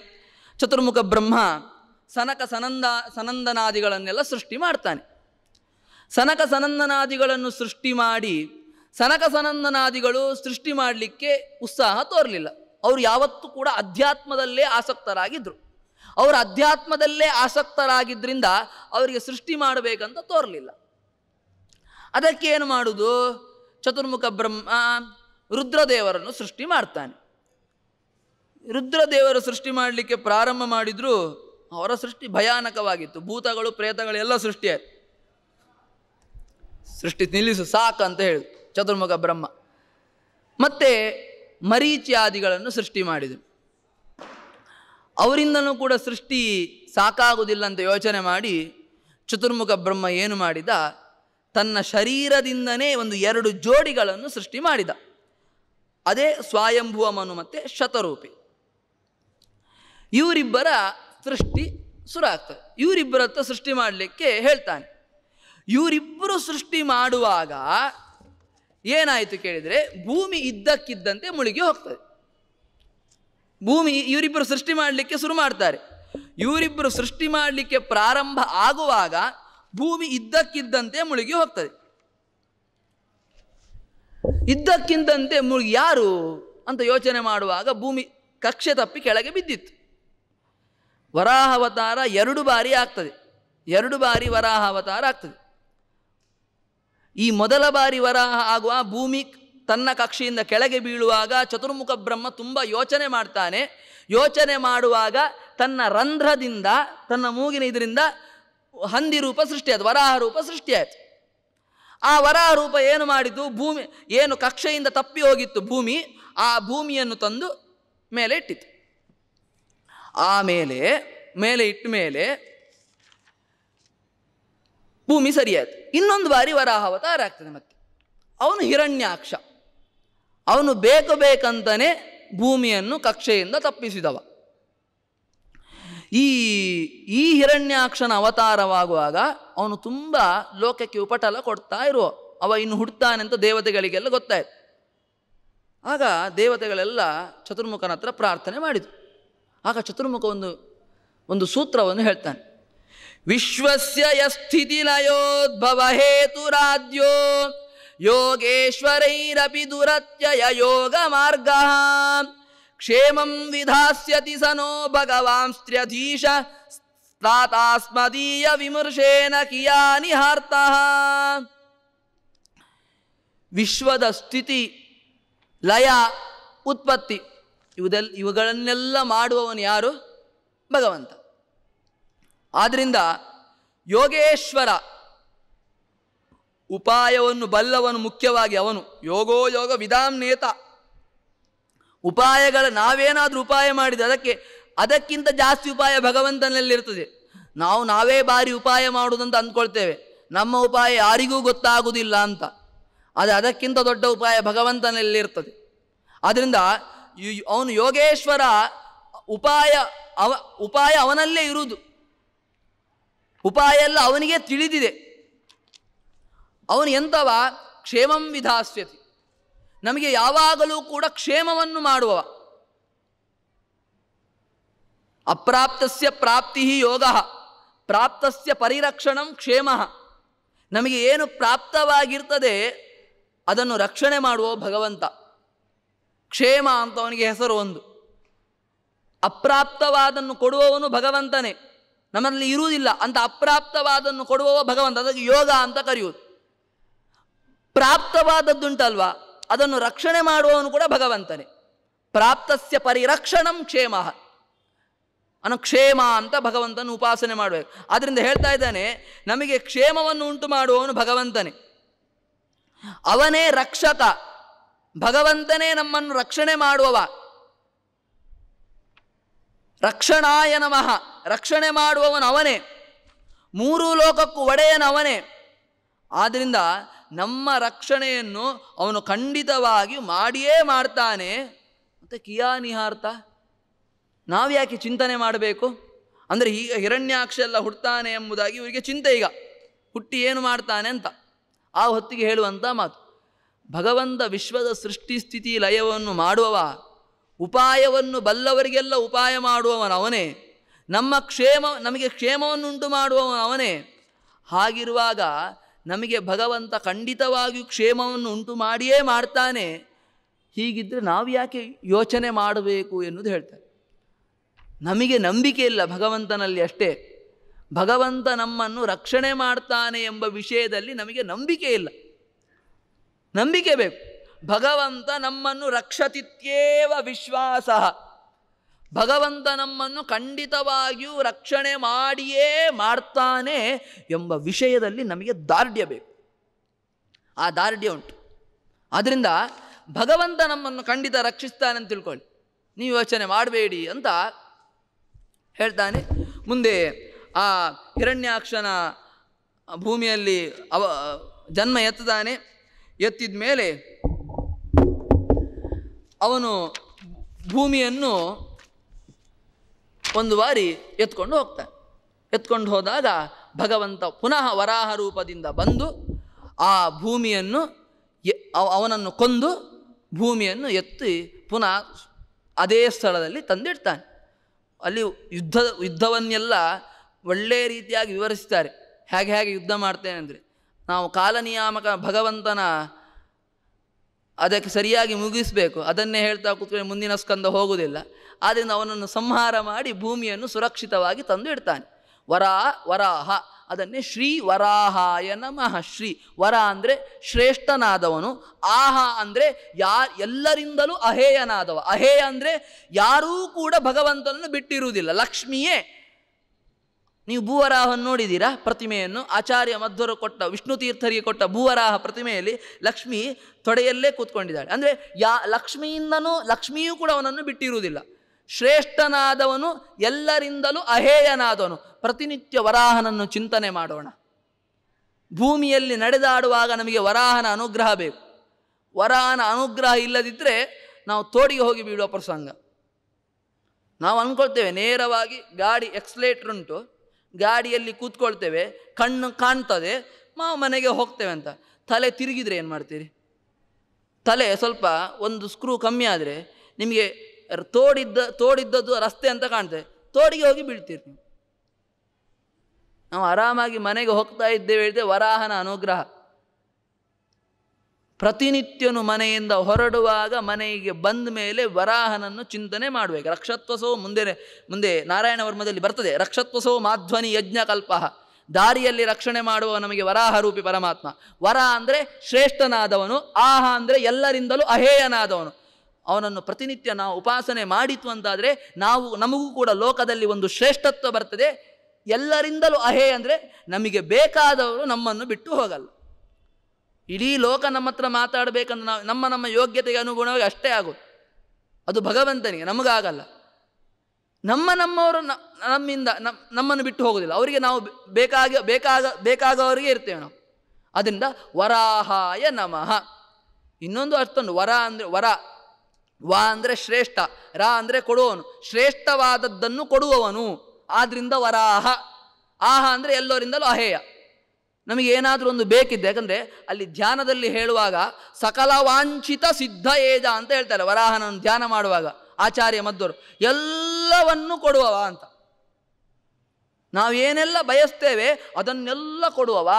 ಚತುರ್ಮುಖ ಬ್ರಹ್ಮ ಸನಕ ಸನಂದ ಸನಂದನಾದಿಗಳನ್ನೆಲ್ಲ ಸೃಷ್ಟಿ ಮಾಡ್ತಾನೆ ಸನಕ ಸನಂದನಾದಿಗಳನ್ನು ಸೃಷ್ಟಿ ಮಾಡಿ ಸನಕ ಸನಂದನಾದಿಗಳು ಸೃಷ್ಟಿ ಮಾಡಲಿಕ್ಕೆ ಉತ್ಸಾಹ ತೋರಲಿಲ್ಲ ಅವರು ಯಾವತ್ತೂ ಕೂಡ ಅಧ್ಯಾತ್ಮದಲ್ಲೇ ಆಸಕ್ತರಾಗಿದ್ದರು ಅವರು ಅಧ್ಯಾತ್ಮದಲ್ಲೇ ಆಸಕ್ತರಾಗಿದ್ದರಿಂದ ಅವರಿಗೆ ಸೃಷ್ಟಿ ಮಾಡಬೇಕಂತ ತೋರಲಿಲ್ಲ ಅದಕ್ಕೆ ಏನು ಮಾಡುವುದು ಚತುರ್ಮುಖ ಬ್ರಹ್ಮ ರುದ್ರದೇವರನ್ನು ಸೃಷ್ಟಿ ಮಾಡ್ತಾನೆ ರುದ್ರದೇವರು ಸೃಷ್ಟಿ ಮಾಡಲಿಕ್ಕೆ ಪ್ರಾರಂಭ ಮಾಡಿದರೂ ಅವರ ಸೃಷ್ಟಿ ಭಯಾನಕವಾಗಿತ್ತು ಭೂತಗಳು ಎಲ್ಲ ಸೃಷ್ಟಿಯಾಯಿತು ಸೃಷ್ಟಿ ನಿಲ್ಲಿಸು ಸಾಕು ಅಂತ ಹೇಳಿ ಚತುರ್ಮುಖ ಬ್ರಹ್ಮ ಮತ್ತೆ ಮರೀಚಿಯಾದಿಗಳನ್ನು ಸೃಷ್ಟಿ ಮಾಡಿದರು ಅವರಿಂದನೂ ಕೂಡ ಸೃಷ್ಟಿ ಸಾಕಾಗುವುದಿಲ್ಲ ಅಂತ ಯೋಚನೆ ಮಾಡಿ ಚತುರ್ಮುಖ ಬ್ರಹ್ಮ ಏನು ಮಾಡಿದ ತನ್ನ ಶರೀರದಿಂದನೇ ಒಂದು ಎರಡು ಜೋಡಿಗಳನ್ನು ಸೃಷ್ಟಿ ಮಾಡಿದ ಅದೇ ಸ್ವಾಯಂಭುವ ಮನು ಮತ್ತು ಶತರೂಪಿ ಇವರಿಬ್ಬರ ಸೃಷ್ಟಿ ಶುರು ಆಗ್ತದೆ ಇವರಿಬ್ಬರ ಹತ್ರ ಸೃಷ್ಟಿ ಮಾಡಲಿಕ್ಕೆ ಹೇಳ್ತಾನೆ ಇವರಿಬ್ಬರು ಸೃಷ್ಟಿ ಮಾಡುವಾಗ ಏನಾಯಿತು ಕೇಳಿದರೆ ಭೂಮಿ ಇದ್ದಕ್ಕಿದ್ದಂತೆ ಮುಳುಗಿ ಹೋಗ್ತದೆ ಭೂಮಿ ಇವರಿಬ್ಬರು ಸೃಷ್ಟಿ ಮಾಡಲಿಕ್ಕೆ ಶುರು ಮಾಡ್ತಾರೆ ಇವರಿಬ್ಬರು ಸೃಷ್ಟಿ ಮಾಡಲಿಕ್ಕೆ ಪ್ರಾರಂಭ ಆಗುವಾಗ ಭೂಮಿ ಇದ್ದಕ್ಕಿದ್ದಂತೆ ಮುಳುಗಿ ಹೋಗ್ತದೆ ಇದ್ದಕ್ಕಿಂತಂತೆ ಮುಳುಗಿ ಯಾರು ಅಂತ ಯೋಚನೆ ಮಾಡುವಾಗ ಭೂಮಿ ಕಕ್ಷೆ ತಪ್ಪಿ ಕೆಳಗೆ ಬಿದ್ದಿತ್ತು ವರಾಹವತಾರ ಎರಡು ಬಾರಿ ಆಗ್ತದೆ ಎರಡು ಬಾರಿ ವರಾಹಾವತಾರ ಆಗ್ತದೆ ಈ ಮೊದಲ ಬಾರಿ ವರಾಹ ಆಗುವ ಭೂಮಿ ತನ್ನ ಕಕ್ಷೆಯಿಂದ ಕೆಳಗೆ ಬೀಳುವಾಗ ಚತುರ್ಮುಖ ಬ್ರಹ್ಮ ತುಂಬ ಯೋಚನೆ ಮಾಡ್ತಾನೆ ಯೋಚನೆ ಮಾಡುವಾಗ ತನ್ನ ರಂಧ್ರದಿಂದ ತನ್ನ ಮೂಗಿನ ಇದರಿಂದ ಹಂದಿ ರೂಪ ಸೃಷ್ಟಿಯಾಯಿತು ವರಾಹ ರೂಪ ಸೃಷ್ಟಿಯಾಯಿತು ಆ ರೂಪ ಏನು ಮಾಡಿತು ಭೂಮಿ ಏನು ಕಕ್ಷೆಯಿಂದ ತಪ್ಪಿ ಹೋಗಿತ್ತು ಭೂಮಿ ಆ ಭೂಮಿಯನ್ನು ತಂದು ಮೇಲೆ ಇಟ್ಟಿತು ಆಮೇಲೆ ಮೇಲೆ ಇಟ್ಟ ಮೇಲೆ ಭೂಮಿ ಸರಿಯಾಯಿತು ಇನ್ನೊಂದು ಬಾರಿ ವರಾಹ ಅವತಾರ ಆಗ್ತದೆ ಮತ್ತೆ ಅವನು ಹಿರಣ್ಯಾಕ್ಷ ಅವನು ಬೇಕು ಬೇಕಂತಾನೆ ಭೂಮಿಯನ್ನು ಕಕ್ಷೆಯಿಂದ ತಪ್ಪಿಸಿದವ ಈ ಈ ಹಿರಣ್ಯಾಕ್ಷನ ಅವತಾರವಾಗುವಾಗ ಅವನು ತುಂಬ ಲೋಕಕ್ಕೆ ಉಪಟಲ ಕೊಡ್ತಾ ಇರುವ ಅವ ಇನ್ನು ಹುಡ್ತಾನೆ ಅಂತ ದೇವತೆಗಳಿಗೆಲ್ಲ ಗೊತ್ತಾಯ್ತು ಆಗ ದೇವತೆಗಳೆಲ್ಲ ಚತುರ್ಮುಖನ ಹತ್ರ ಪ್ರಾರ್ಥನೆ ಮಾಡಿದರು ಆಗ ಚತುರ್ಮುಖ ಒಂದು ಒಂದು ಸೂತ್ರವನ್ನು ಹೇಳ್ತಾನೆ ವಿಶ್ವಸ್ಯ ಯಸ್ಥಿತಿ ಲಯೋದ್ಭವ ಹೇತುರಾದ್ಯೋ ಯೋಗೇಶ್ವರೈರಪಿ ದುರತ್ಯಯ ಯೋಗ ಮಾರ್ಗ ಕ್ಷೇಮಂ ವಿಧಾಸ್ಯತಿ ಸನೋ ಭಗವಾಂ ಭಗವಾಂಸ್ತ್ರ್ಯಧೀಶ ತಾತಾಸ್ಮದೀಯ ವಿಮರ್ಶೇನ ಕಿಯಾನಿ ಹಾರ್ತಃ ವಿಶ್ವದ ಸ್ಥಿತಿ ಲಯ ಉತ್ಪತ್ತಿ ಇವುದೆಲ್ ಇವುಗಳನ್ನೆಲ್ಲ ಮಾಡುವವನು ಯಾರು ಭಗವಂತ ಆದ್ದರಿಂದ ಯೋಗೇಶ್ವರ ಉಪಾಯವನ್ನು ಬಲ್ಲವನು ಮುಖ್ಯವಾಗಿ ಅವನು ಯೋಗೋ ಯೋಗ ವಿಧಾಂ ನೇತ ಉಪಾಯಗಳ ನಾವೇನಾದರೂ ಉಪಾಯ ಮಾಡಿದ ಅದಕ್ಕೆ ಅದಕ್ಕಿಂತ ಜಾಸ್ತಿ ಉಪಾಯ ಭಗವಂತನಲ್ಲಿರ್ತದೆ ನಾವು ನಾವೇ ಬಾರಿ ಉಪಾಯ ಮಾಡುವುದಂತ ಅಂದ್ಕೊಳ್ತೇವೆ ನಮ್ಮ ಉಪಾಯ ಯಾರಿಗೂ ಗೊತ್ತಾಗುವುದಿಲ್ಲ ಅಂತ ಅದು ಅದಕ್ಕಿಂತ ದೊಡ್ಡ ಉಪಾಯ ಭಗವಂತನಲ್ಲಿರ್ತದೆ ಆದ್ದರಿಂದ ಅವನು ಯೋಗೇಶ್ವರ ಉಪಾಯ ಅವ ಉಪಾಯ ಅವನಲ್ಲೇ ಇರುವುದು ಉಪಾಯ ಎಲ್ಲ ಅವನಿಗೆ ತಿಳಿದಿದೆ ಅವನು ಎಂಥವ ಕ್ಷೇಮಂ ವಿಧಾಸ್ಯತಿ ನಮಗೆ ಯಾವಾಗಲೂ ಕೂಡ ಕ್ಷೇಮವನ್ನು ಮಾಡುವವ ಅಪ್ರಾಪ್ತಸ್ಯ ಪ್ರಾಪ್ತಿ ಯೋಗ ಪ್ರಾಪ್ತಸ್ಯ ಪರಿರಕ್ಷಣಂ ಕ್ಷೇಮ ನಮಗೆ ಏನು ಪ್ರಾಪ್ತವಾಗಿರ್ತದೆ ಅದನ್ನು ರಕ್ಷಣೆ ಮಾಡುವ ಭಗವಂತ ಕ್ಷೇಮ ಅಂತ ಅವನಿಗೆ ಹೆಸರು ಒಂದು ಅಪ್ರಾಪ್ತವಾದನ್ನು ಕೊಡುವವನು ಭಗವಂತನೇ ನಮ್ಮಲ್ಲಿ ಇರುವುದಿಲ್ಲ ಅಂತ ಅಪ್ರಾಪ್ತವಾದನ್ನು ಕೊಡುವವ ಭಗವಂತ ಅದಕ್ಕೆ ಯೋಗ ಅಂತ ಕರೆಯುವುದು ಪ್ರಾಪ್ತವಾದದ್ದುಂಟಲ್ವಾ ಅದನ್ನು ರಕ್ಷಣೆ ಮಾಡುವವನು ಕೂಡ ಭಗವಂತನೇ ಪ್ರಾಪ್ತಸ್ಯ ಪರಿರಕ್ಷಣಂ ಕ್ಷೇಮ ಅನು ಕ್ಷೇಮ ಅಂತ ಭಗವಂತನ ಉಪಾಸನೆ ಮಾಡಬೇಕು ಆದ್ದರಿಂದ ಹೇಳ್ತಾ ಇದ್ದಾನೆ ನಮಗೆ ಕ್ಷೇಮವನ್ನು ಉಂಟು ಮಾಡುವವನು ಭಗವಂತನೇ ಅವನೇ ರಕ್ಷತ ಭಗವಂತನೇ ನಮ್ಮನ್ನು ರಕ್ಷಣೆ ಮಾಡುವವ ರಕ್ಷಣಾಯ ನಮಃ ರಕ್ಷಣೆ ಮಾಡುವವನು ಅವನೇ ಮೂರು ಲೋಕಕ್ಕೂ ಒಡೆಯನವನೇ ಆದ್ದರಿಂದ ನಮ್ಮ ರಕ್ಷಣೆಯನ್ನು ಅವನು ಖಂಡಿತವಾಗಿ ಮಾಡಿಯೇ ಮಾಡ್ತಾನೆ ಮತ್ತು ಕಿಯಾ ನಿಹಾರ್ಥ ನಾವು ಯಾಕೆ ಚಿಂತನೆ ಮಾಡಬೇಕು ಅಂದರೆ ಈಗ ಹಿರಣ್ಯಾಕ್ಷ ಎಲ್ಲ ಹುಡ್ತಾನೆ ಎಂಬುದಾಗಿ ಇವರಿಗೆ ಚಿಂತೆ ಈಗ ಹುಟ್ಟಿ ಏನು ಮಾಡ್ತಾನೆ ಅಂತ ಆ ಹೊತ್ತಿಗೆ ಹೇಳುವಂಥ ಮಾತು ಭಗವಂತ ವಿಶ್ವದ ಸೃಷ್ಟಿ ಸ್ಥಿತಿ ಲಯವನ್ನು ಮಾಡುವವ ಉಪಾಯವನ್ನು ಬಲ್ಲವರಿಗೆಲ್ಲ ಉಪಾಯ ಮಾಡುವವನು ಅವನೇ ನಮ್ಮ ಕ್ಷೇಮ ನಮಗೆ ಕ್ಷೇಮವನ್ನುಂಟು ಮಾಡುವವನು ಅವನೇ ಹಾಗಿರುವಾಗ ನಮಗೆ ಭಗವಂತ ಖಂಡಿತವಾಗಿಯೂ ಕ್ಷೇಮವನ್ನು ಉಂಟು ಮಾಡಿಯೇ ಮಾಡ್ತಾನೆ ಹೀಗಿದ್ದರೆ ನಾವು ಯಾಕೆ ಯೋಚನೆ ಮಾಡಬೇಕು ಎನ್ನುವುದು ಹೇಳ್ತಾರೆ ನಮಗೆ ನಂಬಿಕೆ ಇಲ್ಲ ಭಗವಂತನಲ್ಲಿ ಅಷ್ಟೇ ಭಗವಂತ ನಮ್ಮನ್ನು ರಕ್ಷಣೆ ಮಾಡ್ತಾನೆ ಎಂಬ ವಿಷಯದಲ್ಲಿ ನಮಗೆ ನಂಬಿಕೆ ಇಲ್ಲ ನಂಬಿಕೆ ಬೇಕು ಭಗವಂತ ನಮ್ಮನ್ನು ರಕ್ಷತಿತ್ಯೇವ ವಿಶ್ವಾಸ ಭಗವಂತ ನಮ್ಮನ್ನು ಖಂಡಿತವಾಗಿಯೂ ರಕ್ಷಣೆ ಮಾಡಿಯೇ ಮಾಡ್ತಾನೆ ಎಂಬ ವಿಷಯದಲ್ಲಿ ನಮಗೆ ದಾರ್ಢ್ಯ ಬೇಕು ಆ ದಾರ್ಢ್ಯ ಉಂಟು ಆದ್ದರಿಂದ ಭಗವಂತ ನಮ್ಮನ್ನು ಖಂಡಿತ ರಕ್ಷಿಸ್ತಾನೆ ಅಂತ ತಿಳ್ಕೊಳ್ಳಿ ನೀವು ಯೋಚನೆ ಮಾಡಬೇಡಿ ಅಂತ ಹೇಳ್ತಾನೆ ಮುಂದೆ ಆ ಹಿರಣ್ಯಾಕ್ಷನ ಭೂಮಿಯಲ್ಲಿ ಅವ ಜನ್ಮ ಎತ್ತಾನೆ ಎತ್ತಿದ ಮೇಲೆ ಅವನು ಭೂಮಿಯನ್ನು ಒಂದು ಬಾರಿ ಎತ್ಕೊಂಡು ಹೋಗ್ತಾನೆ ಎತ್ಕೊಂಡು ಹೋದಾಗ ಭಗವಂತ ಪುನಃ ವರಾಹ ರೂಪದಿಂದ ಬಂದು ಆ ಭೂಮಿಯನ್ನು ಅವನನ್ನು ಕೊಂದು ಭೂಮಿಯನ್ನು ಎತ್ತಿ ಪುನಃ ಅದೇ ಸ್ಥಳದಲ್ಲಿ ತಂದಿಡ್ತಾನೆ ಅಲ್ಲಿ ಯುದ್ಧ ಯುದ್ಧವನ್ನೆಲ್ಲ ಒಳ್ಳೆಯ ರೀತಿಯಾಗಿ ವಿವರಿಸ್ತಾರೆ ಹೇಗೆ ಹೇಗೆ ಯುದ್ಧ ಮಾಡ್ತೇನೆ ಅಂದರೆ ನಾವು ಕಾಲನಿಯಾಮಕ ಭಗವಂತನ ಅದಕ್ಕೆ ಸರಿಯಾಗಿ ಮುಗಿಸಬೇಕು ಅದನ್ನೇ ಹೇಳ್ತಾ ಕೂತ್ಕೊಂಡು ಮುಂದಿನ ಸ್ಕಂದ ಹೋಗುವುದಿಲ್ಲ ಆದ್ದರಿಂದ ಅವನನ್ನು ಸಂಹಾರ ಮಾಡಿ ಭೂಮಿಯನ್ನು ಸುರಕ್ಷಿತವಾಗಿ ತಂದು ಇಡ್ತಾನೆ ವರಾ ವರಾಹ ಅದನ್ನೇ ಶ್ರೀ ವರಾಹಾಯ ನಮಃ ಶ್ರೀ ವರ ಅಂದರೆ ಶ್ರೇಷ್ಠನಾದವನು ಆಹ ಅಂದರೆ ಯಾ ಎಲ್ಲರಿಂದಲೂ ಅಹೇಯನಾದವ ಅಹೇಯ ಅಂದರೆ ಯಾರೂ ಕೂಡ ಭಗವಂತನನ್ನು ಬಿಟ್ಟಿರುವುದಿಲ್ಲ ಲಕ್ಷ್ಮಿಯೇ ನೀವು ಭೂವರಾಹವನ್ನು ನೋಡಿದ್ದೀರಾ ಪ್ರತಿಮೆಯನ್ನು ಆಚಾರ್ಯ ಮಧ್ವರು ಕೊಟ್ಟ ವಿಷ್ಣು ತೀರ್ಥರಿಗೆ ಕೊಟ್ಟ ಭೂವರಾಹ ಪ್ರತಿಮೆಯಲ್ಲಿ ಲಕ್ಷ್ಮಿ ತೊಡೆಯಲ್ಲೇ ಕೂತ್ಕೊಂಡಿದ್ದಾಳೆ ಅಂದರೆ ಯಾ ಲಕ್ಷ್ಮಿಯಿಂದನೂ ಲಕ್ಷ್ಮಿಯೂ ಕೂಡ ಅವನನ್ನು ಬಿಟ್ಟಿರುವುದಿಲ್ಲ ಶ್ರೇಷ್ಠನಾದವನು ಎಲ್ಲರಿಂದಲೂ ಅಹೇಯನಾದವನು ಪ್ರತಿನಿತ್ಯ ವರಾಹನನ್ನು ಚಿಂತನೆ ಮಾಡೋಣ ಭೂಮಿಯಲ್ಲಿ ನಡೆದಾಡುವಾಗ ನಮಗೆ ವರಾಹನ ಅನುಗ್ರಹ ಬೇಕು ವರಾಹನ ಅನುಗ್ರಹ ಇಲ್ಲದಿದ್ದರೆ ನಾವು ತೋಡಿಗೆ ಹೋಗಿ ಬೀಳುವ ಪ್ರಸಂಗ ನಾವು ಅಂದ್ಕೊಳ್ತೇವೆ ನೇರವಾಗಿ ಗಾಡಿ ಎಕ್ಸ್ಲೇಟ್ರ್ ಉಂಟು ಗಾಡಿಯಲ್ಲಿ ಕೂತ್ಕೊಳ್ತೇವೆ ಕಣ್ಣು ಕಾಣ್ತದೆ ನಾವು ಮನೆಗೆ ಹೋಗ್ತೇವೆ ಅಂತ ತಲೆ ತಿರುಗಿದರೆ ಏನು ಮಾಡ್ತೀರಿ ತಲೆ ಸ್ವಲ್ಪ ಒಂದು ಸ್ಕ್ರೂ ಕಮ್ಮಿ ಆದರೆ ನಿಮಗೆ ತೋಡಿದ್ದ ತೋಡಿದ್ದದ್ದು ರಸ್ತೆ ಅಂತ ಕಾಣ್ತದೆ ತೋಡಿಗೆ ಹೋಗಿ ಬೀಳ್ತೀರಿ ನೀವು ನಾವು ಆರಾಮಾಗಿ ಮನೆಗೆ ಹೋಗ್ತಾ ಇದ್ದೇವೆ ಹೇಳಿದೆ ವರಾಹನ ಅನುಗ್ರಹ ಪ್ರತಿನಿತ್ಯನು ಮನೆಯಿಂದ ಹೊರಡುವಾಗ ಮನೆಗೆ ಬಂದ ಮೇಲೆ ವರಾಹನನ್ನು ಚಿಂತನೆ ಮಾಡಬೇಕು ರಕ್ಷತ್ವಸೋ ಮುಂದೆ ಮುಂದೆ ನಾರಾಯಣ ವರ್ಮದಲ್ಲಿ ಬರ್ತದೆ ರಕ್ಷತ್ವಸೋ ಮಾಧ್ವನಿ ಯಜ್ಞ ದಾರಿಯಲ್ಲಿ ರಕ್ಷಣೆ ಮಾಡುವ ನಮಗೆ ವರಾಹ ರೂಪಿ ಪರಮಾತ್ಮ ವರ ಅಂದರೆ ಶ್ರೇಷ್ಠನಾದವನು ಆಹ ಅಂದರೆ ಎಲ್ಲರಿಂದಲೂ ಅಹೇಯನಾದವನು ಅವನನ್ನು ಪ್ರತಿನಿತ್ಯ ನಾವು ಉಪಾಸನೆ ಮಾಡಿತು ಅಂತಾದರೆ ನಾವು ನಮಗೂ ಕೂಡ ಲೋಕದಲ್ಲಿ ಒಂದು ಶ್ರೇಷ್ಠತ್ವ ಬರ್ತದೆ ಎಲ್ಲರಿಂದಲೂ ಅಹೇ ಅಂದರೆ ನಮಗೆ ಬೇಕಾದವರು ನಮ್ಮನ್ನು ಬಿಟ್ಟು ಹೋಗಲ್ಲ ಇಡೀ ಲೋಕ ನಮ್ಮ ಹತ್ರ ಮಾತಾಡಬೇಕಂದ್ರೆ ನಾವು ನಮ್ಮ ನಮ್ಮ ಯೋಗ್ಯತೆಗೆ ಅನುಗುಣವಾಗಿ ಅಷ್ಟೇ ಆಗೋದು ಅದು ಭಗವಂತನಿಗೆ ನಮಗಾಗಲ್ಲ ನಮ್ಮ ನಮ್ಮವರು ನಮ್ಮಿಂದ ನಮ್ಮ ನಮ್ಮನ್ನು ಬಿಟ್ಟು ಹೋಗೋದಿಲ್ಲ ಅವರಿಗೆ ನಾವು ಬೇಕಾಗಿ ಬೇಕಾಗ ಬೇಕಾಗವರಿಗೆ ಇರ್ತೇವೆ ನಾವು ಅದರಿಂದ ವರಾಹಾಯ ನಮಃ ಇನ್ನೊಂದು ಅರ್ಥವನ್ನು ವರ ಅಂದರೆ ವರ ವಾ ಅಂದರೆ ಶ್ರೇಷ್ಠ ರಾ ಅಂದರೆ ಕೊಡುವವನು ಶ್ರೇಷ್ಠವಾದದ್ದನ್ನು ಕೊಡುವವನು ಆದ್ದರಿಂದ ವರಾಹ ಆಹ ಅಂದರೆ ಎಲ್ಲರಿಂದಲೂ ಅಹೇಯ ನಮಗೆ ಏನಾದರೂ ಒಂದು ಬೇಕಿದ್ದೆ ಯಾಕಂದರೆ ಅಲ್ಲಿ ಧ್ಯಾನದಲ್ಲಿ ಹೇಳುವಾಗ ಸಕಲ ವಾಂಛಿತ ಸಿದ್ಧ ಏಜ ಅಂತ ಹೇಳ್ತಾರೆ ವರಾಹನನ್ನು ಧ್ಯಾನ ಮಾಡುವಾಗ ಆಚಾರ್ಯ ಮದ್ದವರು ಎಲ್ಲವನ್ನು ಕೊಡುವವ ಅಂತ ನಾವೇನೆಲ್ಲ ಬಯಸ್ತೇವೆ ಅದನ್ನೆಲ್ಲ ಕೊಡುವವ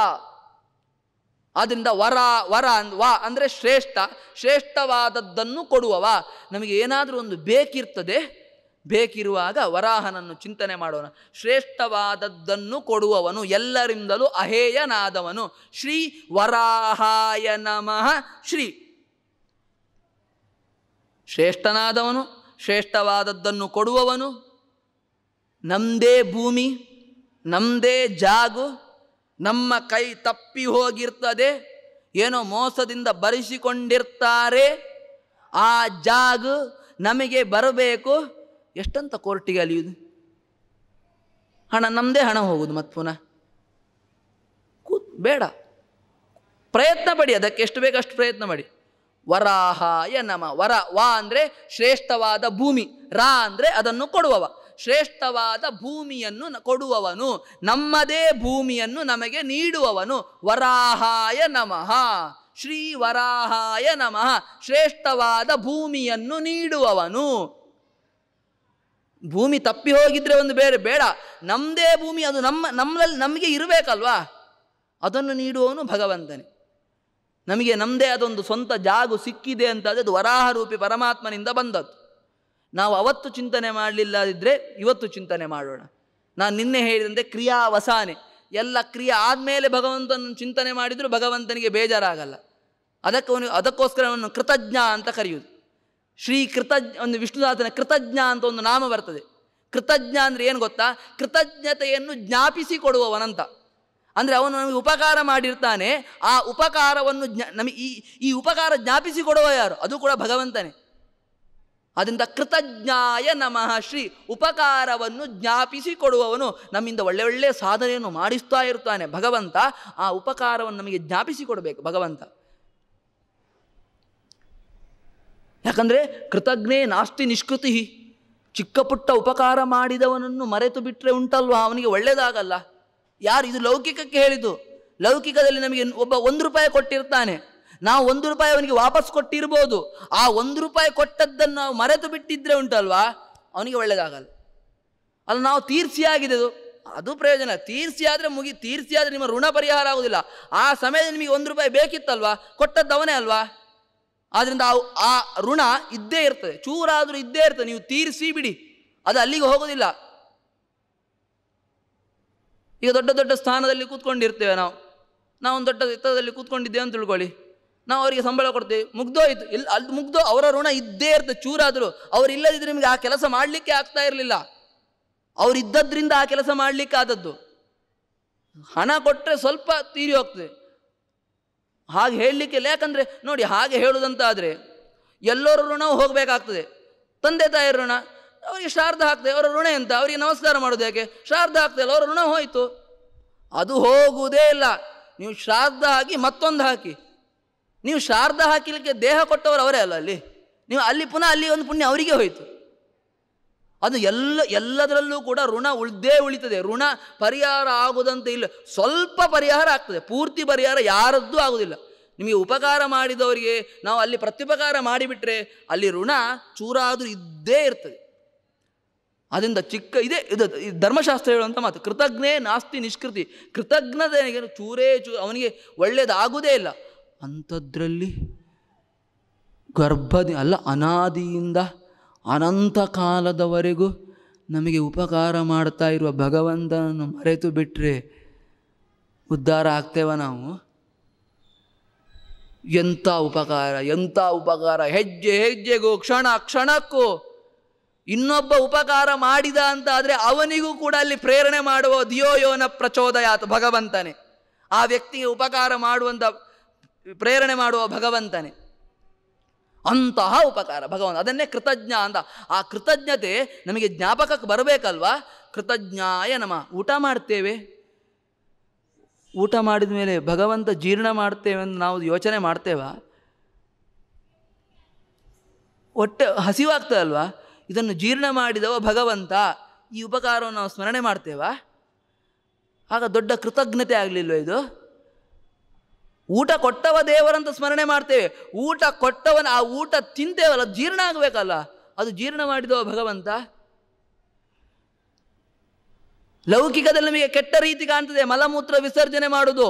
ಆದ್ದರಿಂದ ವರ ವರ ವಾ ಅಂದರೆ ಶ್ರೇಷ್ಠ ಶ್ರೇಷ್ಠವಾದದ್ದನ್ನು ಕೊಡುವವ ನಮಗೆ ಏನಾದರೂ ಒಂದು ಬೇಕಿರ್ತದೆ ಬೇಕಿರುವಾಗ ವರಾಹನನ್ನು ಚಿಂತನೆ ಮಾಡೋಣ ಶ್ರೇಷ್ಠವಾದದ್ದನ್ನು ಕೊಡುವವನು ಎಲ್ಲರಿಂದಲೂ ಅಹೇಯನಾದವನು ಶ್ರೀ ವರಾಹಾಯ ನಮಃ ಶ್ರೀ ಶ್ರೇಷ್ಠನಾದವನು ಶ್ರೇಷ್ಠವಾದದ್ದನ್ನು ಕೊಡುವವನು ನಮ್ದೇ ಭೂಮಿ ನಮ್ಮದೇ ಜಾಗು ನಮ್ಮ ಕೈ ತಪ್ಪಿ ಹೋಗಿರ್ತದೆ ಏನೋ ಮೋಸದಿಂದ ಬರಿಸಿಕೊಂಡಿರ್ತಾರೆ ಆ ಜಾಗ ನಮಗೆ ಬರಬೇಕು ಎಷ್ಟಂತ ಕೋರ್ಟಿಗೆ ಅಲಿಯುವುದು ಹಣ ನಮ್ಮದೇ ಹಣ ಹೋಗುದು ಮತ್ತು ಪುನಃ ಕೂತ್ ಬೇಡ ಪ್ರಯತ್ನ ಪಡಿ ಅದಕ್ಕೆ ಎಷ್ಟು ಬೇಕಷ್ಟು ಪ್ರಯತ್ನ ಮಾಡಿ ವರಾಹಾಯ ನಮ ವರ ವಾ ಅಂದರೆ ಶ್ರೇಷ್ಠವಾದ ಭೂಮಿ ರಾ ಅಂದರೆ ಅದನ್ನು ಕೊಡುವವ ಶ್ರೇಷ್ಠವಾದ ಭೂಮಿಯನ್ನು ಕೊಡುವವನು ನಮ್ಮದೇ ಭೂಮಿಯನ್ನು ನಮಗೆ ನೀಡುವವನು ವರಾಹಾಯ ನಮಃ ಶ್ರೀ ವರಾಹಾಯ ನಮಃ ಶ್ರೇಷ್ಠವಾದ ಭೂಮಿಯನ್ನು ನೀಡುವವನು ಭೂಮಿ ತಪ್ಪಿ ಹೋಗಿದ್ರೆ ಒಂದು ಬೇರೆ ಬೇಡ ನಮ್ಮದೇ ಭೂಮಿ ಅದು ನಮ್ಮ ನಮ್ಮಲ್ಲಿ ನಮಗೆ ಇರಬೇಕಲ್ವಾ ಅದನ್ನು ನೀಡುವವನು ಭಗವಂತನೇ ನಮಗೆ ನಮ್ಮದೇ ಅದೊಂದು ಸ್ವಂತ ಜಾಗು ಸಿಕ್ಕಿದೆ ಅಂತಾದರೆ ಅದು ವರಾಹರೂಪಿ ಪರಮಾತ್ಮನಿಂದ ಬಂದದ್ದು ನಾವು ಅವತ್ತು ಚಿಂತನೆ ಮಾಡಲಿಲ್ಲದಿದ್ದರೆ ಇವತ್ತು ಚಿಂತನೆ ಮಾಡೋಣ ನಾನು ನಿನ್ನೆ ಹೇಳಿದಂತೆ ಕ್ರಿಯಾ ವಸಾನೆ ಎಲ್ಲ ಕ್ರಿಯೆ ಆದಮೇಲೆ ಭಗವಂತನ ಚಿಂತನೆ ಮಾಡಿದರೂ ಭಗವಂತನಿಗೆ ಬೇಜಾರಾಗಲ್ಲ ಅದಕ್ಕೆ ಅದಕ್ಕೋಸ್ಕರ ಅವನು ಕೃತಜ್ಞ ಅಂತ ಕರೆಯುವುದು ಶ್ರೀ ಕೃತಜ್ಞ ಒಂದು ವಿಷ್ಣುನಾಥನ ಕೃತಜ್ಞ ಅಂತ ಒಂದು ನಾಮ ಬರ್ತದೆ ಕೃತಜ್ಞ ಅಂದರೆ ಏನು ಗೊತ್ತಾ ಕೃತಜ್ಞತೆಯನ್ನು ಜ್ಞಾಪಿಸಿ ಕೊಡುವವನಂತ ಅಂದರೆ ಅವನು ನಮಗೆ ಉಪಕಾರ ಮಾಡಿರ್ತಾನೆ ಆ ಉಪಕಾರವನ್ನು ಜ್ಞಾ ನಮಗೆ ಈ ಈ ಉಪಕಾರ ಜ್ಞಾಪಿಸಿ ಕೊಡುವ ಯಾರು ಅದು ಕೂಡ ಭಗವಂತನೇ ಅದರಿಂದ ಕೃತಜ್ಞಾಯ ನಮಃ ಶ್ರೀ ಉಪಕಾರವನ್ನು ಜ್ಞಾಪಿಸಿ ಕೊಡುವವನು ನಮ್ಮಿಂದ ಒಳ್ಳೆ ಒಳ್ಳೆಯ ಸಾಧನೆಯನ್ನು ಮಾಡಿಸ್ತಾ ಇರ್ತಾನೆ ಭಗವಂತ ಆ ಉಪಕಾರವನ್ನು ನಮಗೆ ಜ್ಞಾಪಿಸಿ ಕೊಡಬೇಕು ಭಗವಂತ ಯಾಕಂದರೆ ಕೃತಜ್ಞೆ ನಾಸ್ತಿ ನಿಷ್ಕೃತಿ ಚಿಕ್ಕ ಪುಟ್ಟ ಉಪಕಾರ ಮಾಡಿದವನನ್ನು ಮರೆತು ಬಿಟ್ಟರೆ ಉಂಟಲ್ವಾ ಅವನಿಗೆ ಒಳ್ಳೆಯದಾಗಲ್ಲ ಯಾರು ಇದು ಲೌಕಿಕಕ್ಕೆ ಹೇಳಿದ್ದು ಲೌಕಿಕದಲ್ಲಿ ನಮಗೆ ಒಬ್ಬ ಒಂದು ರೂಪಾಯಿ ಕೊಟ್ಟಿರ್ತಾನೆ ನಾವು ಒಂದು ರೂಪಾಯಿ ಅವನಿಗೆ ವಾಪಸ್ ಕೊಟ್ಟಿರ್ಬೋದು ಆ ಒಂದು ರೂಪಾಯಿ ಕೊಟ್ಟದ್ದನ್ನು ನಾವು ಮರೆತು ಬಿಟ್ಟಿದ್ದರೆ ಉಂಟಲ್ವಾ ಅವನಿಗೆ ಒಳ್ಳೆಯದಾಗಲ್ಲ ಅಲ್ಲ ನಾವು ತೀರ್ಸಿ ಆಗಿದೆ ಅದು ಅದು ಪ್ರಯೋಜನ ತೀರ್ಸಿ ಆದರೆ ಮುಗಿ ತೀರ್ಸಿ ಆದರೆ ನಿಮ್ಮ ಋಣ ಪರಿಹಾರ ಆಗುವುದಿಲ್ಲ ಆ ಸಮಯದಲ್ಲಿ ನಿಮಗೆ ಒಂದು ರೂಪಾಯಿ ಬೇಕಿತ್ತಲ್ವಾ ಕೊಟ್ಟದ್ದು ಅವನೇ ಅಲ್ವಾ ಆದ್ದರಿಂದ ಆ ಋಣ ಇದ್ದೇ ಇರ್ತದೆ ಚೂರಾದರೂ ಇದ್ದೇ ಇರ್ತದೆ ನೀವು ತೀರಿಸಿ ಬಿಡಿ ಅದು ಅಲ್ಲಿಗೆ ಹೋಗೋದಿಲ್ಲ ಈಗ ದೊಡ್ಡ ದೊಡ್ಡ ಸ್ಥಾನದಲ್ಲಿ ಕೂತ್ಕೊಂಡಿರ್ತೇವೆ ನಾವು ನಾವು ಒಂದು ದೊಡ್ಡ ಎತ್ತರದಲ್ಲಿ ಕೂತ್ಕೊಂಡಿದ್ದೇವೆ ಅಂತ ತಿಳ್ಕೊಳ್ಳಿ ನಾವು ಅವರಿಗೆ ಸಂಬಳ ಕೊಡ್ತೇವೆ ಇತ್ತು ಇಲ್ಲಿ ಅಲ್ಲಿ ಮುಗ್ದೋ ಅವರ ಋಣ ಇದ್ದೇ ಇರ್ತದೆ ಚೂರಾದರೂ ಅವ್ರು ಇಲ್ಲದಿದ್ದರೆ ನಿಮಗೆ ಆ ಕೆಲಸ ಮಾಡಲಿಕ್ಕೆ ಆಗ್ತಾ ಇರಲಿಲ್ಲ ಅವರಿದ್ದದ್ರಿಂದ ಆ ಕೆಲಸ ಮಾಡಲಿಕ್ಕೆ ಆದದ್ದು ಹಣ ಕೊಟ್ಟರೆ ಸ್ವಲ್ಪ ತೀರಿ ಹೋಗ್ತದೆ ಹಾಗೆ ಹೇಳಲಿಕ್ಕೆ ಯಾಕಂದರೆ ನೋಡಿ ಹಾಗೆ ಹೇಳುವುದಂತಾದರೆ ಎಲ್ಲರ ಋಣ ಹೋಗಬೇಕಾಗ್ತದೆ ತಂದೆ ತಾಯಿ ಋಣ ಅವರಿಗೆ ಶ್ರಾರ್ಧ ಹಾಕ್ತದೆ ಅವರ ಋಣ ಅಂತ ಅವರಿಗೆ ನಮಸ್ಕಾರ ಮಾಡೋದು ಯಾಕೆ ಶಾರ್ಧ ಹಾಕ್ತಲ್ಲ ಅವರ ಋಣ ಹೋಯಿತು ಅದು ಹೋಗುವುದೇ ಇಲ್ಲ ನೀವು ಶ್ರಾರ್ಧ ಹಾಕಿ ಮತ್ತೊಂದು ಹಾಕಿ ನೀವು ಶ್ರಾರ್ಧ ಹಾಕಿಲಿಕ್ಕೆ ದೇಹ ಕೊಟ್ಟವರು ಅವರೇ ಅಲ್ಲ ಅಲ್ಲಿ ನೀವು ಅಲ್ಲಿ ಪುನಃ ಅಲ್ಲಿ ಒಂದು ಪುಣ್ಯ ಅವರಿಗೆ ಹೋಯಿತು ಅದು ಎಲ್ಲ ಎಲ್ಲದರಲ್ಲೂ ಕೂಡ ಋಣ ಉಳ್ದೇ ಉಳಿತದೆ ಋಣ ಪರಿಹಾರ ಆಗುವುದಂತೆ ಇಲ್ಲ ಸ್ವಲ್ಪ ಪರಿಹಾರ ಆಗ್ತದೆ ಪೂರ್ತಿ ಪರಿಹಾರ ಯಾರದ್ದು ಆಗುವುದಿಲ್ಲ ನಿಮಗೆ ಉಪಕಾರ ಮಾಡಿದವರಿಗೆ ನಾವು ಅಲ್ಲಿ ಪ್ರತ್ಯುಪಕಾರ ಮಾಡಿಬಿಟ್ರೆ ಅಲ್ಲಿ ಋಣ ಚೂರಾದರೂ ಇದ್ದೇ ಇರ್ತದೆ ಅದರಿಂದ ಚಿಕ್ಕ ಇದೇ ಇದು ಧರ್ಮಶಾಸ್ತ್ರ ಹೇಳುವಂಥ ಮಾತು ಕೃತಜ್ಞೆ ನಾಸ್ತಿ ನಿಷ್ಕೃತಿ ಕೃತಜ್ಞತೆ ಚೂರೇ ಚೂ ಅವನಿಗೆ ಒಳ್ಳೆಯದಾಗುವುದೇ ಇಲ್ಲ ಅಂಥದ್ರಲ್ಲಿ ಗರ್ಭದಿ ಅಲ್ಲ ಅನಾದಿಯಿಂದ ಅನಂತ ಕಾಲದವರೆಗೂ ನಮಗೆ ಉಪಕಾರ ಮಾಡ್ತಾ ಇರುವ ಭಗವಂತನನ್ನು ಮರೆತು ಬಿಟ್ಟರೆ ಉದ್ಧಾರ ಆಗ್ತೇವ ನಾವು ಎಂಥ ಉಪಕಾರ ಎಂಥ ಉಪಕಾರ ಹೆಜ್ಜೆ ಹೆಜ್ಜೆಗೂ ಕ್ಷಣ ಕ್ಷಣಕ್ಕೂ ಇನ್ನೊಬ್ಬ ಉಪಕಾರ ಮಾಡಿದ ಅಂತ ಆದರೆ ಅವನಿಗೂ ಕೂಡ ಅಲ್ಲಿ ಪ್ರೇರಣೆ ಮಾಡುವ ದಿಯೋಯೋನ ಪ್ರಚೋದಯಾತ ಭಗವಂತನೇ ಆ ವ್ಯಕ್ತಿಗೆ ಉಪಕಾರ ಮಾಡುವಂಥ ಪ್ರೇರಣೆ ಮಾಡುವ ಭಗವಂತನೇ ಅಂತಹ ಉಪಕಾರ ಭಗವಂತ ಅದನ್ನೇ ಕೃತಜ್ಞ ಅಂತ ಆ ಕೃತಜ್ಞತೆ ನಮಗೆ ಜ್ಞಾಪಕಕ್ಕೆ ಬರಬೇಕಲ್ವಾ ಕೃತಜ್ಞಾಯ ನಮ ಊಟ ಮಾಡ್ತೇವೆ ಊಟ ಮಾಡಿದ ಮೇಲೆ ಭಗವಂತ ಜೀರ್ಣ ಮಾಡ್ತೇವೆ ಅಂತ ನಾವು ಯೋಚನೆ ಮಾಡ್ತೇವ ಒಟ್ಟೆ ಹಸಿವಾಗ್ತದಲ್ವಾ ಇದನ್ನು ಜೀರ್ಣ ಮಾಡಿದವ ಭಗವಂತ ಈ ಉಪಕಾರವನ್ನು ನಾವು ಸ್ಮರಣೆ ಮಾಡ್ತೇವಾ ಆಗ ದೊಡ್ಡ ಕೃತಜ್ಞತೆ ಆಗಲಿಲ್ವ ಇದು ಊಟ ಕೊಟ್ಟವ ದೇವರಂತ ಸ್ಮರಣೆ ಮಾಡ್ತೇವೆ ಊಟ ಕೊಟ್ಟವನ ಆ ಊಟ ತಿಂತೇವಲ್ಲ ಜೀರ್ಣ ಆಗಬೇಕಲ್ಲ ಅದು ಜೀರ್ಣ ಮಾಡಿದವ ಭಗವಂತ ಲೌಕಿಕದಲ್ಲಿ ನಮಗೆ ಕೆಟ್ಟ ರೀತಿ ಕಾಣ್ತದೆ ಮಲಮೂತ್ರ ವಿಸರ್ಜನೆ ಮಾಡುವುದು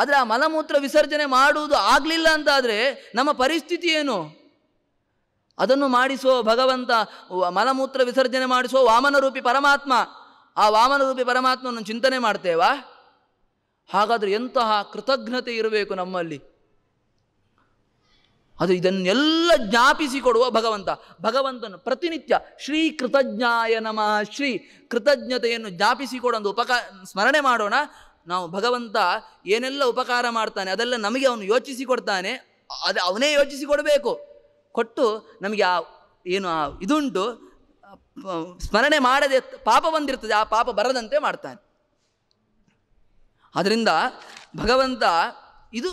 ಆದರೆ ಆ ಮಲಮೂತ್ರ ವಿಸರ್ಜನೆ ಮಾಡುವುದು ಆಗಲಿಲ್ಲ ಅಂತಾದರೆ ನಮ್ಮ ಪರಿಸ್ಥಿತಿ ಏನು ಅದನ್ನು ಮಾಡಿಸೋ ಭಗವಂತ ಮಲಮೂತ್ರ ವಿಸರ್ಜನೆ ಮಾಡಿಸೋ ವಾಮನರೂಪಿ ಪರಮಾತ್ಮ ಆ ವಾಮನರೂಪಿ ಪರಮಾತ್ಮವನ್ನು ಚಿಂತನೆ ಮಾಡ್ತೇವಾ ಹಾಗಾದರೆ ಎಂತಹ ಕೃತಜ್ಞತೆ ಇರಬೇಕು ನಮ್ಮಲ್ಲಿ ಅದು ಇದನ್ನೆಲ್ಲ ಜ್ಞಾಪಿಸಿಕೊಡುವ ಭಗವಂತ ಭಗವಂತನ ಪ್ರತಿನಿತ್ಯ ಶ್ರೀ ಕೃತಜ್ಞಾಯ ನಮಃ ಶ್ರೀ ಕೃತಜ್ಞತೆಯನ್ನು ಜ್ಞಾಪಿಸಿಕೊಡೊಂದು ಉಪಕ ಸ್ಮರಣೆ ಮಾಡೋಣ ನಾವು ಭಗವಂತ ಏನೆಲ್ಲ ಉಪಕಾರ ಮಾಡ್ತಾನೆ ಅದೆಲ್ಲ ನಮಗೆ ಅವನು ಯೋಚಿಸಿಕೊಡ್ತಾನೆ ಅದು ಅವನೇ ಯೋಚಿಸಿಕೊಡಬೇಕು ಕೊಟ್ಟು ನಮಗೆ ಆ ಏನು ಆ ಇದುಂಟು ಸ್ಮರಣೆ ಮಾಡದೆ ಪಾಪ ಬಂದಿರ್ತದೆ ಆ ಪಾಪ ಬರದಂತೆ ಮಾಡ್ತಾನೆ ಅದರಿಂದ ಭಗವಂತ ಇದು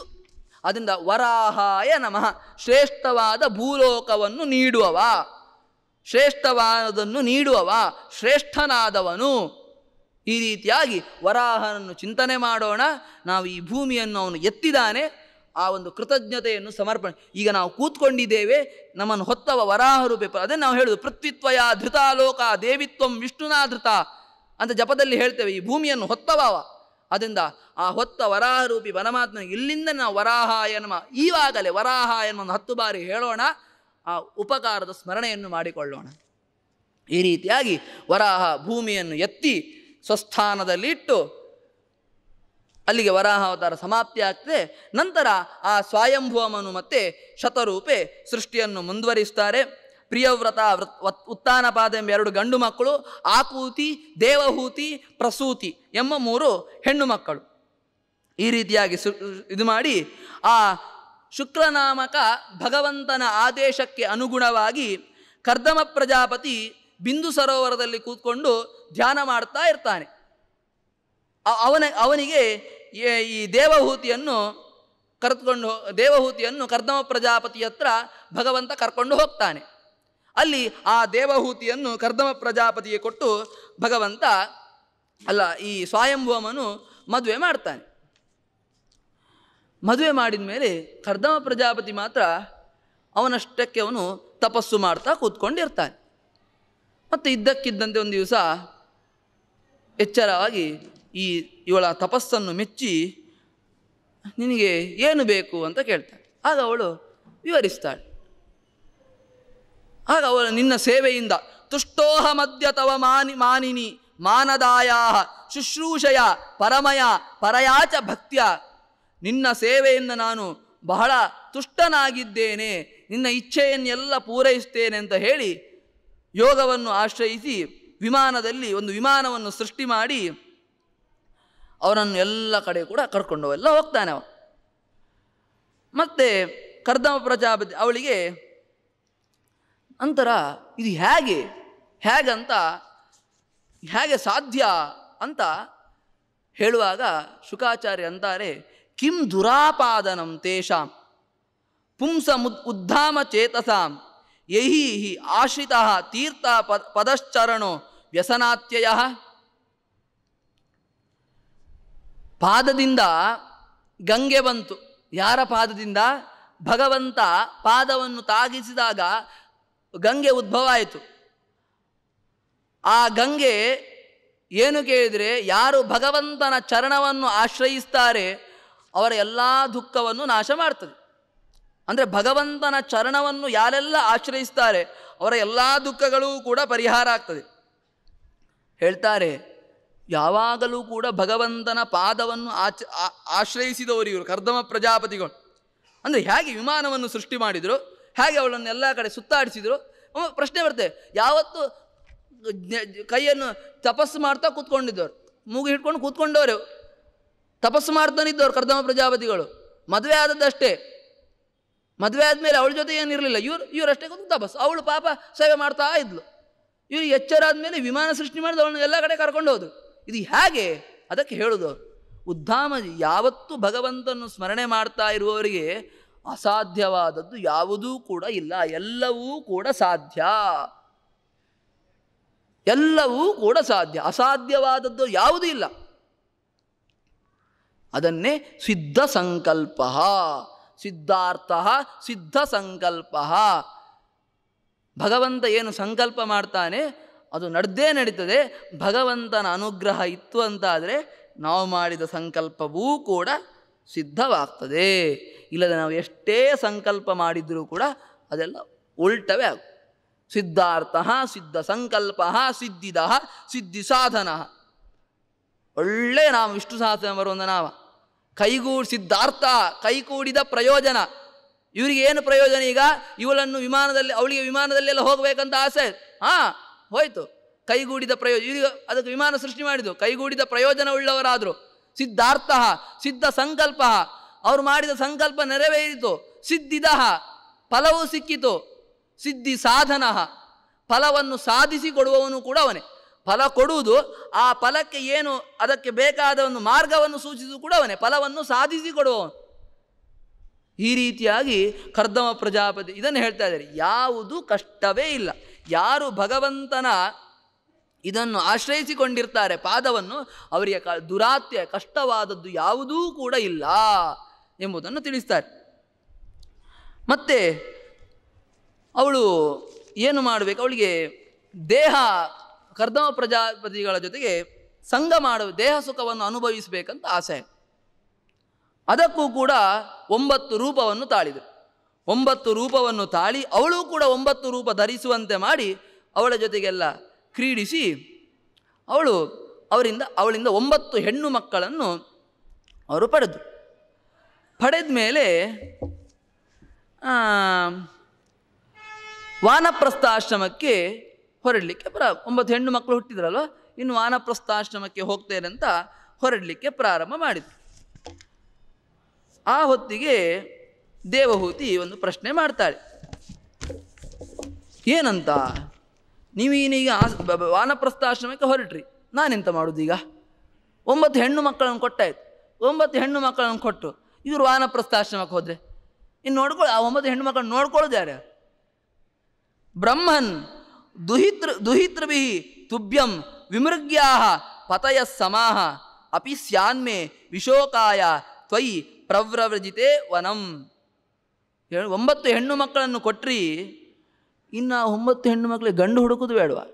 ಅದರಿಂದ ವರಾಹಾಯ ನಮಃ ಶ್ರೇಷ್ಠವಾದ ಭೂಲೋಕವನ್ನು ನೀಡುವವ ಶ್ರೇಷ್ಠವಾದನ್ನು ನೀಡುವವ ಶ್ರೇಷ್ಠನಾದವನು ಈ ರೀತಿಯಾಗಿ ವರಾಹನನ್ನು ಚಿಂತನೆ ಮಾಡೋಣ ನಾವು ಈ ಭೂಮಿಯನ್ನು ಅವನು ಎತ್ತಿದ್ದಾನೆ ಆ ಒಂದು ಕೃತಜ್ಞತೆಯನ್ನು ಸಮರ್ಪಣೆ ಈಗ ನಾವು ಕೂತ್ಕೊಂಡಿದ್ದೇವೆ ನಮ್ಮನ್ನು ಹೊತ್ತವ ವರಾಹ ರೂಪೆ ಅದೇ ನಾವು ಹೇಳುದು ಪೃಥ್ವಿತ್ವಯ ಧೃತಾಲೋಕ ದೇವಿತ್ವಂ ವಿಷ್ಣುನಾಧೃತ ಅಂತ ಜಪದಲ್ಲಿ ಹೇಳ್ತೇವೆ ಈ ಭೂಮಿಯನ್ನು ಹೊತ್ತವಾವ ಅದರಿಂದ ಆ ಹೊತ್ತ ವರಾಹರೂಪಿ ಪರಮಾತ್ಮ ಇಲ್ಲಿಂದ ನಾವು ವರಾಹ ಎನ್ನುವ ಈವಾಗಲೇ ವರಾಹ ಎನ್ನುವ ಒಂದು ಹತ್ತು ಬಾರಿ ಹೇಳೋಣ ಆ ಉಪಕಾರದ ಸ್ಮರಣೆಯನ್ನು ಮಾಡಿಕೊಳ್ಳೋಣ ಈ ರೀತಿಯಾಗಿ ವರಾಹ ಭೂಮಿಯನ್ನು ಎತ್ತಿ ಸ್ವಸ್ಥಾನದಲ್ಲಿಟ್ಟು ಅಲ್ಲಿಗೆ ವರಾಹ ಅವತಾರ ಸಮಾಪ್ತಿ ಆಗ್ತದೆ ನಂತರ ಆ ಸ್ವಯಂಭೂಮನು ಮತ್ತೆ ಶತರೂಪೆ ಸೃಷ್ಟಿಯನ್ನು ಮುಂದುವರಿಸ್ತಾರೆ ಪ್ರಿಯವ್ರತ ವೃತ್ ಉತ್ತಾನಪಾದ ಎಂಬ ಎರಡು ಗಂಡು ಮಕ್ಕಳು ಆಕೂತಿ ದೇವಹೂತಿ ಪ್ರಸೂತಿ ಎಂಬ ಮೂರು ಹೆಣ್ಣು ಮಕ್ಕಳು ಈ ರೀತಿಯಾಗಿ ಸು ಇದು ಮಾಡಿ ಆ ಶುಕ್ಲನಾಮಕ ಭಗವಂತನ ಆದೇಶಕ್ಕೆ ಅನುಗುಣವಾಗಿ ಕರ್ದಮ ಪ್ರಜಾಪತಿ ಬಿಂದು ಸರೋವರದಲ್ಲಿ ಕೂತ್ಕೊಂಡು ಧ್ಯಾನ ಮಾಡ್ತಾ ಇರ್ತಾನೆ ಅವನ ಅವನಿಗೆ ಈ ದೇವಹೂತಿಯನ್ನು ಕರೆದುಕೊಂಡು ದೇವಹೂತಿಯನ್ನು ಕರ್ದಮ ಪ್ರಜಾಪತಿ ಹತ್ರ ಭಗವಂತ ಕರ್ಕೊಂಡು ಹೋಗ್ತಾನೆ ಅಲ್ಲಿ ಆ ದೇವಹೂತಿಯನ್ನು ಕರ್ದಮ ಪ್ರಜಾಪತಿಗೆ ಕೊಟ್ಟು ಭಗವಂತ ಅಲ್ಲ ಈ ಸ್ವಯಂಭವಮನು ಮದುವೆ ಮಾಡ್ತಾನೆ ಮದುವೆ ಮಾಡಿದ ಮೇಲೆ ಕರ್ದಮ ಪ್ರಜಾಪತಿ ಮಾತ್ರ ಅವನಷ್ಟಕ್ಕೆ ಅವನು ತಪಸ್ಸು ಮಾಡ್ತಾ ಕೂತ್ಕೊಂಡಿರ್ತಾನೆ ಮತ್ತು ಇದ್ದಕ್ಕಿದ್ದಂತೆ ಒಂದು ದಿವಸ ಎಚ್ಚರವಾಗಿ ಈ ಇವಳ ತಪಸ್ಸನ್ನು ಮೆಚ್ಚಿ ನಿನಗೆ ಏನು ಬೇಕು ಅಂತ ಕೇಳ್ತಾಳೆ ಆಗ ಅವಳು ವಿವರಿಸ್ತಾಳೆ ಆಗ ಅವರ ನಿನ್ನ ಸೇವೆಯಿಂದ ತುಷ್ಟೋಹ ಮಧ್ಯ ತವ ಮಾನಿ ಮಾನಿನಿ ಮಾನದಾಯ ಶುಶ್ರೂಷಯ ಪರಮಯ ಪರಯಾಚ ಭಕ್ತ್ಯ ನಿನ್ನ ಸೇವೆಯಿಂದ ನಾನು ಬಹಳ ತುಷ್ಟನಾಗಿದ್ದೇನೆ ನಿನ್ನ ಇಚ್ಛೆಯನ್ನೆಲ್ಲ ಪೂರೈಸ್ತೇನೆ ಅಂತ ಹೇಳಿ ಯೋಗವನ್ನು ಆಶ್ರಯಿಸಿ ವಿಮಾನದಲ್ಲಿ ಒಂದು ವಿಮಾನವನ್ನು ಸೃಷ್ಟಿ ಮಾಡಿ ಅವರನ್ನು ಎಲ್ಲ ಕಡೆ ಕೂಡ ಕರ್ಕೊಂಡು ಎಲ್ಲ ಹೋಗ್ತಾನೆ ಅವ ಮತ್ತೆ ಕರ್ದಮ ಪ್ರಜಾಪತಿ ಅವಳಿಗೆ ಅಂತರ ಇದು ಹೇಗೆ ಹೇಗಂತ ಹೇಗೆ ಸಾಧ್ಯ ಅಂತ ಹೇಳುವಾಗ ಶುಕಾಚಾರ್ಯ ಅಂತಾರೆ ಕಿಂ ದುರಾಪಾದನಂ ತೇಷಾಂ ಪುಂಸ ಮುದ್ ಉದ್ಧಾಮ ಚೇತಸಾಂ ಯಹಿ ಹಿ ಆಶ್ರಿತ ತೀರ್ಥ ಪದ ಪದಶ್ಚರಣೋ ವ್ಯಸನಾತ್ಯಯ ಪಾದದಿಂದ ಗಂಗೆ ಬಂತು ಯಾರ ಪಾದದಿಂದ ಭಗವಂತ ಪಾದವನ್ನು ತಾಗಿಸಿದಾಗ ಗಂಗೆ ಉದ್ಭವ ಆಯಿತು ಆ ಗಂಗೆ ಏನು ಕೇಳಿದರೆ ಯಾರು ಭಗವಂತನ ಚರಣವನ್ನು ಆಶ್ರಯಿಸ್ತಾರೆ ಅವರ ಎಲ್ಲ ದುಃಖವನ್ನು ನಾಶ ಮಾಡ್ತದೆ ಅಂದರೆ ಭಗವಂತನ ಚರಣವನ್ನು ಯಾರೆಲ್ಲ ಆಶ್ರಯಿಸ್ತಾರೆ ಅವರ ಎಲ್ಲ ದುಃಖಗಳೂ ಕೂಡ ಪರಿಹಾರ ಆಗ್ತದೆ ಹೇಳ್ತಾರೆ ಯಾವಾಗಲೂ ಕೂಡ ಭಗವಂತನ ಪಾದವನ್ನು ಆಚ ಆಶ್ರಯಿಸಿದವರು ಇವರು ಕರ್ದಮ ಪ್ರಜಾಪತಿಗಳು ಅಂದರೆ ಹೇಗೆ ವಿಮಾನವನ್ನು ಸೃಷ್ಟಿ ಮಾಡಿದರು ಹೇಗೆ ಅವಳನ್ನು ಎಲ್ಲ ಕಡೆ ಸುತ್ತಾಡಿಸಿದರು ಪ್ರಶ್ನೆ ಬರ್ತೇವೆ ಯಾವತ್ತು ಕೈಯನ್ನು ತಪಸ್ಸು ಮಾಡ್ತಾ ಕೂತ್ಕೊಂಡಿದ್ದವರು ಮೂಗು ಹಿಡ್ಕೊಂಡು ಕೂತ್ಕೊಂಡವರು ತಪಸ್ಸು ಮಾಡ್ತಾನಿದ್ದವ್ರು ಕರ್ದಮ ಪ್ರಜಾಪತಿಗಳು ಮದುವೆ ಆದದ್ದಷ್ಟೇ ಮದುವೆ ಆದಮೇಲೆ ಅವಳ ಜೊತೆ ಏನಿರಲಿಲ್ಲ ಇವ್ರು ಇವರಷ್ಟೇ ಕೂತು ತಪಸ್ಸು ಅವಳು ಪಾಪ ಸೇವೆ ಮಾಡ್ತಾ ಇದ್ಲು ಇವರು ಎಚ್ಚರ ಮೇಲೆ ವಿಮಾನ ಸೃಷ್ಟಿ ಮಾಡಿದ ಅವಳನ್ನ ಎಲ್ಲ ಕಡೆ ಕರ್ಕೊಂಡು ಹೋದ್ರು ಇದು ಹೇಗೆ ಅದಕ್ಕೆ ಹೇಳೋದು ಉದ್ದಾಮ ಯಾವತ್ತೂ ಭಗವಂತನ್ನು ಸ್ಮರಣೆ ಮಾಡ್ತಾ ಇರುವವರಿಗೆ ಅಸಾಧ್ಯವಾದದ್ದು ಯಾವುದೂ ಕೂಡ ಇಲ್ಲ ಎಲ್ಲವೂ ಕೂಡ ಸಾಧ್ಯ ಎಲ್ಲವೂ ಕೂಡ ಸಾಧ್ಯ ಅಸಾಧ್ಯವಾದದ್ದು ಯಾವುದೂ ಇಲ್ಲ ಅದನ್ನೇ ಸಿದ್ಧ ಸಂಕಲ್ಪ ಸಿದ್ಧಾರ್ಥ ಸಿದ್ಧ ಸಂಕಲ್ಪ ಭಗವಂತ ಏನು ಸಂಕಲ್ಪ ಮಾಡ್ತಾನೆ ಅದು ನಡೆದೇ ನಡೀತದೆ ಭಗವಂತನ ಅನುಗ್ರಹ ಇತ್ತು ಅಂತಾದರೆ ನಾವು ಮಾಡಿದ ಸಂಕಲ್ಪವೂ ಕೂಡ ಸಿದ್ಧವಾಗ್ತದೆ ಇಲ್ಲದೆ ನಾವು ಎಷ್ಟೇ ಸಂಕಲ್ಪ ಮಾಡಿದರೂ ಕೂಡ ಅದೆಲ್ಲ ಉಲ್ಟವೇ ಆಗು ಸಿದ್ಧಾರ್ಥ ಸಿದ್ಧ ಸಂಕಲ್ಪ ಸಿದ್ಧಿದ ಸಿದ್ಧಿ ಸಾಧನ ಒಳ್ಳೆ ನಾವು ವಿಷ್ಣು ಸಾಧನ ಬರುವಂಥ ನಾವ ಕೈಗೂ ಸಿದ್ಧಾರ್ಥ ಕೈಗೂಡಿದ ಪ್ರಯೋಜನ ಇವರಿಗೆ ಏನು ಪ್ರಯೋಜನ ಈಗ ಇವಳನ್ನು ವಿಮಾನದಲ್ಲಿ ಅವಳಿಗೆ ವಿಮಾನದಲ್ಲೆಲ್ಲ ಹೋಗಬೇಕಂತ ಆಸೆ ಹಾಂ ಹೋಯ್ತು ಕೈಗೂಡಿದ ಪ್ರಯೋಜನ ಇವರಿಗೆ ಅದಕ್ಕೆ ವಿಮಾನ ಸೃಷ್ಟಿ ಮಾಡಿದ್ದು ಕೈಗೂಡಿದ ಪ್ರಯೋಜನ ಉಳ್ಳವರಾದರು ಸಿದ್ಧಾರ್ಥ ಸಿದ್ಧ ಸಂಕಲ್ಪ ಅವರು ಮಾಡಿದ ಸಂಕಲ್ಪ ನೆರವೇರಿತು ಸಿದ್ಧಿದ ಫಲವು ಸಿಕ್ಕಿತು ಸಿದ್ಧಿ ಸಾಧನ ಫಲವನ್ನು ಸಾಧಿಸಿ ಕೊಡುವವನು ಕೂಡ ಅವನೇ ಫಲ ಕೊಡುವುದು ಆ ಫಲಕ್ಕೆ ಏನು ಅದಕ್ಕೆ ಬೇಕಾದ ಒಂದು ಮಾರ್ಗವನ್ನು ಸೂಚಿಸುವುದು ಕೂಡ ಅವನೇ ಫಲವನ್ನು ಸಾಧಿಸಿ ಕೊಡುವವನು ಈ ರೀತಿಯಾಗಿ ಕರ್ದಮ ಪ್ರಜಾಪತಿ ಇದನ್ನು ಹೇಳ್ತಾ ಇದ್ದಾರೆ ಯಾವುದು ಕಷ್ಟವೇ ಇಲ್ಲ ಯಾರು ಭಗವಂತನ ಇದನ್ನು ಆಶ್ರಯಿಸಿಕೊಂಡಿರ್ತಾರೆ ಪಾದವನ್ನು ಅವರಿಗೆ ಕ ದುರಾತ್ಯ ಕಷ್ಟವಾದದ್ದು ಯಾವುದೂ ಕೂಡ ಇಲ್ಲ ಎಂಬುದನ್ನು ತಿಳಿಸ್ತಾರೆ ಮತ್ತು ಅವಳು ಏನು ಮಾಡಬೇಕು ಅವಳಿಗೆ ದೇಹ ಕರ್ದಮ ಪ್ರಜಾಪತಿಗಳ ಜೊತೆಗೆ ಸಂಘ ಮಾಡುವ ದೇಹ ಸುಖವನ್ನು ಅನುಭವಿಸಬೇಕಂತ ಆಸೆ ಅದಕ್ಕೂ ಕೂಡ ಒಂಬತ್ತು ರೂಪವನ್ನು ತಾಳಿದರು ಒಂಬತ್ತು ರೂಪವನ್ನು ತಾಳಿ ಅವಳು ಕೂಡ ಒಂಬತ್ತು ರೂಪ ಧರಿಸುವಂತೆ ಮಾಡಿ ಅವಳ ಜೊತೆಗೆಲ್ಲ ಕ್ರೀಡಿಸಿ ಅವಳು ಅವರಿಂದ ಅವಳಿಂದ ಒಂಬತ್ತು ಹೆಣ್ಣು ಮಕ್ಕಳನ್ನು ಅವರು ಪಡೆದರು ಪಡೆದ ಮೇಲೆ ವಾನಪ್ರಸ್ಥಾಶ್ರಮಕ್ಕೆ ಹೊರಡಲಿಕ್ಕೆ ಪ್ರ ಒಂಬತ್ತು ಹೆಣ್ಣು ಮಕ್ಕಳು ಹುಟ್ಟಿದ್ರಲ್ವ ಇನ್ನು ವಾನಪ್ರಸ್ಥಾಶ್ರಮಕ್ಕೆ ಹೋಗ್ತೇನೆ ಅಂತ ಹೊರಡಲಿಕ್ಕೆ ಪ್ರಾರಂಭ ಮಾಡಿತು ಆ ಹೊತ್ತಿಗೆ ದೇವಹೂತಿ ಒಂದು ಪ್ರಶ್ನೆ ಮಾಡ್ತಾಳೆ ಏನಂತ ನೀವೀನೀಗ ವಾನಪ್ರಸ್ಥಾಶ್ರಮಕ್ಕೆ ಹೊರಟ್ರಿ ನಾನೆಂತ ಮಾಡೋದೀಗ ಈಗ ಒಂಬತ್ತು ಹೆಣ್ಣು ಮಕ್ಕಳನ್ನು ಕೊಟ್ಟಾಯ್ತು ಒಂಬತ್ತು ಹೆಣ್ಣು ಮಕ್ಕಳನ್ನು ಕೊಟ್ಟು ಇವರು ವಾನಪ್ರಸ್ಥಾಶ್ರಮಕ್ಕೆ ಹೋದರೆ ಇನ್ನು ನೋಡ್ಕೊಳ್ಳಿ ಆ ಒಂಬತ್ತು ಹೆಣ್ಣು ಮಕ್ಕಳು ನೋಡ್ಕೊಳ್ಳೋದು ಬ್ರಹ್ಮನ್ ದುಹಿತೃ ದುಹಿತೃಭಿ ತುಭ್ಯಂ ವಿಮೃಗ್ಯಾ ಪತಯ ಸಮಾಹ ಅಪಿ ಸ್ಯಾನ್ಮೆ ವಿಶೋಕಾಯ ತ್ವಯಿ ಪ್ರವ್ರವ್ರಜಿತೆ ವನಂ ಒಂಬತ್ತು ಹೆಣ್ಣು ಮಕ್ಕಳನ್ನು ಕೊಟ್ರಿ ಇನ್ನು ಆ ಒಂಬತ್ತು ಹೆಣ್ಣು ಮಕ್ಕಳಿಗೆ ಗಂಡು ಹುಡುಕುದು ಬೇಡವಾ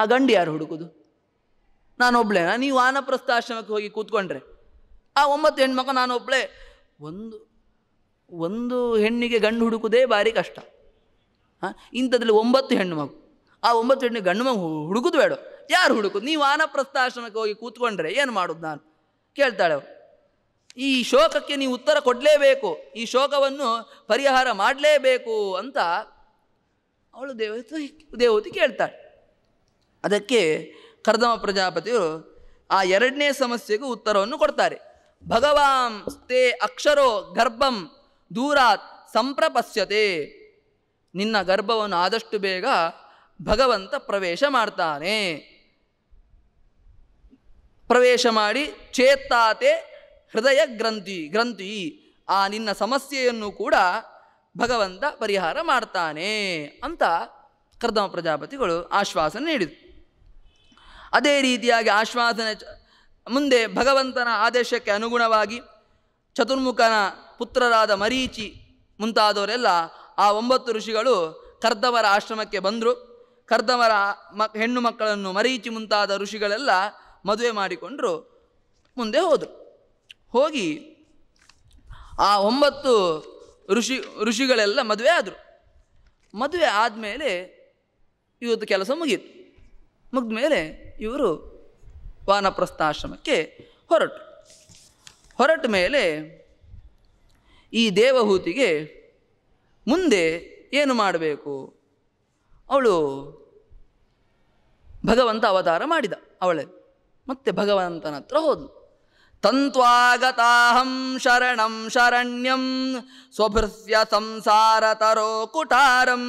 ಆ ಗಂಡು ಯಾರು ಹುಡುಕುದು ನಾನೊಬ್ಳೆ ನೀವು ವಾನಪ್ರಸ್ಥಾಶ್ರಮಕ್ಕೆ ಹೋಗಿ ಕೂತ್ಕೊಂಡ್ರೆ ಆ ಒಂಬತ್ತು ಹೆಣ್ಮಕ್ಳು ನಾನೊಬ್ಳೆ ಒಂದು ಒಂದು ಹೆಣ್ಣಿಗೆ ಗಂಡು ಹುಡುಕುದೇ ಭಾರಿ ಕಷ್ಟ ಹಾಂ ಇಂಥದ್ರಲ್ಲಿ ಒಂಬತ್ತು ಹೆಣ್ಣು ಮಗು ಆ ಒಂಬತ್ತು ಹೆಣ್ಣಿಗೆ ಗಂಡು ಮಗು ಹುಡುಕುದು ಬೇಡ ಯಾರು ಹುಡುಕುದು ನೀವು ಆನಪ್ರಸ್ಥಾಶ್ರಮಕ್ಕೆ ಹೋಗಿ ಕೂತ್ಕೊಂಡ್ರೆ ಏನು ಮಾಡೋದು ನಾನು ಕೇಳ್ತಾಳೆ ಅವರು ಈ ಶೋಕಕ್ಕೆ ನೀವು ಉತ್ತರ ಕೊಡಲೇಬೇಕು ಈ ಶೋಕವನ್ನು ಪರಿಹಾರ ಮಾಡಲೇಬೇಕು ಅಂತ ಅವಳು ದೇವತೆ ದೇವತೆ ಕೇಳ್ತಾಳೆ ಅದಕ್ಕೆ ಕರ್ದಮ ಪ್ರಜಾಪತಿಯು ಆ ಎರಡನೇ ಸಮಸ್ಯೆಗೂ ಉತ್ತರವನ್ನು ಕೊಡ್ತಾರೆ ಭಗವಾಂ ತೇ ಅಕ್ಷರೋ ಗರ್ಭಂ ದೂರಾತ್ ಸಂಪ್ರಪಶ್ಯತೆ ನಿನ್ನ ಗರ್ಭವನ್ನು ಆದಷ್ಟು ಬೇಗ ಭಗವಂತ ಪ್ರವೇಶ ಮಾಡ್ತಾನೆ ಪ್ರವೇಶ ಮಾಡಿ ಚೇತ್ತಾತೆ ಹೃದಯ ಗ್ರಂಥಿ ಗ್ರಂಥಿ ಆ ನಿನ್ನ ಸಮಸ್ಯೆಯನ್ನು ಕೂಡ ಭಗವಂತ ಪರಿಹಾರ ಮಾಡ್ತಾನೆ ಅಂತ ಕರ್ದಮ ಪ್ರಜಾಪತಿಗಳು ಆಶ್ವಾಸನೆ ನೀಡಿದರು ಅದೇ ರೀತಿಯಾಗಿ ಆಶ್ವಾಸನೆ ಮುಂದೆ ಭಗವಂತನ ಆದೇಶಕ್ಕೆ ಅನುಗುಣವಾಗಿ ಚತುರ್ಮುಖನ ಪುತ್ರರಾದ ಮರೀಚಿ ಮುಂತಾದವರೆಲ್ಲ ಆ ಒಂಬತ್ತು ಋಷಿಗಳು ಕರ್ದವರ ಆಶ್ರಮಕ್ಕೆ ಬಂದರು ಕರ್ದವರ ಮಕ್ ಹೆಣ್ಣು ಮಕ್ಕಳನ್ನು ಮರೀಚಿ ಮುಂತಾದ ಋಷಿಗಳೆಲ್ಲ ಮದುವೆ ಮಾಡಿಕೊಂಡರು ಮುಂದೆ ಹೋದರು ಹೋಗಿ ಆ ಒಂಬತ್ತು ಋಷಿ ಋಷಿಗಳೆಲ್ಲ ಮದುವೆ ಆದರು ಮದುವೆ ಆದಮೇಲೆ ಇವತ್ತು ಕೆಲಸ ಮುಗೀತು ಮುಗಿದ ಮೇಲೆ ಇವರು ವಾನಪ್ರಸ್ಥಾಶ್ರಮಕ್ಕೆ ಹೊರಟು ಹೊರಟ ಮೇಲೆ ಈ ದೇವಹೂತಿಗೆ ಮುಂದೆ ಏನು ಮಾಡಬೇಕು ಅವಳು ಭಗವಂತ ಅವತಾರ ಮಾಡಿದ ಅವಳೇ ಮತ್ತೆ ಭಗವಂತನ ಹತ್ರ ಹೋದಳು ತಂತ್ವಾಗತಾಹಂ ಶರಣಂ ಶರಣ್ಯಂ ಸ್ವಭೃತ್ಯ ಸಂಸಾರತರೋಕುಟಾರಂ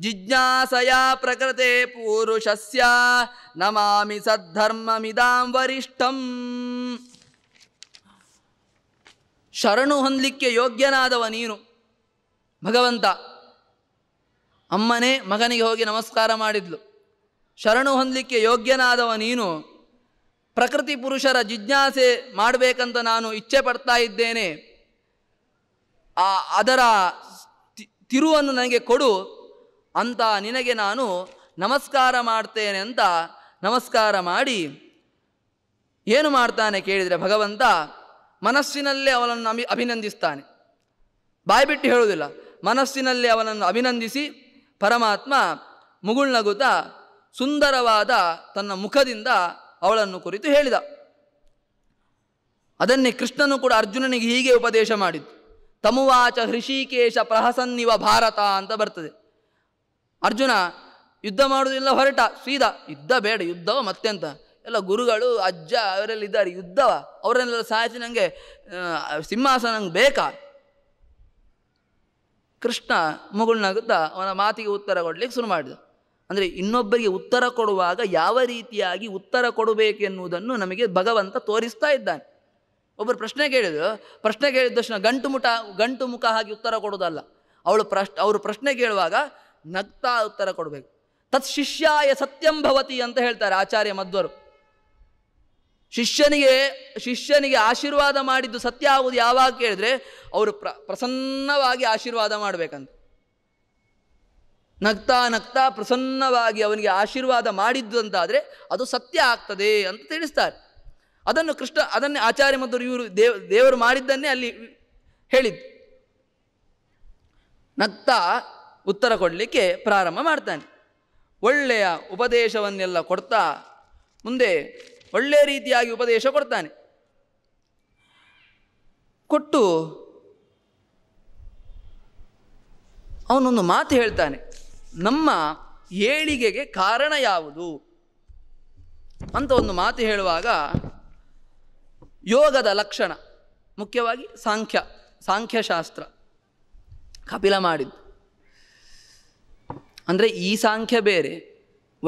ಕುಟಾರಂ ಪ್ರಕೃತೆ ಪೂರುಷಸ್ಯ ನಮಾಮಿ ಸದ್ಧರ್ಮಮಿದಾಂ ವರಿಷ್ಠಂ ಶರಣು ಹೊಂದಲಿಕ್ಕೆ ಯೋಗ್ಯನಾದವ ನೀನು ಭಗವಂತ ಅಮ್ಮನೇ ಮಗನಿಗೆ ಹೋಗಿ ನಮಸ್ಕಾರ ಮಾಡಿದ್ಲು ಶರಣು ಹೊಂದಲಿಕ್ಕೆ ಯೋಗ್ಯನಾದವ ನೀನು ಪ್ರಕೃತಿ ಪುರುಷರ ಜಿಜ್ಞಾಸೆ ಮಾಡಬೇಕಂತ ನಾನು ಇಚ್ಛೆ ಪಡ್ತಾ ಇದ್ದೇನೆ ಆ ಅದರ ತಿರುವನ್ನು ನನಗೆ ಕೊಡು ಅಂತ ನಿನಗೆ ನಾನು ನಮಸ್ಕಾರ ಮಾಡ್ತೇನೆ ಅಂತ ನಮಸ್ಕಾರ ಮಾಡಿ ಏನು ಮಾಡ್ತಾನೆ ಕೇಳಿದರೆ ಭಗವಂತ ಮನಸ್ಸಿನಲ್ಲೇ ಅವನನ್ನು ಅಭಿ ಅಭಿನಂದಿಸ್ತಾನೆ ಬಾಯ್ಬಿಟ್ಟು ಹೇಳುವುದಿಲ್ಲ ಮನಸ್ಸಿನಲ್ಲೇ ಅವನನ್ನು ಅಭಿನಂದಿಸಿ ಪರಮಾತ್ಮ ಮುಗುಳ್ನಗುತ ಸುಂದರವಾದ ತನ್ನ ಮುಖದಿಂದ ಅವಳನ್ನು ಕುರಿತು ಹೇಳಿದ ಅದನ್ನೇ ಕೃಷ್ಣನು ಕೂಡ ಅರ್ಜುನನಿಗೆ ಹೀಗೆ ಉಪದೇಶ ಮಾಡಿದ್ದು ತಮುವಾಚ ಹೃಷಿಕೇಶ ಪ್ರಹಸನ್ನಿವ ಭಾರತ ಅಂತ ಬರ್ತದೆ ಅರ್ಜುನ ಯುದ್ಧ ಮಾಡುವುದಿಲ್ಲ ಹೊರಟ ಸೀದಾ ಯುದ್ಧ ಬೇಡ ಯುದ್ಧವ ಮತ್ತೆಂತ ಎಲ್ಲ ಗುರುಗಳು ಅಜ್ಜ ಅವರೆಲ್ಲಿದ್ದಾರೆ ಇದ್ದಾರೆ ಯುದ್ಧವ ಅವರನ್ನೆಲ್ಲ ಸಾಯಿಸಿ ನನಗೆ ಸಿಂಹಾಸನ ನಂಗೆ ಬೇಕಾ ಕೃಷ್ಣ ಮುಗುಳ್ನಾಗುತ್ತಾ ಅವನ ಮಾತಿಗೆ ಉತ್ತರ ಕೊಡ್ಲಿಕ್ಕೆ ಶುರು ಮಾಡಿದ ಅಂದರೆ ಇನ್ನೊಬ್ಬರಿಗೆ ಉತ್ತರ ಕೊಡುವಾಗ ಯಾವ ರೀತಿಯಾಗಿ ಉತ್ತರ ಕೊಡಬೇಕೆನ್ನುವುದನ್ನು ನಮಗೆ ಭಗವಂತ ತೋರಿಸ್ತಾ ಇದ್ದಾನೆ ಒಬ್ಬರು ಪ್ರಶ್ನೆ ಕೇಳಿದ್ರು ಪ್ರಶ್ನೆ ಕೇಳಿದ ತಕ್ಷಣ ಗಂಟು ಮುಟ ಗಂಟು ಮುಖ ಹಾಗೆ ಉತ್ತರ ಕೊಡೋದಲ್ಲ ಅವಳು ಪ್ರಶ್ ಅವರು ಪ್ರಶ್ನೆ ಕೇಳುವಾಗ ನಗ್ತಾ ಉತ್ತರ ಕೊಡಬೇಕು ತತ್ ಶಿಷ್ಯಾಯ ಸತ್ಯಂ ಭವತಿ ಅಂತ ಹೇಳ್ತಾರೆ ಆಚಾರ್ಯ ಮಧ್ವರು ಶಿಷ್ಯನಿಗೆ ಶಿಷ್ಯನಿಗೆ ಆಶೀರ್ವಾದ ಮಾಡಿದ್ದು ಸತ್ಯ ಆಗುವುದು ಯಾವಾಗ ಕೇಳಿದ್ರೆ ಅವರು ಪ್ರ ಪ್ರಸನ್ನವಾಗಿ ಆಶೀರ್ವಾದ ಮಾಡಬೇಕಂತ ನಗ್ತಾ ನಗ್ತಾ ಪ್ರಸನ್ನವಾಗಿ ಅವನಿಗೆ ಆಶೀರ್ವಾದ ಮಾಡಿದ್ದು ಅಂತಾದರೆ ಅದು ಸತ್ಯ ಆಗ್ತದೆ ಅಂತ ತಿಳಿಸ್ತಾರೆ ಅದನ್ನು ಕೃಷ್ಣ ಅದನ್ನೇ ಆಚಾರ್ಯ ಮತ್ತು ಇವರು ದೇವ ದೇವರು ಮಾಡಿದ್ದನ್ನೇ ಅಲ್ಲಿ ಹೇಳಿದ್ದು ನಗ್ತಾ ಉತ್ತರ ಕೊಡಲಿಕ್ಕೆ ಪ್ರಾರಂಭ ಮಾಡ್ತಾನೆ ಒಳ್ಳೆಯ ಉಪದೇಶವನ್ನೆಲ್ಲ ಕೊಡ್ತಾ ಮುಂದೆ ಒಳ್ಳೆಯ ರೀತಿಯಾಗಿ ಉಪದೇಶ ಕೊಡ್ತಾನೆ ಕೊಟ್ಟು ಅವನೊಂದು ಮಾತು ಹೇಳ್ತಾನೆ ನಮ್ಮ ಏಳಿಗೆಗೆ ಕಾರಣ ಯಾವುದು ಅಂತ ಒಂದು ಮಾತು ಹೇಳುವಾಗ ಯೋಗದ ಲಕ್ಷಣ ಮುಖ್ಯವಾಗಿ ಸಾಂಖ್ಯ ಸಾಂಖ್ಯಶಾಸ್ತ್ರ ಕಪಿಲ ಮಾಡಿದ್ದು ಅಂದರೆ ಈ ಸಾಂಖ್ಯ ಬೇರೆ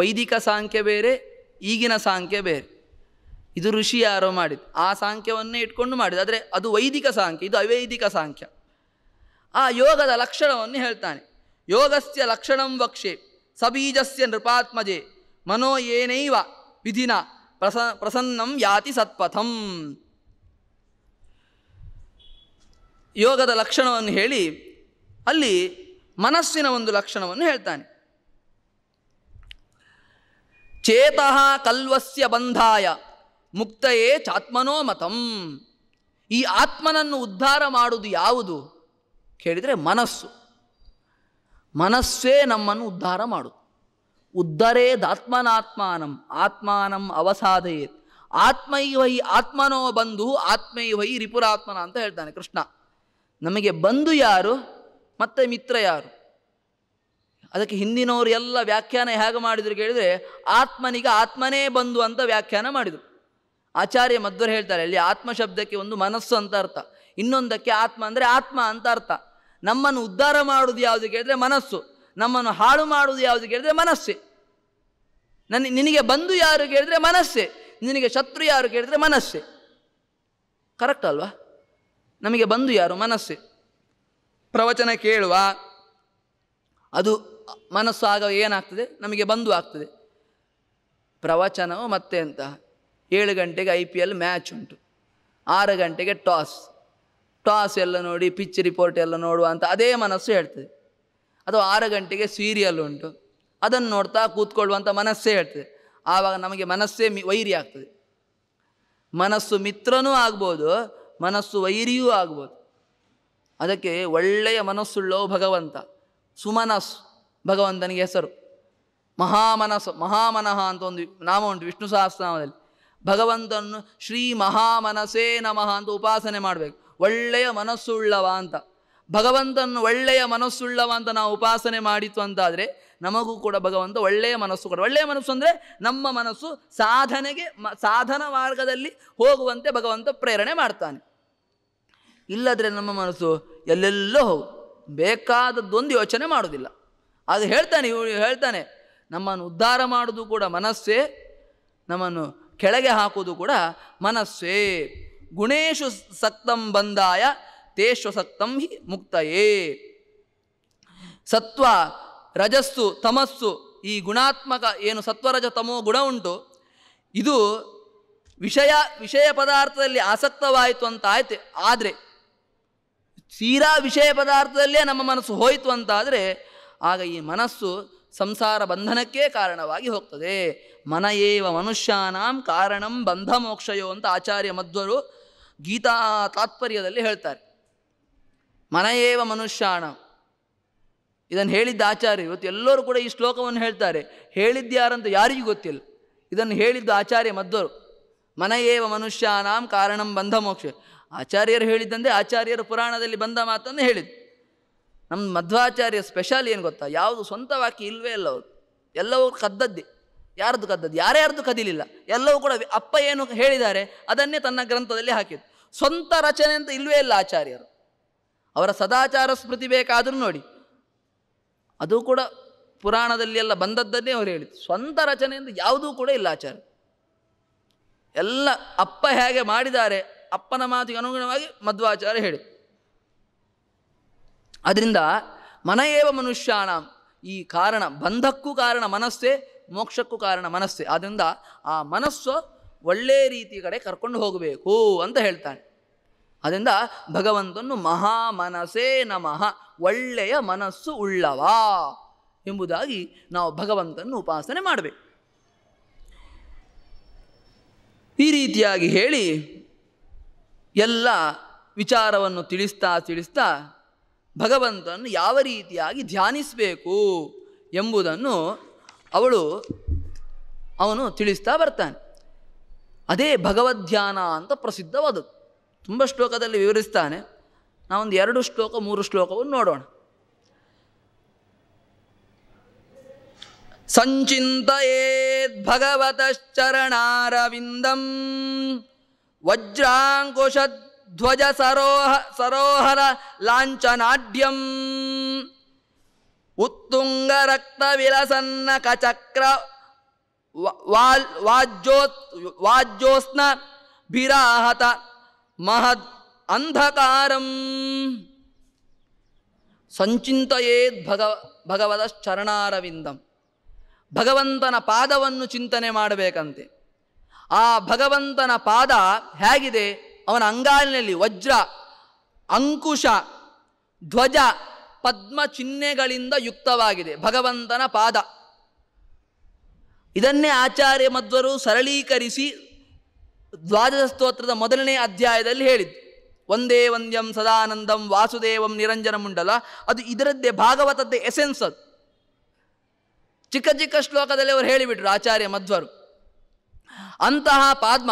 ವೈದಿಕ ಸಾಂಖ್ಯ ಬೇರೆ ಈಗಿನ ಸಾಂಖ್ಯ ಬೇರೆ ಇದು ಋಷಿ ಯಾರೋ ಮಾಡಿದ್ದು ಆ ಸಾಂಖ್ಯವನ್ನೇ ಇಟ್ಕೊಂಡು ಮಾಡಿದ್ದು ಆದರೆ ಅದು ವೈದಿಕ ಸಾಂಖ್ಯ ಇದು ಅವೈದಿಕ ಸಾಂಖ್ಯ ಆ ಯೋಗದ ಲಕ್ಷಣವನ್ನು ಹೇಳ್ತಾನೆ ಯೋಗಸ್ಯ ಲಕ್ಷಣಂ ವಕ್ಷೆ ಸಬೀಜಸ್ಯ ನೃಪಾತ್ಮಜೆ ಮನೋ ಏನೈವ ವಿಧಿನ ಪ್ರಸ ಪ್ರಸನ್ನಂ ಯಾತಿ ಸತ್ಪಥಂ ಯೋಗದ ಲಕ್ಷಣವನ್ನು ಹೇಳಿ ಅಲ್ಲಿ ಮನಸ್ಸಿನ ಒಂದು ಲಕ್ಷಣವನ್ನು ಹೇಳ್ತಾನೆ ಚೇತಃ ಕಲ್ವಸ್ಯ ಬಂಧಾಯ ಮುಕ್ತಯೇ ಚಾತ್ಮನೋ ಮತಂ ಈ ಆತ್ಮನನ್ನು ಉದ್ಧಾರ ಮಾಡುವುದು ಯಾವುದು ಕೇಳಿದರೆ ಮನಸ್ಸು ಮನಸ್ಸೇ ನಮ್ಮನ್ನು ಉದ್ಧಾರ ಮಾಡು ಉದ್ಧರೇದಾತ್ಮನಾತ್ಮಾನಂ ಆತ್ಮಾನಂ ಅವಸಾದಯೇತ್ ಆತ್ಮೈವೈ ಆತ್ಮನೋ ಬಂಧು ಆತ್ಮೈವೈ ರಿಪುರಾತ್ಮನ ಅಂತ ಹೇಳ್ತಾನೆ ಕೃಷ್ಣ ನಮಗೆ ಬಂಧು ಯಾರು ಮತ್ತೆ ಮಿತ್ರ ಯಾರು ಅದಕ್ಕೆ ಹಿಂದಿನವರು ಎಲ್ಲ ವ್ಯಾಖ್ಯಾನ ಹೇಗೆ ಮಾಡಿದ್ರು ಕೇಳಿದರೆ ಆತ್ಮನಿಗೆ ಆತ್ಮನೇ ಬಂಧು ಅಂತ ವ್ಯಾಖ್ಯಾನ ಮಾಡಿದರು ಆಚಾರ್ಯ ಮಧ್ವರು ಹೇಳ್ತಾರೆ ಅಲ್ಲಿ ಆತ್ಮ ಶಬ್ದಕ್ಕೆ ಒಂದು ಮನಸ್ಸು ಅಂತ ಅರ್ಥ ಇನ್ನೊಂದಕ್ಕೆ ಆತ್ಮ ಅಂದರೆ ಆತ್ಮ ಅಂತ ಅರ್ಥ ನಮ್ಮನ್ನು ಉದ್ಧಾರ ಮಾಡುವುದು ಯಾವುದು ಕೇಳಿದ್ರೆ ಮನಸ್ಸು ನಮ್ಮನ್ನು ಹಾಳು ಮಾಡುವುದು ಯಾವುದು ಕೇಳಿದ್ರೆ ಮನಸ್ಸೇ ನನ್ನ ನಿನಗೆ ಬಂಧು ಯಾರು ಕೇಳಿದ್ರೆ ಮನಸ್ಸೇ ನಿನಗೆ ಶತ್ರು ಯಾರು ಕೇಳಿದ್ರೆ ಮನಸ್ಸೇ ಕರೆಕ್ಟ್ ಅಲ್ವಾ ನಮಗೆ ಬಂದು ಯಾರು ಮನಸ್ಸೇ ಪ್ರವಚನ ಕೇಳುವ ಅದು ಮನಸ್ಸು ಆಗ ಏನಾಗ್ತದೆ ನಮಗೆ ಬಂಧು ಆಗ್ತದೆ ಪ್ರವಚನವು ಮತ್ತೆ ಅಂತ ಏಳು ಗಂಟೆಗೆ ಐ ಪಿ ಎಲ್ ಮ್ಯಾಚ್ ಉಂಟು ಆರು ಗಂಟೆಗೆ ಟಾಸ್ ಟಾಸ್ ಎಲ್ಲ ನೋಡಿ ಪಿಚ್ ರಿಪೋರ್ಟ್ ಎಲ್ಲ ನೋಡುವ ಅಂತ ಅದೇ ಮನಸ್ಸು ಹೇಳ್ತದೆ ಅದು ಆರು ಗಂಟೆಗೆ ಸೀರಿಯಲ್ ಉಂಟು ಅದನ್ನು ನೋಡ್ತಾ ಕೂತ್ಕೊಳ್ಳುವಂಥ ಮನಸ್ಸೇ ಹೇಳ್ತದೆ ಆವಾಗ ನಮಗೆ ಮನಸ್ಸೇ ಮಿ ವೈರಿ ಆಗ್ತದೆ ಮನಸ್ಸು ಮಿತ್ರನೂ ಆಗ್ಬೋದು ಮನಸ್ಸು ವೈರಿಯೂ ಆಗ್ಬೋದು ಅದಕ್ಕೆ ಒಳ್ಳೆಯ ಮನಸ್ಸುಳ್ಳೋ ಭಗವಂತ ಸುಮನಸ್ಸು ಭಗವಂತನಿಗೆ ಹೆಸರು ಮಹಾಮನಸ್ಸು ಮಹಾಮನಃ ಅಂತ ಒಂದು ನಾಮ ಉಂಟು ವಿಷ್ಣು ಸಹಸ್ರನಾಮದಲ್ಲಿ ಭಗವಂತನನ್ನು ಶ್ರೀ ಮಹಾಮನಸೇ ನಮಃ ಅಂತ ಉಪಾಸನೆ ಮಾಡಬೇಕು ಒಳ್ಳೆಯ ಮನಸ್ಸುಳ್ಳವ ಅಂತ ಭಗವಂತನ ಒಳ್ಳೆಯ ಮನಸ್ಸುಳ್ಳವ ಅಂತ ನಾವು ಉಪಾಸನೆ ಮಾಡಿತ್ತು ಅಂತಾದರೆ ನಮಗೂ ಕೂಡ ಭಗವಂತ ಒಳ್ಳೆಯ ಮನಸ್ಸು ಕೂಡ ಒಳ್ಳೆಯ ಮನಸ್ಸು ಅಂದರೆ ನಮ್ಮ ಮನಸ್ಸು ಸಾಧನೆಗೆ ಮ ಸಾಧನ ಮಾರ್ಗದಲ್ಲಿ ಹೋಗುವಂತೆ ಭಗವಂತ ಪ್ರೇರಣೆ ಮಾಡ್ತಾನೆ ಇಲ್ಲದ್ರೆ ನಮ್ಮ ಮನಸ್ಸು ಎಲ್ಲೆಲ್ಲೋ ಹೋಗು ಬೇಕಾದದ್ದೊಂದು ಯೋಚನೆ ಮಾಡೋದಿಲ್ಲ ಅದು ಹೇಳ್ತಾನೆ ಇವಳು ಹೇಳ್ತಾನೆ ನಮ್ಮನ್ನು ಉದ್ಧಾರ ಮಾಡೋದು ಕೂಡ ಮನಸ್ಸೇ ನಮ್ಮನ್ನು ಕೆಳಗೆ ಹಾಕೋದು ಕೂಡ ಮನಸ್ಸೇ ಗುಣೇಶು ಸತ್ತಂ ಬಂದಾಯ ತೇಷ್ವ ಸತ್ತಂ ಹಿ ಮುಕ್ತಯೇ ಸತ್ವ ರಜಸ್ಸು ತಮಸ್ಸು ಈ ಗುಣಾತ್ಮಕ ಏನು ಸತ್ವರಜ ತಮೋ ಗುಣ ಉಂಟು ಇದು ವಿಷಯ ವಿಷಯ ಪದಾರ್ಥದಲ್ಲಿ ಆಸಕ್ತವಾಯಿತು ಅಂತ ಆಯ್ತು ಆದರೆ ಸೀರಾ ವಿಷಯ ಪದಾರ್ಥದಲ್ಲೇ ನಮ್ಮ ಮನಸ್ಸು ಹೋಯಿತು ಅಂತಾದರೆ ಆಗ ಈ ಮನಸ್ಸು ಸಂಸಾರ ಬಂಧನಕ್ಕೇ ಕಾರಣವಾಗಿ ಹೋಗ್ತದೆ ಮನಯೇವ ಮನುಷ್ಯಾನಾಂ ಕಾರಣಂ ಬಂಧ ಮೋಕ್ಷಯೋ ಅಂತ ಆಚಾರ್ಯ ಮಧ್ವರು ಗೀತಾ ತಾತ್ಪರ್ಯದಲ್ಲಿ ಹೇಳ್ತಾರೆ ಮನಯೇವ ಮನುಷ್ಯಾಣ ಇದನ್ನು ಹೇಳಿದ್ದ ಆಚಾರ್ಯ ಇವತ್ತು ಎಲ್ಲರೂ ಕೂಡ ಈ ಶ್ಲೋಕವನ್ನು ಹೇಳ್ತಾರೆ ಹೇಳಿದ್ಯಾರಂತ ಯಾರಿಗೂ ಗೊತ್ತಿಲ್ಲ ಇದನ್ನು ಹೇಳಿದ್ದ ಆಚಾರ್ಯ ಮಧ್ವರು ಮನೆಯೇವ ಮನುಷ್ಯಾನಾಂ ಕಾರಣಂ ಬಂಧ ಮೋಕ್ಷ ಆಚಾರ್ಯರು ಹೇಳಿದ್ದಂದೆ ಆಚಾರ್ಯರು ಪುರಾಣದಲ್ಲಿ ಬಂದ ಮಾತನ್ನು ಹೇಳಿದ್ದು ನಮ್ಮ ಮಧ್ವಾಚಾರ್ಯ ಸ್ಪೆಷಲ್ ಏನು ಗೊತ್ತಾ ಯಾವುದು ಸ್ವಂತ ವಾಕ್ಯ ಇಲ್ಲವೇ ಇಲ್ಲ ಅವರು ಎಲ್ಲವೂ ಕದ್ದದ್ದೇ ಯಾರದ್ದು ಕದ್ದದ್ದು ಯಾರ್ಯಾರ್ದು ಕದಿಲಿಲ್ಲ ಎಲ್ಲವೂ ಕೂಡ ಅಪ್ಪ ಏನು ಹೇಳಿದ್ದಾರೆ ಅದನ್ನೇ ತನ್ನ ಗ್ರಂಥದಲ್ಲಿ ಹಾಕಿದ್ದು ಸ್ವಂತ ರಚನೆ ಅಂತ ಇಲ್ಲವೇ ಇಲ್ಲ ಆಚಾರ್ಯರು ಅವರ ಸದಾಚಾರ ಸ್ಮೃತಿ ಬೇಕಾದರೂ ನೋಡಿ ಅದು ಕೂಡ ಪುರಾಣದಲ್ಲಿ ಎಲ್ಲ ಬಂದದ್ದನ್ನೇ ಅವರು ಹೇಳಿದ್ರು ಸ್ವಂತ ರಚನೆಯಿಂದ ಯಾವುದೂ ಕೂಡ ಇಲ್ಲ ಆಚಾರ್ಯ ಎಲ್ಲ ಅಪ್ಪ ಹೇಗೆ ಮಾಡಿದ್ದಾರೆ ಅಪ್ಪನ ಮಾತಿಗೆ ಅನುಗುಣವಾಗಿ ಮಧ್ವಾಚಾರ್ಯ ಹೇಳಿ ಅದರಿಂದ ಮನಯೇವ ಮನುಷ್ಯಾನ ಈ ಕಾರಣ ಬಂಧಕ್ಕೂ ಕಾರಣ ಮನಸ್ಸೇ ಮೋಕ್ಷಕ್ಕೂ ಕಾರಣ ಮನಸ್ಸೇ ಆದ್ದರಿಂದ ಆ ಮನಸ್ಸು ಒಳ್ಳೆಯ ರೀತಿ ಕಡೆ ಕರ್ಕೊಂಡು ಹೋಗಬೇಕು ಅಂತ ಹೇಳ್ತಾನೆ ಅದರಿಂದ ಭಗವಂತನು ಮಹಾಮನಸೇ ನಮಃ ಒಳ್ಳೆಯ ಮನಸ್ಸು ಉಳ್ಳವ ಎಂಬುದಾಗಿ ನಾವು ಭಗವಂತನ್ನು ಉಪಾಸನೆ ಮಾಡಬೇಕು ಈ ರೀತಿಯಾಗಿ ಹೇಳಿ ಎಲ್ಲ ವಿಚಾರವನ್ನು ತಿಳಿಸ್ತಾ ತಿಳಿಸ್ತಾ ಭಗವಂತನನ್ನು ಯಾವ ರೀತಿಯಾಗಿ ಧ್ಯಾನಿಸಬೇಕು ಎಂಬುದನ್ನು ಅವಳು ಅವನು ತಿಳಿಸ್ತಾ ಬರ್ತಾನೆ ಅದೇ ಭಗವದ್ಧ್ಯಾನ ಅಂತ ಪ್ರಸಿದ್ಧವಾದದ್ದು ತುಂಬ ಶ್ಲೋಕದಲ್ಲಿ ವಿವರಿಸ್ತಾನೆ ನಾವೊಂದು ಎರಡು ಶ್ಲೋಕ ಮೂರು ಶ್ಲೋಕವನ್ನು ನೋಡೋಣ ಭಗವತಶ್ಚರಣಾರವಿಂದಂ ವಜ್ರಾಂಕುಶಧ್ವಜ ಸರೋಹ ಸರೋಹರ ಲಾಂಛನಾಢ್ಯಂ ಚಕ್ರ ವಾಲ್ ವಾಜ್ಯೋತ್ ವಾಜ್ಯೋತ್ನ ಭಿರಾಹತ ಮಹದ್ ಅಂಧಕಾರಂ ಸಂಚಿಂತೆಯೇದ್ ಭಗ ಭಗವದ ಚರಣಾರವಿಂದಂ ಭಗವಂತನ ಪಾದವನ್ನು ಚಿಂತನೆ ಮಾಡಬೇಕಂತೆ ಆ ಭಗವಂತನ ಪಾದ ಹೇಗಿದೆ ಅವನ ಅಂಗಾಲಿನಲ್ಲಿ ವಜ್ರ ಅಂಕುಶ ಧ್ವಜ ಪದ್ಮ ಚಿಹ್ನೆಗಳಿಂದ ಯುಕ್ತವಾಗಿದೆ ಭಗವಂತನ ಪಾದ ಇದನ್ನೇ ಆಚಾರ್ಯ ಮಧ್ವರು ಸರಳೀಕರಿಸಿ ದ್ವಾದಶ ಸ್ತೋತ್ರದ ಮೊದಲನೇ ಅಧ್ಯಾಯದಲ್ಲಿ ಹೇಳಿದ್ದು ಒಂದೇ ವಂದ್ಯಂ ಸದಾನಂದಂ ವಾಸುದೇವಂ ನಿರಂಜನ ಮುಂಡಲ ಅದು ಇದರದ್ದೇ ಭಾಗವತದ್ದೇ ಎಸೆನ್ಸ್ ಅದು ಚಿಕ್ಕ ಚಿಕ್ಕ ಶ್ಲೋಕದಲ್ಲಿ ಅವರು ಹೇಳಿಬಿಟ್ರು ಆಚಾರ್ಯ ಮಧ್ವರು ಅಂತಹ ಪಾದ್ಮ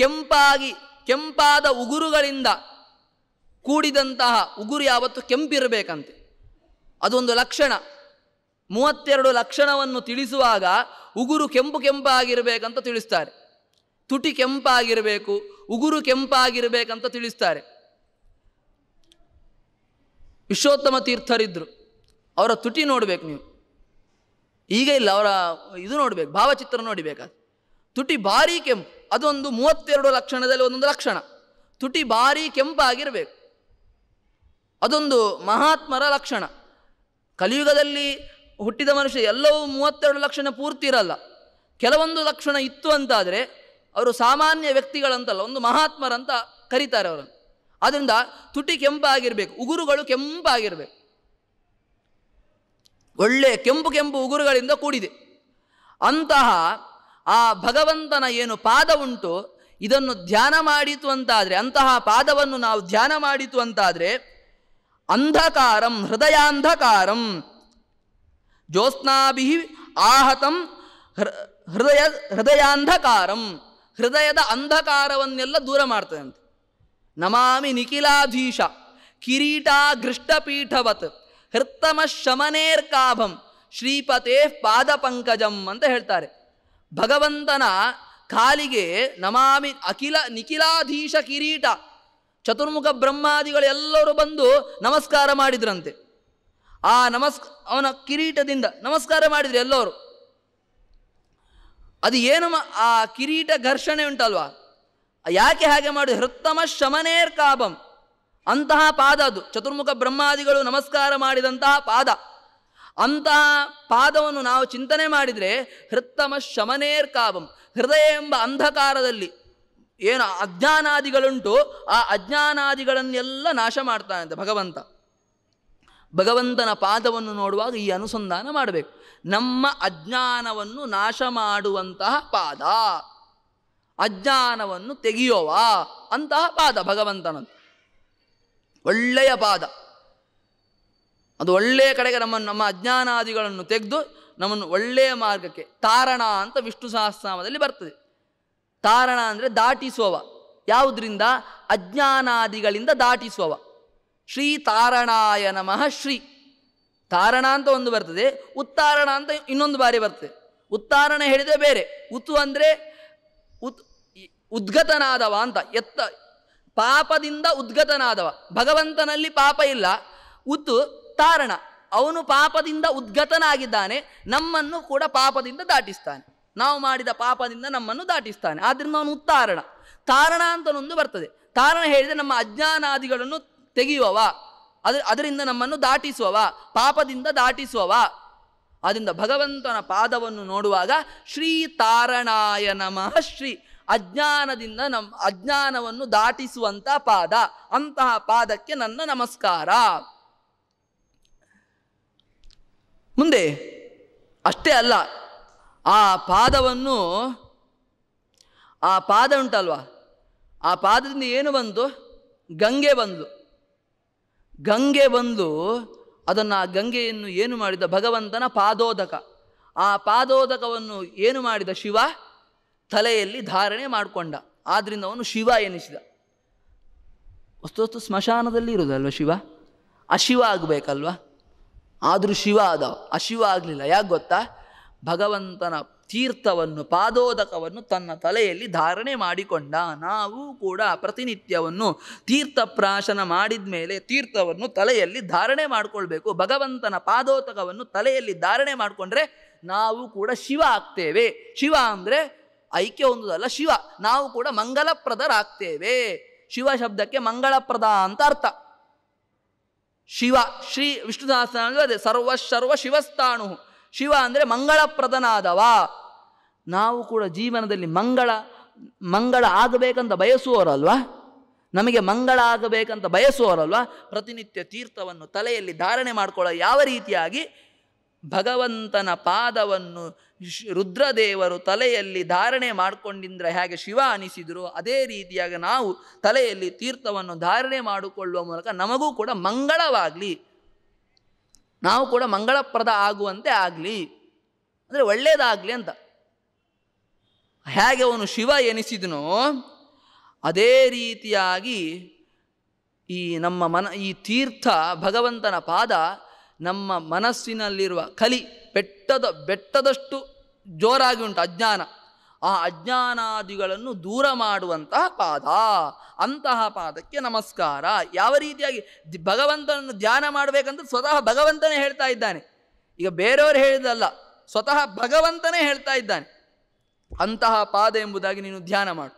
ಕೆಂಪಾಗಿ ಕೆಂಪಾದ ಉಗುರುಗಳಿಂದ ಕೂಡಿದಂತಹ ಉಗುರು ಯಾವತ್ತು ಕೆಂಪಿರಬೇಕಂತೆ ಅದೊಂದು ಲಕ್ಷಣ ಮೂವತ್ತೆರಡು ಲಕ್ಷಣವನ್ನು ತಿಳಿಸುವಾಗ ಉಗುರು ಕೆಂಪು ಕೆಂಪಾಗಿರಬೇಕಂತ ತಿಳಿಸ್ತಾರೆ ತುಟಿ ಕೆಂಪಾಗಿರಬೇಕು ಉಗುರು ಕೆಂಪಾಗಿರಬೇಕಂತ ತಿಳಿಸ್ತಾರೆ ವಿಶ್ವೋತ್ತಮ ತೀರ್ಥರಿದ್ದರು ಅವರ ತುಟಿ ನೋಡಬೇಕು ನೀವು ಈಗ ಇಲ್ಲ ಅವರ ಇದು ನೋಡಬೇಕು ಭಾವಚಿತ್ರ ನೋಡಿಬೇಕು ತುಟಿ ಭಾರಿ ಕೆಂಪು ಅದೊಂದು ಮೂವತ್ತೆರಡು ಲಕ್ಷಣದಲ್ಲಿ ಒಂದೊಂದು ಲಕ್ಷಣ ತುಟಿ ಭಾರಿ ಕೆಂಪಾಗಿರಬೇಕು ಅದೊಂದು ಮಹಾತ್ಮರ ಲಕ್ಷಣ ಕಲಿಯುಗದಲ್ಲಿ ಹುಟ್ಟಿದ ಮನುಷ್ಯ ಎಲ್ಲವೂ ಮೂವತ್ತೆರಡು ಲಕ್ಷಣ ಪೂರ್ತಿ ಇರಲ್ಲ ಕೆಲವೊಂದು ಲಕ್ಷಣ ಇತ್ತು ಅಂತಾದರೆ ಅವರು ಸಾಮಾನ್ಯ ವ್ಯಕ್ತಿಗಳಂತಲ್ಲ ಒಂದು ಮಹಾತ್ಮರಂತ ಕರೀತಾರೆ ಅವರನ್ನು ಆದ್ದರಿಂದ ತುಟಿ ಕೆಂಪಾಗಿರಬೇಕು ಉಗುರುಗಳು ಕೆಂಪಾಗಿರಬೇಕು ಒಳ್ಳೆ ಕೆಂಪು ಕೆಂಪು ಉಗುರುಗಳಿಂದ ಕೂಡಿದೆ ಅಂತಹ ಆ ಭಗವಂತನ ಏನು ಪಾದ ಉಂಟು ಇದನ್ನು ಧ್ಯಾನ ಮಾಡಿತು ಅಂತಾದರೆ ಅಂತಹ ಪಾದವನ್ನು ನಾವು ಧ್ಯಾನ ಮಾಡಿತು ಅಂತಾದರೆ ಅಂಧಕಾರಂ ಹೃದಯಾಂಧಕಾರಂ ಜ್ಯೋತ್ಸ್ನಾಭಿ ಆಹತಂ ಹೃದಯ ಹೃದಯಾಂಧಕಾರಂ ಹೃದಯದ ಅಂಧಕಾರವನ್ನೆಲ್ಲ ದೂರ ಮಾಡ್ತದೆ ನಮಾಮಿ ನಿಖಿಲಾಧೀಶ ಘೃಷ್ಟಪೀಠವತ್ ಹೃತ್ತಮ ಶಮನೇರ್ಕಾಭಂ ಶ್ರೀಪತೇ ಪಾದಪಂಕಜಂ ಅಂತ ಹೇಳ್ತಾರೆ ಭಗವಂತನ ಕಾಲಿಗೆ ನಮಾಮಿ ಅಖಿಲ ನಿಖಿಲಾಧೀಶ ಕಿರೀಟ ಚತುರ್ಮುಖ ಬ್ರಹ್ಮಾದಿಗಳೆಲ್ಲರೂ ಬಂದು ನಮಸ್ಕಾರ ಮಾಡಿದ್ರಂತೆ ಆ ನಮಸ್ ಅವನ ಕಿರೀಟದಿಂದ ನಮಸ್ಕಾರ ಮಾಡಿದರೆ ಎಲ್ಲವರು ಅದು ಏನು ಆ ಕಿರೀಟ ಘರ್ಷಣೆ ಉಂಟಲ್ವಾ ಯಾಕೆ ಹಾಗೆ ಮಾಡು ಹೃತ್ತಮ ಶಮನೇರ್ ಕಾಬಂ ಅಂತಹ ಪಾದ ಅದು ಚತುರ್ಮುಖ ಬ್ರಹ್ಮಾದಿಗಳು ನಮಸ್ಕಾರ ಮಾಡಿದಂತಹ ಪಾದ ಅಂತಹ ಪಾದವನ್ನು ನಾವು ಚಿಂತನೆ ಮಾಡಿದರೆ ಹೃತ್ತಮ ಶಮನೇರ್ ಕಾಬಂ ಹೃದಯ ಎಂಬ ಅಂಧಕಾರದಲ್ಲಿ ಏನು ಅಜ್ಞಾನಾದಿಗಳುಂಟು ಆ ಅಜ್ಞಾನಾದಿಗಳನ್ನೆಲ್ಲ ನಾಶ ಮಾಡ್ತಾನಂತೆ ಭಗವಂತ ಭಗವಂತನ ಪಾದವನ್ನು ನೋಡುವಾಗ ಈ ಅನುಸಂಧಾನ ಮಾಡಬೇಕು ನಮ್ಮ ಅಜ್ಞಾನವನ್ನು ನಾಶ ಮಾಡುವಂತಹ ಪಾದ ಅಜ್ಞಾನವನ್ನು ತೆಗೆಯೋವ ಅಂತಹ ಪಾದ ಭಗವಂತನದ್ದು ಒಳ್ಳೆಯ ಪಾದ ಅದು ಒಳ್ಳೆಯ ಕಡೆಗೆ ನಮ್ಮನ್ನು ನಮ್ಮ ಅಜ್ಞಾನಾದಿಗಳನ್ನು ತೆಗೆದು ನಮ್ಮನ್ನು ಒಳ್ಳೆಯ ಮಾರ್ಗಕ್ಕೆ ತಾರಣ ಅಂತ ವಿಷ್ಣು ಸಹಸ್ರಾಮದಲ್ಲಿ ಬರ್ತದೆ ತಾರಣ ಅಂದರೆ ದಾಟಿಸುವವ ಯಾವುದರಿಂದ ಅಜ್ಞಾನಾದಿಗಳಿಂದ ದಾಟಿಸುವವ ಶ್ರೀ ತಾರಣಾಯ ನಮಃ ಶ್ರೀ ತಾರಣ ಅಂತ ಒಂದು ಬರ್ತದೆ ಉತ್ತಾರಣ ಅಂತ ಇನ್ನೊಂದು ಬಾರಿ ಬರ್ತದೆ ಉತ್ತಾರಣ ಹೇಳಿದರೆ ಬೇರೆ ಉತು ಅಂದರೆ ಉತ್ ಉದ್ಗತನಾದವ ಅಂತ ಎತ್ತ ಪಾಪದಿಂದ ಉದ್ಗತನಾದವ ಭಗವಂತನಲ್ಲಿ ಪಾಪ ಇಲ್ಲ ಉತು ತಾರಣ ಅವನು ಪಾಪದಿಂದ ಉದ್ಗತನಾಗಿದ್ದಾನೆ ನಮ್ಮನ್ನು ಕೂಡ ಪಾಪದಿಂದ ದಾಟಿಸ್ತಾನೆ ನಾವು ಮಾಡಿದ ಪಾಪದಿಂದ ನಮ್ಮನ್ನು ದಾಟಿಸ್ತಾನೆ ಆದ್ದರಿಂದ ಅವನು ಉತ್ತಾರಣ ತಾರಣ ಅಂತ ಒಂದು ಬರ್ತದೆ ತಾರಣ ಹೇಳಿದರೆ ನಮ್ಮ ಅಜ್ಞಾನಾದಿಗಳನ್ನು ತೆಗೆಯುವವ ಅದ್ರ ಅದರಿಂದ ನಮ್ಮನ್ನು ದಾಟಿಸುವವ ಪಾಪದಿಂದ ದಾಟಿಸುವವ ಆದ್ದರಿಂದ ಭಗವಂತನ ಪಾದವನ್ನು ನೋಡುವಾಗ ಶ್ರೀ ತಾರಣಾಯ ನಮಃ ಶ್ರೀ ಅಜ್ಞಾನದಿಂದ ನಮ್ಮ ಅಜ್ಞಾನವನ್ನು ದಾಟಿಸುವಂಥ ಪಾದ ಅಂತಹ ಪಾದಕ್ಕೆ ನನ್ನ ನಮಸ್ಕಾರ ಮುಂದೆ ಅಷ್ಟೇ ಅಲ್ಲ ಆ ಪಾದವನ್ನು ಆ ಪಾದ ಉಂಟಲ್ವ ಆ ಪಾದದಿಂದ ಏನು ಬಂತು ಗಂಗೆ ಬಂದು ಗಂಗೆ ಬಂದು ಅದನ್ನು ಆ ಗಂಗೆಯನ್ನು ಏನು ಮಾಡಿದ ಭಗವಂತನ ಪಾದೋದಕ ಆ ಪಾದೋದಕವನ್ನು ಏನು ಮಾಡಿದ ಶಿವ ತಲೆಯಲ್ಲಿ ಧಾರಣೆ ಮಾಡಿಕೊಂಡ ಆದ್ದರಿಂದ ಅವನು ಶಿವ ಎನಿಸಿದ ಹೊಸ್ತು ಸ್ಮಶಾನದಲ್ಲಿ ಇರೋದಲ್ವ ಶಿವ ಅಶಿವ ಆಗಬೇಕಲ್ವ ಆದರೂ ಶಿವ ಆದ ಅಶಿವ ಆಗಲಿಲ್ಲ ಯಾಕೆ ಗೊತ್ತಾ ಭಗವಂತನ ತೀರ್ಥವನ್ನು ಪಾದೋದಕವನ್ನು ತನ್ನ ತಲೆಯಲ್ಲಿ ಧಾರಣೆ ಮಾಡಿಕೊಂಡ ನಾವು ಕೂಡ ಪ್ರತಿನಿತ್ಯವನ್ನು ತೀರ್ಥ ಪ್ರಾಶನ ಮಾಡಿದ ಮೇಲೆ ತೀರ್ಥವನ್ನು ತಲೆಯಲ್ಲಿ ಧಾರಣೆ ಮಾಡಿಕೊಳ್ಬೇಕು ಭಗವಂತನ ಪಾದೋತಕವನ್ನು ತಲೆಯಲ್ಲಿ ಧಾರಣೆ ಮಾಡಿಕೊಂಡ್ರೆ ನಾವು ಕೂಡ ಶಿವ ಆಗ್ತೇವೆ ಶಿವ ಅಂದರೆ ಐಕ್ಯ ಹೊಂದುವುದಲ್ಲ ಶಿವ ನಾವು ಕೂಡ ಮಂಗಲಪ್ರದರಾಗ್ತೇವೆ ಶಿವ ಶಬ್ದಕ್ಕೆ ಮಂಗಳಪ್ರದ ಅಂತ ಅರ್ಥ ಶಿವ ಶ್ರೀ ವಿಷ್ಣು ಅದೇ ಸರ್ವ ಸರ್ವ ಶಿವಸ್ಥಾಣು ಶಿವ ಅಂದರೆ ಮಂಗಳಪ್ರದನಾದವ ನಾವು ಕೂಡ ಜೀವನದಲ್ಲಿ ಮಂಗಳ ಮಂಗಳ ಆಗಬೇಕಂತ ಬಯಸುವವರಲ್ವಾ ನಮಗೆ ಮಂಗಳ ಆಗಬೇಕಂತ ಬಯಸುವವರಲ್ವಾ ಪ್ರತಿನಿತ್ಯ ತೀರ್ಥವನ್ನು ತಲೆಯಲ್ಲಿ ಧಾರಣೆ ಮಾಡಿಕೊಳ್ಳೋ ಯಾವ ರೀತಿಯಾಗಿ ಭಗವಂತನ ಪಾದವನ್ನು ರುದ್ರದೇವರು ತಲೆಯಲ್ಲಿ ಧಾರಣೆ ಮಾಡಿಕೊಂಡಿದ್ರೆ ಹೇಗೆ ಶಿವ ಅನಿಸಿದರು ಅದೇ ರೀತಿಯಾಗಿ ನಾವು ತಲೆಯಲ್ಲಿ ತೀರ್ಥವನ್ನು ಧಾರಣೆ ಮಾಡಿಕೊಳ್ಳುವ ಮೂಲಕ ನಮಗೂ ಕೂಡ ಮಂಗಳವಾಗಲಿ ನಾವು ಕೂಡ ಮಂಗಳಪ್ರದ ಆಗುವಂತೆ ಆಗಲಿ ಅಂದರೆ ಒಳ್ಳೆಯದಾಗಲಿ ಅಂತ ಹೇಗೆ ಅವನು ಶಿವ ಎನಿಸಿದನೋ ಅದೇ ರೀತಿಯಾಗಿ ಈ ನಮ್ಮ ಮನ ಈ ತೀರ್ಥ ಭಗವಂತನ ಪಾದ ನಮ್ಮ ಮನಸ್ಸಿನಲ್ಲಿರುವ ಕಲಿ ಬೆಟ್ಟದ ಬೆಟ್ಟದಷ್ಟು ಜೋರಾಗಿ ಉಂಟು ಅಜ್ಞಾನ ಆ ಅಜ್ಞಾನಾದಿಗಳನ್ನು ದೂರ ಮಾಡುವಂತಹ ಪಾದ ಅಂತಹ ಪಾದಕ್ಕೆ ನಮಸ್ಕಾರ ಯಾವ ರೀತಿಯಾಗಿ ಭಗವಂತನನ್ನು ಧ್ಯಾನ ಮಾಡಬೇಕಂತ ಸ್ವತಃ ಭಗವಂತನೇ ಹೇಳ್ತಾ ಇದ್ದಾನೆ ಈಗ ಬೇರೆಯವರು ಹೇಳಿದಲ್ಲ ಸ್ವತಃ ಭಗವಂತನೇ ಹೇಳ್ತಾ ಇದ್ದಾನೆ ಅಂತಹ ಪಾದ ಎಂಬುದಾಗಿ ನೀನು ಧ್ಯಾನ ಮಾಡು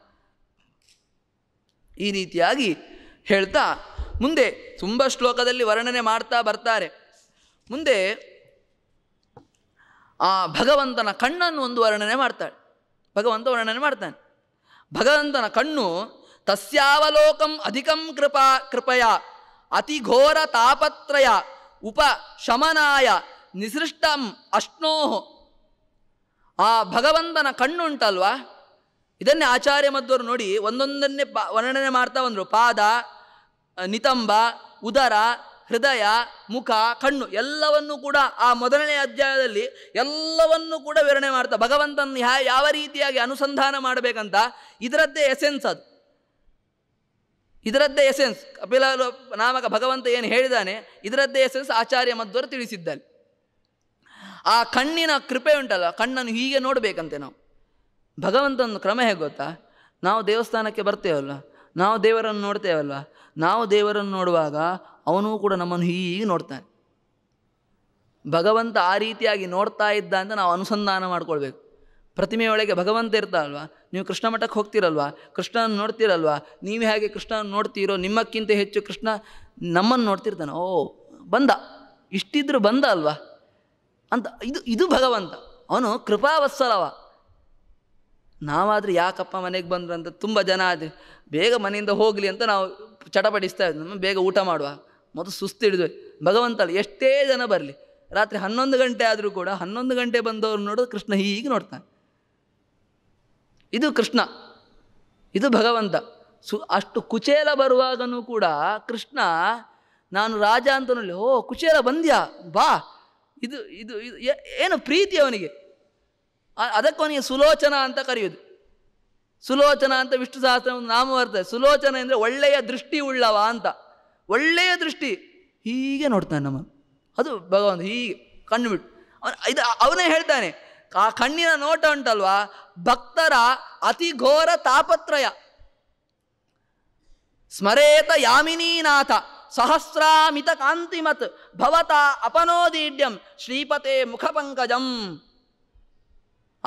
ಈ ರೀತಿಯಾಗಿ ಹೇಳ್ತಾ ಮುಂದೆ ತುಂಬ ಶ್ಲೋಕದಲ್ಲಿ ವರ್ಣನೆ ಮಾಡ್ತಾ ಬರ್ತಾರೆ ಮುಂದೆ ಆ ಭಗವಂತನ ಕಣ್ಣನ್ನು ಒಂದು ವರ್ಣನೆ ಮಾಡ್ತಾಳೆ ಭಗವಂತ ವರ್ಣನೆ ಮಾಡ್ತಾನೆ ಭಗವಂತನ ಕಣ್ಣು ತಸ್ಯಾವಲೋಕಂ ಅಧಿಕಂ ಕೃಪಾ ಕೃಪಯ ಅತಿಘೋರ ತಾಪತ್ರಯ ಉಪ ಶಮನಾಯ ನಿಸೃಷ್ಟಂ ಆ ಭಗವಂತನ ಕಣ್ಣುಂಟಲ್ವಾ ಇದನ್ನೇ ಆಚಾರ್ಯ ಮಧ್ವರು ನೋಡಿ ಒಂದೊಂದನ್ನೇ ಪ ವರ್ಣನೆ ಮಾಡ್ತಾ ಬಂದರು ಪಾದ ನಿತಂಬ ಉದರ ಹೃದಯ ಮುಖ ಕಣ್ಣು ಎಲ್ಲವನ್ನೂ ಕೂಡ ಆ ಮೊದಲನೇ ಅಧ್ಯಾಯದಲ್ಲಿ ಎಲ್ಲವನ್ನೂ ಕೂಡ ವಿವರಣೆ ಮಾಡ್ತಾ ಭಗವಂತನ ಯಾವ ರೀತಿಯಾಗಿ ಅನುಸಂಧಾನ ಮಾಡಬೇಕಂತ ಇದರದ್ದೇ ಎಸೆನ್ಸ್ ಅದು ಇದರದ್ದೇ ಎಸೆನ್ಸ್ ಕಪಿಲ ನಾಮಕ ಭಗವಂತ ಏನು ಹೇಳಿದಾನೆ ಇದರದ್ದೇ ಎಸೆನ್ಸ್ ಆಚಾರ್ಯ ಮಧ್ವರು ತಿಳಿಸಿದ್ದಲ್ಲಿ ಆ ಕಣ್ಣಿನ ಕೃಪೆ ಉಂಟಲ್ಲ ಕಣ್ಣನ್ನು ಹೀಗೆ ನೋಡಬೇಕಂತೆ ನಾವು ಭಗವಂತನ ಕ್ರಮ ಹೇಗೆ ಗೊತ್ತಾ ನಾವು ದೇವಸ್ಥಾನಕ್ಕೆ ಬರ್ತೇವಲ್ಲ ನಾವು ದೇವರನ್ನು ನೋಡ್ತೇವಲ್ವ ನಾವು ದೇವರನ್ನು ನೋಡುವಾಗ ಅವನು ಕೂಡ ನಮ್ಮನ್ನು ಹೀಗೆ ನೋಡ್ತಾನೆ ಭಗವಂತ ಆ ರೀತಿಯಾಗಿ ನೋಡ್ತಾ ಇದ್ದ ಅಂತ ನಾವು ಅನುಸಂಧಾನ ಮಾಡ್ಕೊಳ್ಬೇಕು ಪ್ರತಿಮೆಯೊಳಗೆ ಭಗವಂತ ಇರ್ತಾಳಲ್ವ ನೀವು ಕೃಷ್ಣ ಮಠಕ್ಕೆ ಹೋಗ್ತಿರಲ್ವ ಕೃಷ್ಣನ ನೋಡ್ತಿರಲ್ವ ನೀವು ಹೇಗೆ ಕೃಷ್ಣನ ನೋಡ್ತೀರೋ ನಿಮ್ಮಕ್ಕಿಂತ ಹೆಚ್ಚು ಕೃಷ್ಣ ನಮ್ಮನ್ನು ನೋಡ್ತಿರ್ತಾನೆ ಓ ಬಂದ ಇಷ್ಟಿದ್ರೂ ಬಂದ ಅಲ್ವಾ ಅಂತ ಇದು ಇದು ಭಗವಂತ ಅವನು ಕೃಪಾವತ್ಸಲವ ನಾವಾದರೆ ಯಾಕಪ್ಪ ಮನೆಗೆ ಬಂದ್ರು ಅಂತ ತುಂಬ ಜನ ಅದು ಬೇಗ ಮನೆಯಿಂದ ಹೋಗಲಿ ಅಂತ ನಾವು ಚಟಪಡಿಸ್ತಾ ಇದ್ವಿ ನಮ್ಮ ಬೇಗ ಊಟ ಮಾಡುವ ಮೊದಲು ಸುಸ್ತು ಹಿಡಿದ್ವಿ ಭಗವಂತಲ್ಲ ಎಷ್ಟೇ ಜನ ಬರಲಿ ರಾತ್ರಿ ಹನ್ನೊಂದು ಗಂಟೆ ಆದರೂ ಕೂಡ ಹನ್ನೊಂದು ಗಂಟೆ ಬಂದವ್ರು ನೋಡೋದು ಕೃಷ್ಣ ಹೀಗೆ ನೋಡ್ತಾನೆ ಇದು ಕೃಷ್ಣ ಇದು ಭಗವಂತ ಸು ಅಷ್ಟು ಕುಚೇಲ ಬರುವಾಗನೂ ಕೂಡ ಕೃಷ್ಣ ನಾನು ರಾಜ ಅಂತ ನೋಡಲಿ ಓ ಕುಚೇಲ ಬಂದ್ಯಾ ಬಾ ಇದು ಇದು ಇದು ಏನು ಪ್ರೀತಿ ಅವನಿಗೆ ಅದಕ್ಕೂ ನೀವು ಸುಲೋಚನ ಅಂತ ಕರೆಯುವುದು ಸುಲೋಚನ ಅಂತ ವಿಷ್ಣು ಸಹಸ್ರ ನಾಮ ಬರ್ತದೆ ಸುಲೋಚನ ಅಂದರೆ ಒಳ್ಳೆಯ ದೃಷ್ಟಿ ಉಳ್ಳವ ಅಂತ ಒಳ್ಳೆಯ ದೃಷ್ಟಿ ಹೀಗೆ ನೋಡ್ತಾನೆ ನಮ್ಮ ಅದು ಭಗವಂತ ಹೀಗೆ ಕಣ್ಣು ಬಿಟ್ಟು ಅವನು ಇದು ಅವನೇ ಹೇಳ್ತಾನೆ ಆ ಕಣ್ಣಿನ ನೋಟ ಉಂಟಲ್ವಾ ಭಕ್ತರ ಅತಿ ಘೋರ ತಾಪತ್ರಯ ಸ್ಮರೇತ ಯಾಮಿನೀನಾಥ ಸಹಸ್ರಾಮಿತ ಕಾಂತಿಮತ್ ಭವತ ಅಪನೋದೀಢ್ಯಂ ಶ್ರೀಪತೆ ಮುಖಪಂಕಜಂ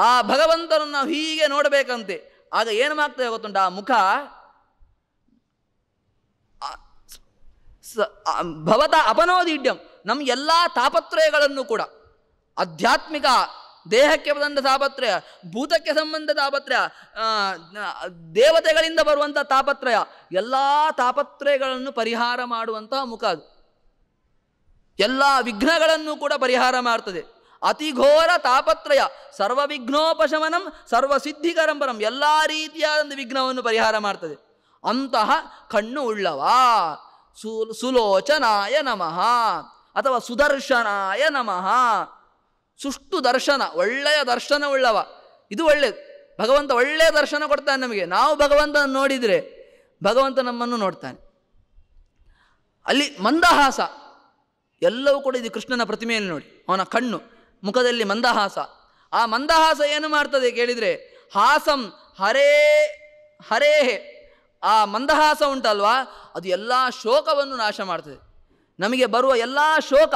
ಆ ಭಗವಂತನನ್ನು ನಾವು ಹೀಗೆ ನೋಡಬೇಕಂತೆ ಆಗ ಏನು ಮಾಡ್ತೇವೆ ಗೊತ್ತುಂಟ ಆ ಮುಖ ಭವತ ಅಪನೋದಿಢ್ಯಂ ನಮ್ಮ ಎಲ್ಲ ತಾಪತ್ರಯಗಳನ್ನು ಕೂಡ ಆಧ್ಯಾತ್ಮಿಕ ದೇಹಕ್ಕೆ ಬಂದ ತಾಪತ್ರಯ ಭೂತಕ್ಕೆ ಸಂಬಂಧ ತಾಪತ್ರಯ ದೇವತೆಗಳಿಂದ ಬರುವಂಥ ತಾಪತ್ರಯ ಎಲ್ಲ ತಾಪತ್ರಯಗಳನ್ನು ಪರಿಹಾರ ಮಾಡುವಂತಹ ಮುಖ ಅದು ಎಲ್ಲ ವಿಘ್ನಗಳನ್ನು ಕೂಡ ಪರಿಹಾರ ಮಾಡ್ತದೆ ಅತಿ ಘೋರ ತಾಪತ್ರಯ ಸರ್ವ ಸರ್ವಸಿದ್ಧಿಕರಂ ಪರಂ ಎಲ್ಲ ರೀತಿಯಾದ ಒಂದು ವಿಘ್ನವನ್ನು ಪರಿಹಾರ ಮಾಡ್ತದೆ ಅಂತಹ ಕಣ್ಣು ಉಳ್ಳವ ಸು ಸುಲೋಚನಾಯ ನಮಃ ಅಥವಾ ಸುದರ್ಶನಾಯ ನಮಃ ಸುಷ್ಟು ದರ್ಶನ ಒಳ್ಳೆಯ ದರ್ಶನ ಉಳ್ಳವ ಇದು ಒಳ್ಳೆಯದು ಭಗವಂತ ಒಳ್ಳೆಯ ದರ್ಶನ ಕೊಡ್ತಾನೆ ನಮಗೆ ನಾವು ಭಗವಂತನ ನೋಡಿದರೆ ಭಗವಂತ ನಮ್ಮನ್ನು ನೋಡ್ತಾನೆ ಅಲ್ಲಿ ಮಂದಹಾಸ ಎಲ್ಲವೂ ಕೂಡ ಇದು ಕೃಷ್ಣನ ಪ್ರತಿಮೆಯನ್ನು ನೋಡಿ ಅವನ ಕಣ್ಣು ಮುಖದಲ್ಲಿ ಮಂದಹಾಸ ಆ ಮಂದಹಾಸ ಏನು ಮಾಡ್ತದೆ ಕೇಳಿದರೆ ಹಾಸಂ ಹರೇ ಹರೇ ಆ ಮಂದಹಾಸ ಉಂಟಲ್ವಾ ಅದು ಎಲ್ಲ ಶೋಕವನ್ನು ನಾಶ ಮಾಡ್ತದೆ ನಮಗೆ ಬರುವ ಎಲ್ಲ ಶೋಕ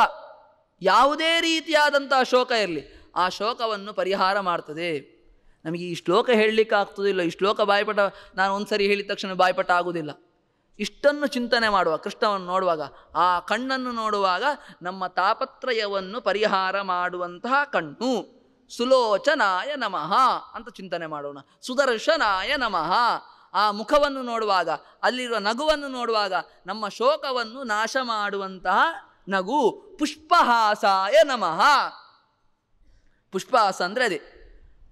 ಯಾವುದೇ ರೀತಿಯಾದಂಥ ಶೋಕ ಇರಲಿ ಆ ಶೋಕವನ್ನು ಪರಿಹಾರ ಮಾಡ್ತದೆ ನಮಗೆ ಈ ಶ್ಲೋಕ ಹೇಳಲಿಕ್ಕೆ ಆಗ್ತದಿಲ್ಲ ಈ ಶ್ಲೋಕ ಬಾಯಿಪಟ ನಾನು ಒಂದು ಸರಿ ಹೇಳಿದ ತಕ್ಷಣ ಬಾಯಿಪಟ ಆಗುವುದಿಲ್ಲ ಇಷ್ಟನ್ನು ಚಿಂತನೆ ಮಾಡುವ ಕೃಷ್ಣವನ್ನು ನೋಡುವಾಗ ಆ ಕಣ್ಣನ್ನು ನೋಡುವಾಗ ನಮ್ಮ ತಾಪತ್ರಯವನ್ನು ಪರಿಹಾರ ಮಾಡುವಂತಹ ಕಣ್ಣು ಸುಲೋಚನಾಯ ನಮಃ ಅಂತ ಚಿಂತನೆ ಮಾಡೋಣ ಸುದರ್ಶನಾಯ ನಮಃ ಆ ಮುಖವನ್ನು ನೋಡುವಾಗ ಅಲ್ಲಿರುವ ನಗುವನ್ನು ನೋಡುವಾಗ ನಮ್ಮ ಶೋಕವನ್ನು ನಾಶ ಮಾಡುವಂತಹ ನಗು ಪುಷ್ಪಹಾಸಾಯ ನಮಃ ಪುಷ್ಪಹಾಸ ಅಂದರೆ ಅದೇ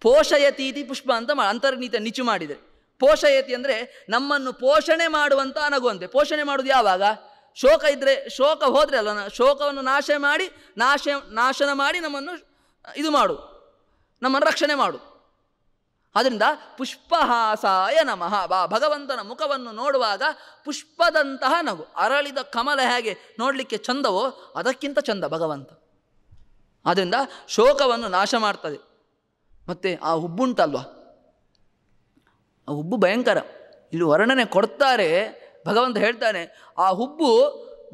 ಪೋಷಯತೀತಿ ಪುಷ್ಪ ಅಂತ ಅಂತರ್ನೀತ ನಿಚು ಮಾಡಿದೆ ಪೋಷಯತಿ ಅಂದರೆ ನಮ್ಮನ್ನು ಪೋಷಣೆ ಮಾಡುವಂಥ ನಗುವಂತೆ ಪೋಷಣೆ ಮಾಡೋದು ಯಾವಾಗ ಶೋಕ ಇದ್ದರೆ ಶೋಕ ಹೋದರೆ ಅಲ್ಲ ಶೋಕವನ್ನು ನಾಶ ಮಾಡಿ ನಾಶ ನಾಶನ ಮಾಡಿ ನಮ್ಮನ್ನು ಇದು ಮಾಡು ನಮ್ಮನ್ನು ರಕ್ಷಣೆ ಮಾಡು ಆದ್ದರಿಂದ ಪುಷ್ಪಹಾಸಾಯ ನಮಃ ಬಾ ಭಗವಂತನ ಮುಖವನ್ನು ನೋಡುವಾಗ ಪುಷ್ಪದಂತಹ ನಗು ಅರಳಿದ ಕಮಲ ಹೇಗೆ ನೋಡಲಿಕ್ಕೆ ಚಂದವೋ ಅದಕ್ಕಿಂತ ಚಂದ ಭಗವಂತ ಆದ್ದರಿಂದ ಶೋಕವನ್ನು ನಾಶ ಮಾಡ್ತದೆ ಮತ್ತು ಆ ಹುಬ್ಬುಂಟಲ್ವಾ ಆ ಹುಬ್ಬು ಭಯಂಕರ ಇಲ್ಲಿ ವರ್ಣನೆ ಕೊಡ್ತಾರೆ ಭಗವಂತ ಹೇಳ್ತಾನೆ ಆ ಹುಬ್ಬು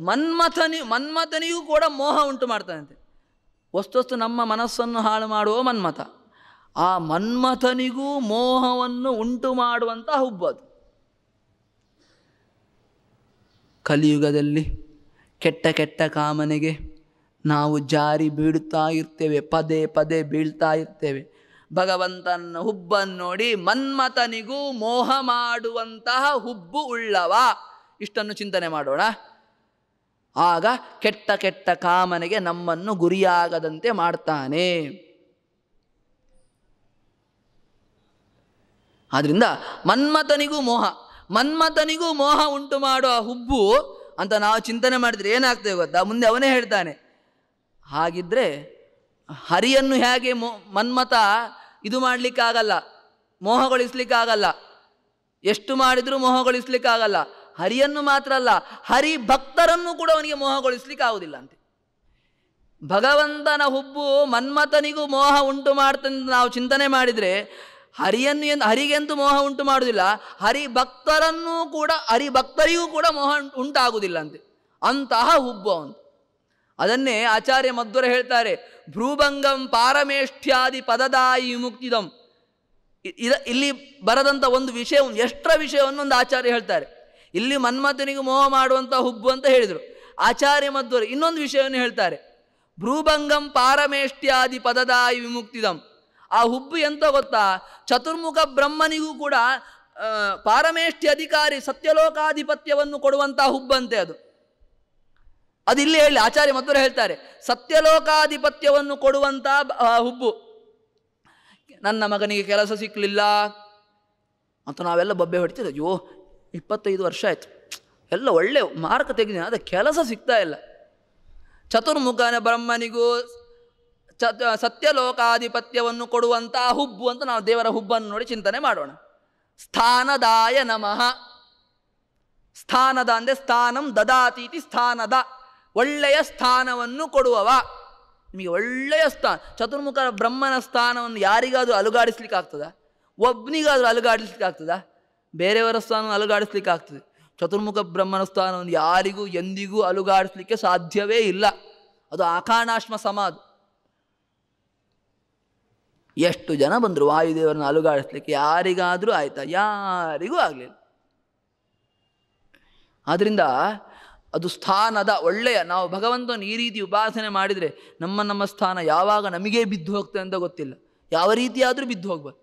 ಮನ್ಮಥನಿ ಮನ್ಮಥನಿಗೂ ಕೂಡ ಮೋಹ ಉಂಟು ಮಾಡ್ತಾನಂತೆ ವಸ್ತುವಸ್ತು ನಮ್ಮ ಮನಸ್ಸನ್ನು ಹಾಳು ಮಾಡುವ ಮನ್ಮಥ ಆ ಮನ್ಮಥನಿಗೂ ಮೋಹವನ್ನು ಉಂಟು ಮಾಡುವಂಥ ಹುಬ್ಬು ಅದು ಕಲಿಯುಗದಲ್ಲಿ ಕೆಟ್ಟ ಕೆಟ್ಟ ಕಾಮನೆಗೆ ನಾವು ಜಾರಿ ಬೀಳ್ತಾ ಇರ್ತೇವೆ ಪದೇ ಪದೇ ಬೀಳ್ತಾ ಇರ್ತೇವೆ ಭಗವಂತನ ಹುಬ್ಬನ್ನು ನೋಡಿ ಮನ್ಮಥನಿಗೂ ಮೋಹ ಮಾಡುವಂತಹ ಹುಬ್ಬು ಉಳ್ಳವ ಇಷ್ಟನ್ನು ಚಿಂತನೆ ಮಾಡೋಣ ಆಗ ಕೆಟ್ಟ ಕೆಟ್ಟ ಕಾಮನೆಗೆ ನಮ್ಮನ್ನು ಗುರಿಯಾಗದಂತೆ ಮಾಡ್ತಾನೆ ಆದ್ದರಿಂದ ಮನ್ಮಥನಿಗೂ ಮೋಹ ಮನ್ಮಥನಿಗೂ ಮೋಹ ಉಂಟು ಮಾಡುವ ಹುಬ್ಬು ಅಂತ ನಾವು ಚಿಂತನೆ ಮಾಡಿದರೆ ಏನಾಗ್ತೇವೆ ಗೊತ್ತಾ ಮುಂದೆ ಅವನೇ ಹೇಳ್ತಾನೆ ಹಾಗಿದ್ರೆ ಹರಿಯನ್ನು ಹೇಗೆ ಮೋ ಮನ್ಮಥ ಇದು ಮಾಡಲಿಕ್ಕಾಗಲ್ಲ ಮೋಹಗೊಳಿಸ್ಲಿಕ್ಕಾಗಲ್ಲ ಎಷ್ಟು ಮಾಡಿದರೂ ಮೋಹಗೊಳಿಸ್ಲಿಕ್ಕಾಗಲ್ಲ ಹರಿಯನ್ನು ಮಾತ್ರ ಅಲ್ಲ ಹರಿ ಭಕ್ತರನ್ನು ಕೂಡ ಅವನಿಗೆ ಆಗುವುದಿಲ್ಲ ಅಂತೆ ಭಗವಂತನ ಹುಬ್ಬು ಮನ್ಮಥನಿಗೂ ಮೋಹ ಉಂಟು ಮಾಡ್ತಂತ ನಾವು ಚಿಂತನೆ ಮಾಡಿದರೆ ಹರಿಯನ್ನು ಎಂದು ಹರಿಗೆಂತೂ ಮೋಹ ಉಂಟು ಮಾಡುವುದಿಲ್ಲ ಹರಿ ಭಕ್ತರನ್ನೂ ಕೂಡ ಹರಿಭಕ್ತರಿಗೂ ಭಕ್ತರಿಗೂ ಕೂಡ ಮೋಹ ಉಂಟಾಗುವುದಿಲ್ಲ ಅಂತೆ ಅಂತಹ ಹುಬ್ಬು ಅವನು ಅದನ್ನೇ ಆಚಾರ್ಯ ಮಧ್ವರ ಹೇಳ್ತಾರೆ ಭ್ರೂಭಂಗಂ ಪಾರಮೇಷ್ಠ್ಯಾದಿ ಪದದಾಯಿ ಮುಕ್ತಿದಂ ಇದ ಇಲ್ಲಿ ಬರದಂಥ ಒಂದು ವಿಷಯ ಎಷ್ಟರ ವಿಷಯವನ್ನು ಒಂದು ಆಚಾರ್ಯ ಹೇಳ್ತಾರೆ ಇಲ್ಲಿ ಮನ್ಮಥನಿಗೆ ಮೋಹ ಮಾಡುವಂಥ ಹುಬ್ಬು ಅಂತ ಹೇಳಿದರು ಆಚಾರ್ಯ ಮಧ್ವರು ಇನ್ನೊಂದು ವಿಷಯವನ್ನು ಹೇಳ್ತಾರೆ ಭ್ರೂಭಂಗಂ ಪಾರಮೇಷ್ಠ್ಯಾದಿ ಪದದಾಯಿ ವಿಮುಕ್ತಿದಂ ಆ ಹುಬ್ಬು ಎಂತ ಗೊತ್ತಾ ಚತುರ್ಮುಖ ಬ್ರಹ್ಮನಿಗೂ ಕೂಡ ಪಾರಮೇಷ್ಠಿ ಅಧಿಕಾರಿ ಸತ್ಯಲೋಕಾಧಿಪತ್ಯವನ್ನು ಕೊಡುವಂಥ ಹುಬ್ಬಂತೆ ಅದು ಅದಿಲ್ಲಿ ಹೇಳಿ ಆಚಾರ್ಯ ಮಧುರ ಹೇಳ್ತಾರೆ ಸತ್ಯಲೋಕಾಧಿಪತ್ಯವನ್ನು ಕೊಡುವಂಥ ಹುಬ್ಬು ನನ್ನ ಮಗನಿಗೆ ಕೆಲಸ ಸಿಕ್ಕಲಿಲ್ಲ ಅಂತ ನಾವೆಲ್ಲ ಬೊಬ್ಬೆ ಹೊಡಿತೀವಿ ಅಯ್ಯೋ ಇಪ್ಪತ್ತೈದು ವರ್ಷ ಆಯಿತು ಎಲ್ಲ ಒಳ್ಳೆ ಮಾರ್ಕ್ ತೆಗೆದಿನ ಅದೇ ಕೆಲಸ ಸಿಗ್ತಾ ಇಲ್ಲ ಚತುರ್ಮುಖನ ಬ್ರಹ್ಮನಿಗೂ ಚತ ಸತ್ಯಲೋಕಾಧಿಪತ್ಯವನ್ನು ಕೊಡುವಂಥ ಹುಬ್ಬು ಅಂತ ನಾವು ದೇವರ ಹುಬ್ಬನ್ನು ನೋಡಿ ಚಿಂತನೆ ಮಾಡೋಣ ಸ್ಥಾನದಾಯ ನಮಃ ಸ್ಥಾನದ ಅಂದರೆ ಸ್ಥಾನಂ ದದಾತೀತಿ ಸ್ಥಾನದ ಒಳ್ಳೆಯ ಸ್ಥಾನವನ್ನು ಕೊಡುವವ ನಿಮಗೆ ಒಳ್ಳೆಯ ಸ್ಥಾನ ಚತುರ್ಮುಖ ಬ್ರಹ್ಮನ ಸ್ಥಾನವನ್ನು ಯಾರಿಗಾದರೂ ಅಲುಗಾಡಿಸ್ಲಿಕ್ಕೆ ಆಗ್ತದ ಒಬ್ಬನಿಗಾದರೂ ಅಲುಗಾಡಿಸ್ಲಿಕ್ಕೆ ಆಗ್ತದ ಬೇರೆಯವರ ಸ್ಥಾನವನ್ನು ಅಲುಗಾಡಿಸ್ಲಿಕ್ಕೆ ಆಗ್ತದೆ ಚತುರ್ಮುಖ ಬ್ರಹ್ಮನ ಸ್ಥಾನವನ್ನು ಯಾರಿಗೂ ಎಂದಿಗೂ ಅಲುಗಾಡಿಸ್ಲಿಕ್ಕೆ ಸಾಧ್ಯವೇ ಇಲ್ಲ ಅದು ಆಕಾಣಾಶ್ಮ ಸಮ ಎಷ್ಟು ಜನ ಬಂದರು ವಾಯುದೇವರನ್ನು ಅಲುಗಾಡಿಸ್ಲಿಕ್ಕೆ ಯಾರಿಗಾದರೂ ಆಯ್ತಾ ಯಾರಿಗೂ ಆಗಲಿಲ್ಲ ಆದ್ದರಿಂದ ಅದು ಸ್ಥಾನದ ಒಳ್ಳೆಯ ನಾವು ಭಗವಂತನ ಈ ರೀತಿ ಉಪಾಸನೆ ಮಾಡಿದರೆ ನಮ್ಮ ನಮ್ಮ ಸ್ಥಾನ ಯಾವಾಗ ನಮಗೇ ಬಿದ್ದು ಹೋಗ್ತದೆ ಅಂತ ಗೊತ್ತಿಲ್ಲ ಯಾವ ರೀತಿಯಾದರೂ ಬಿದ್ದು ಹೋಗ್ಬಾರ್ದು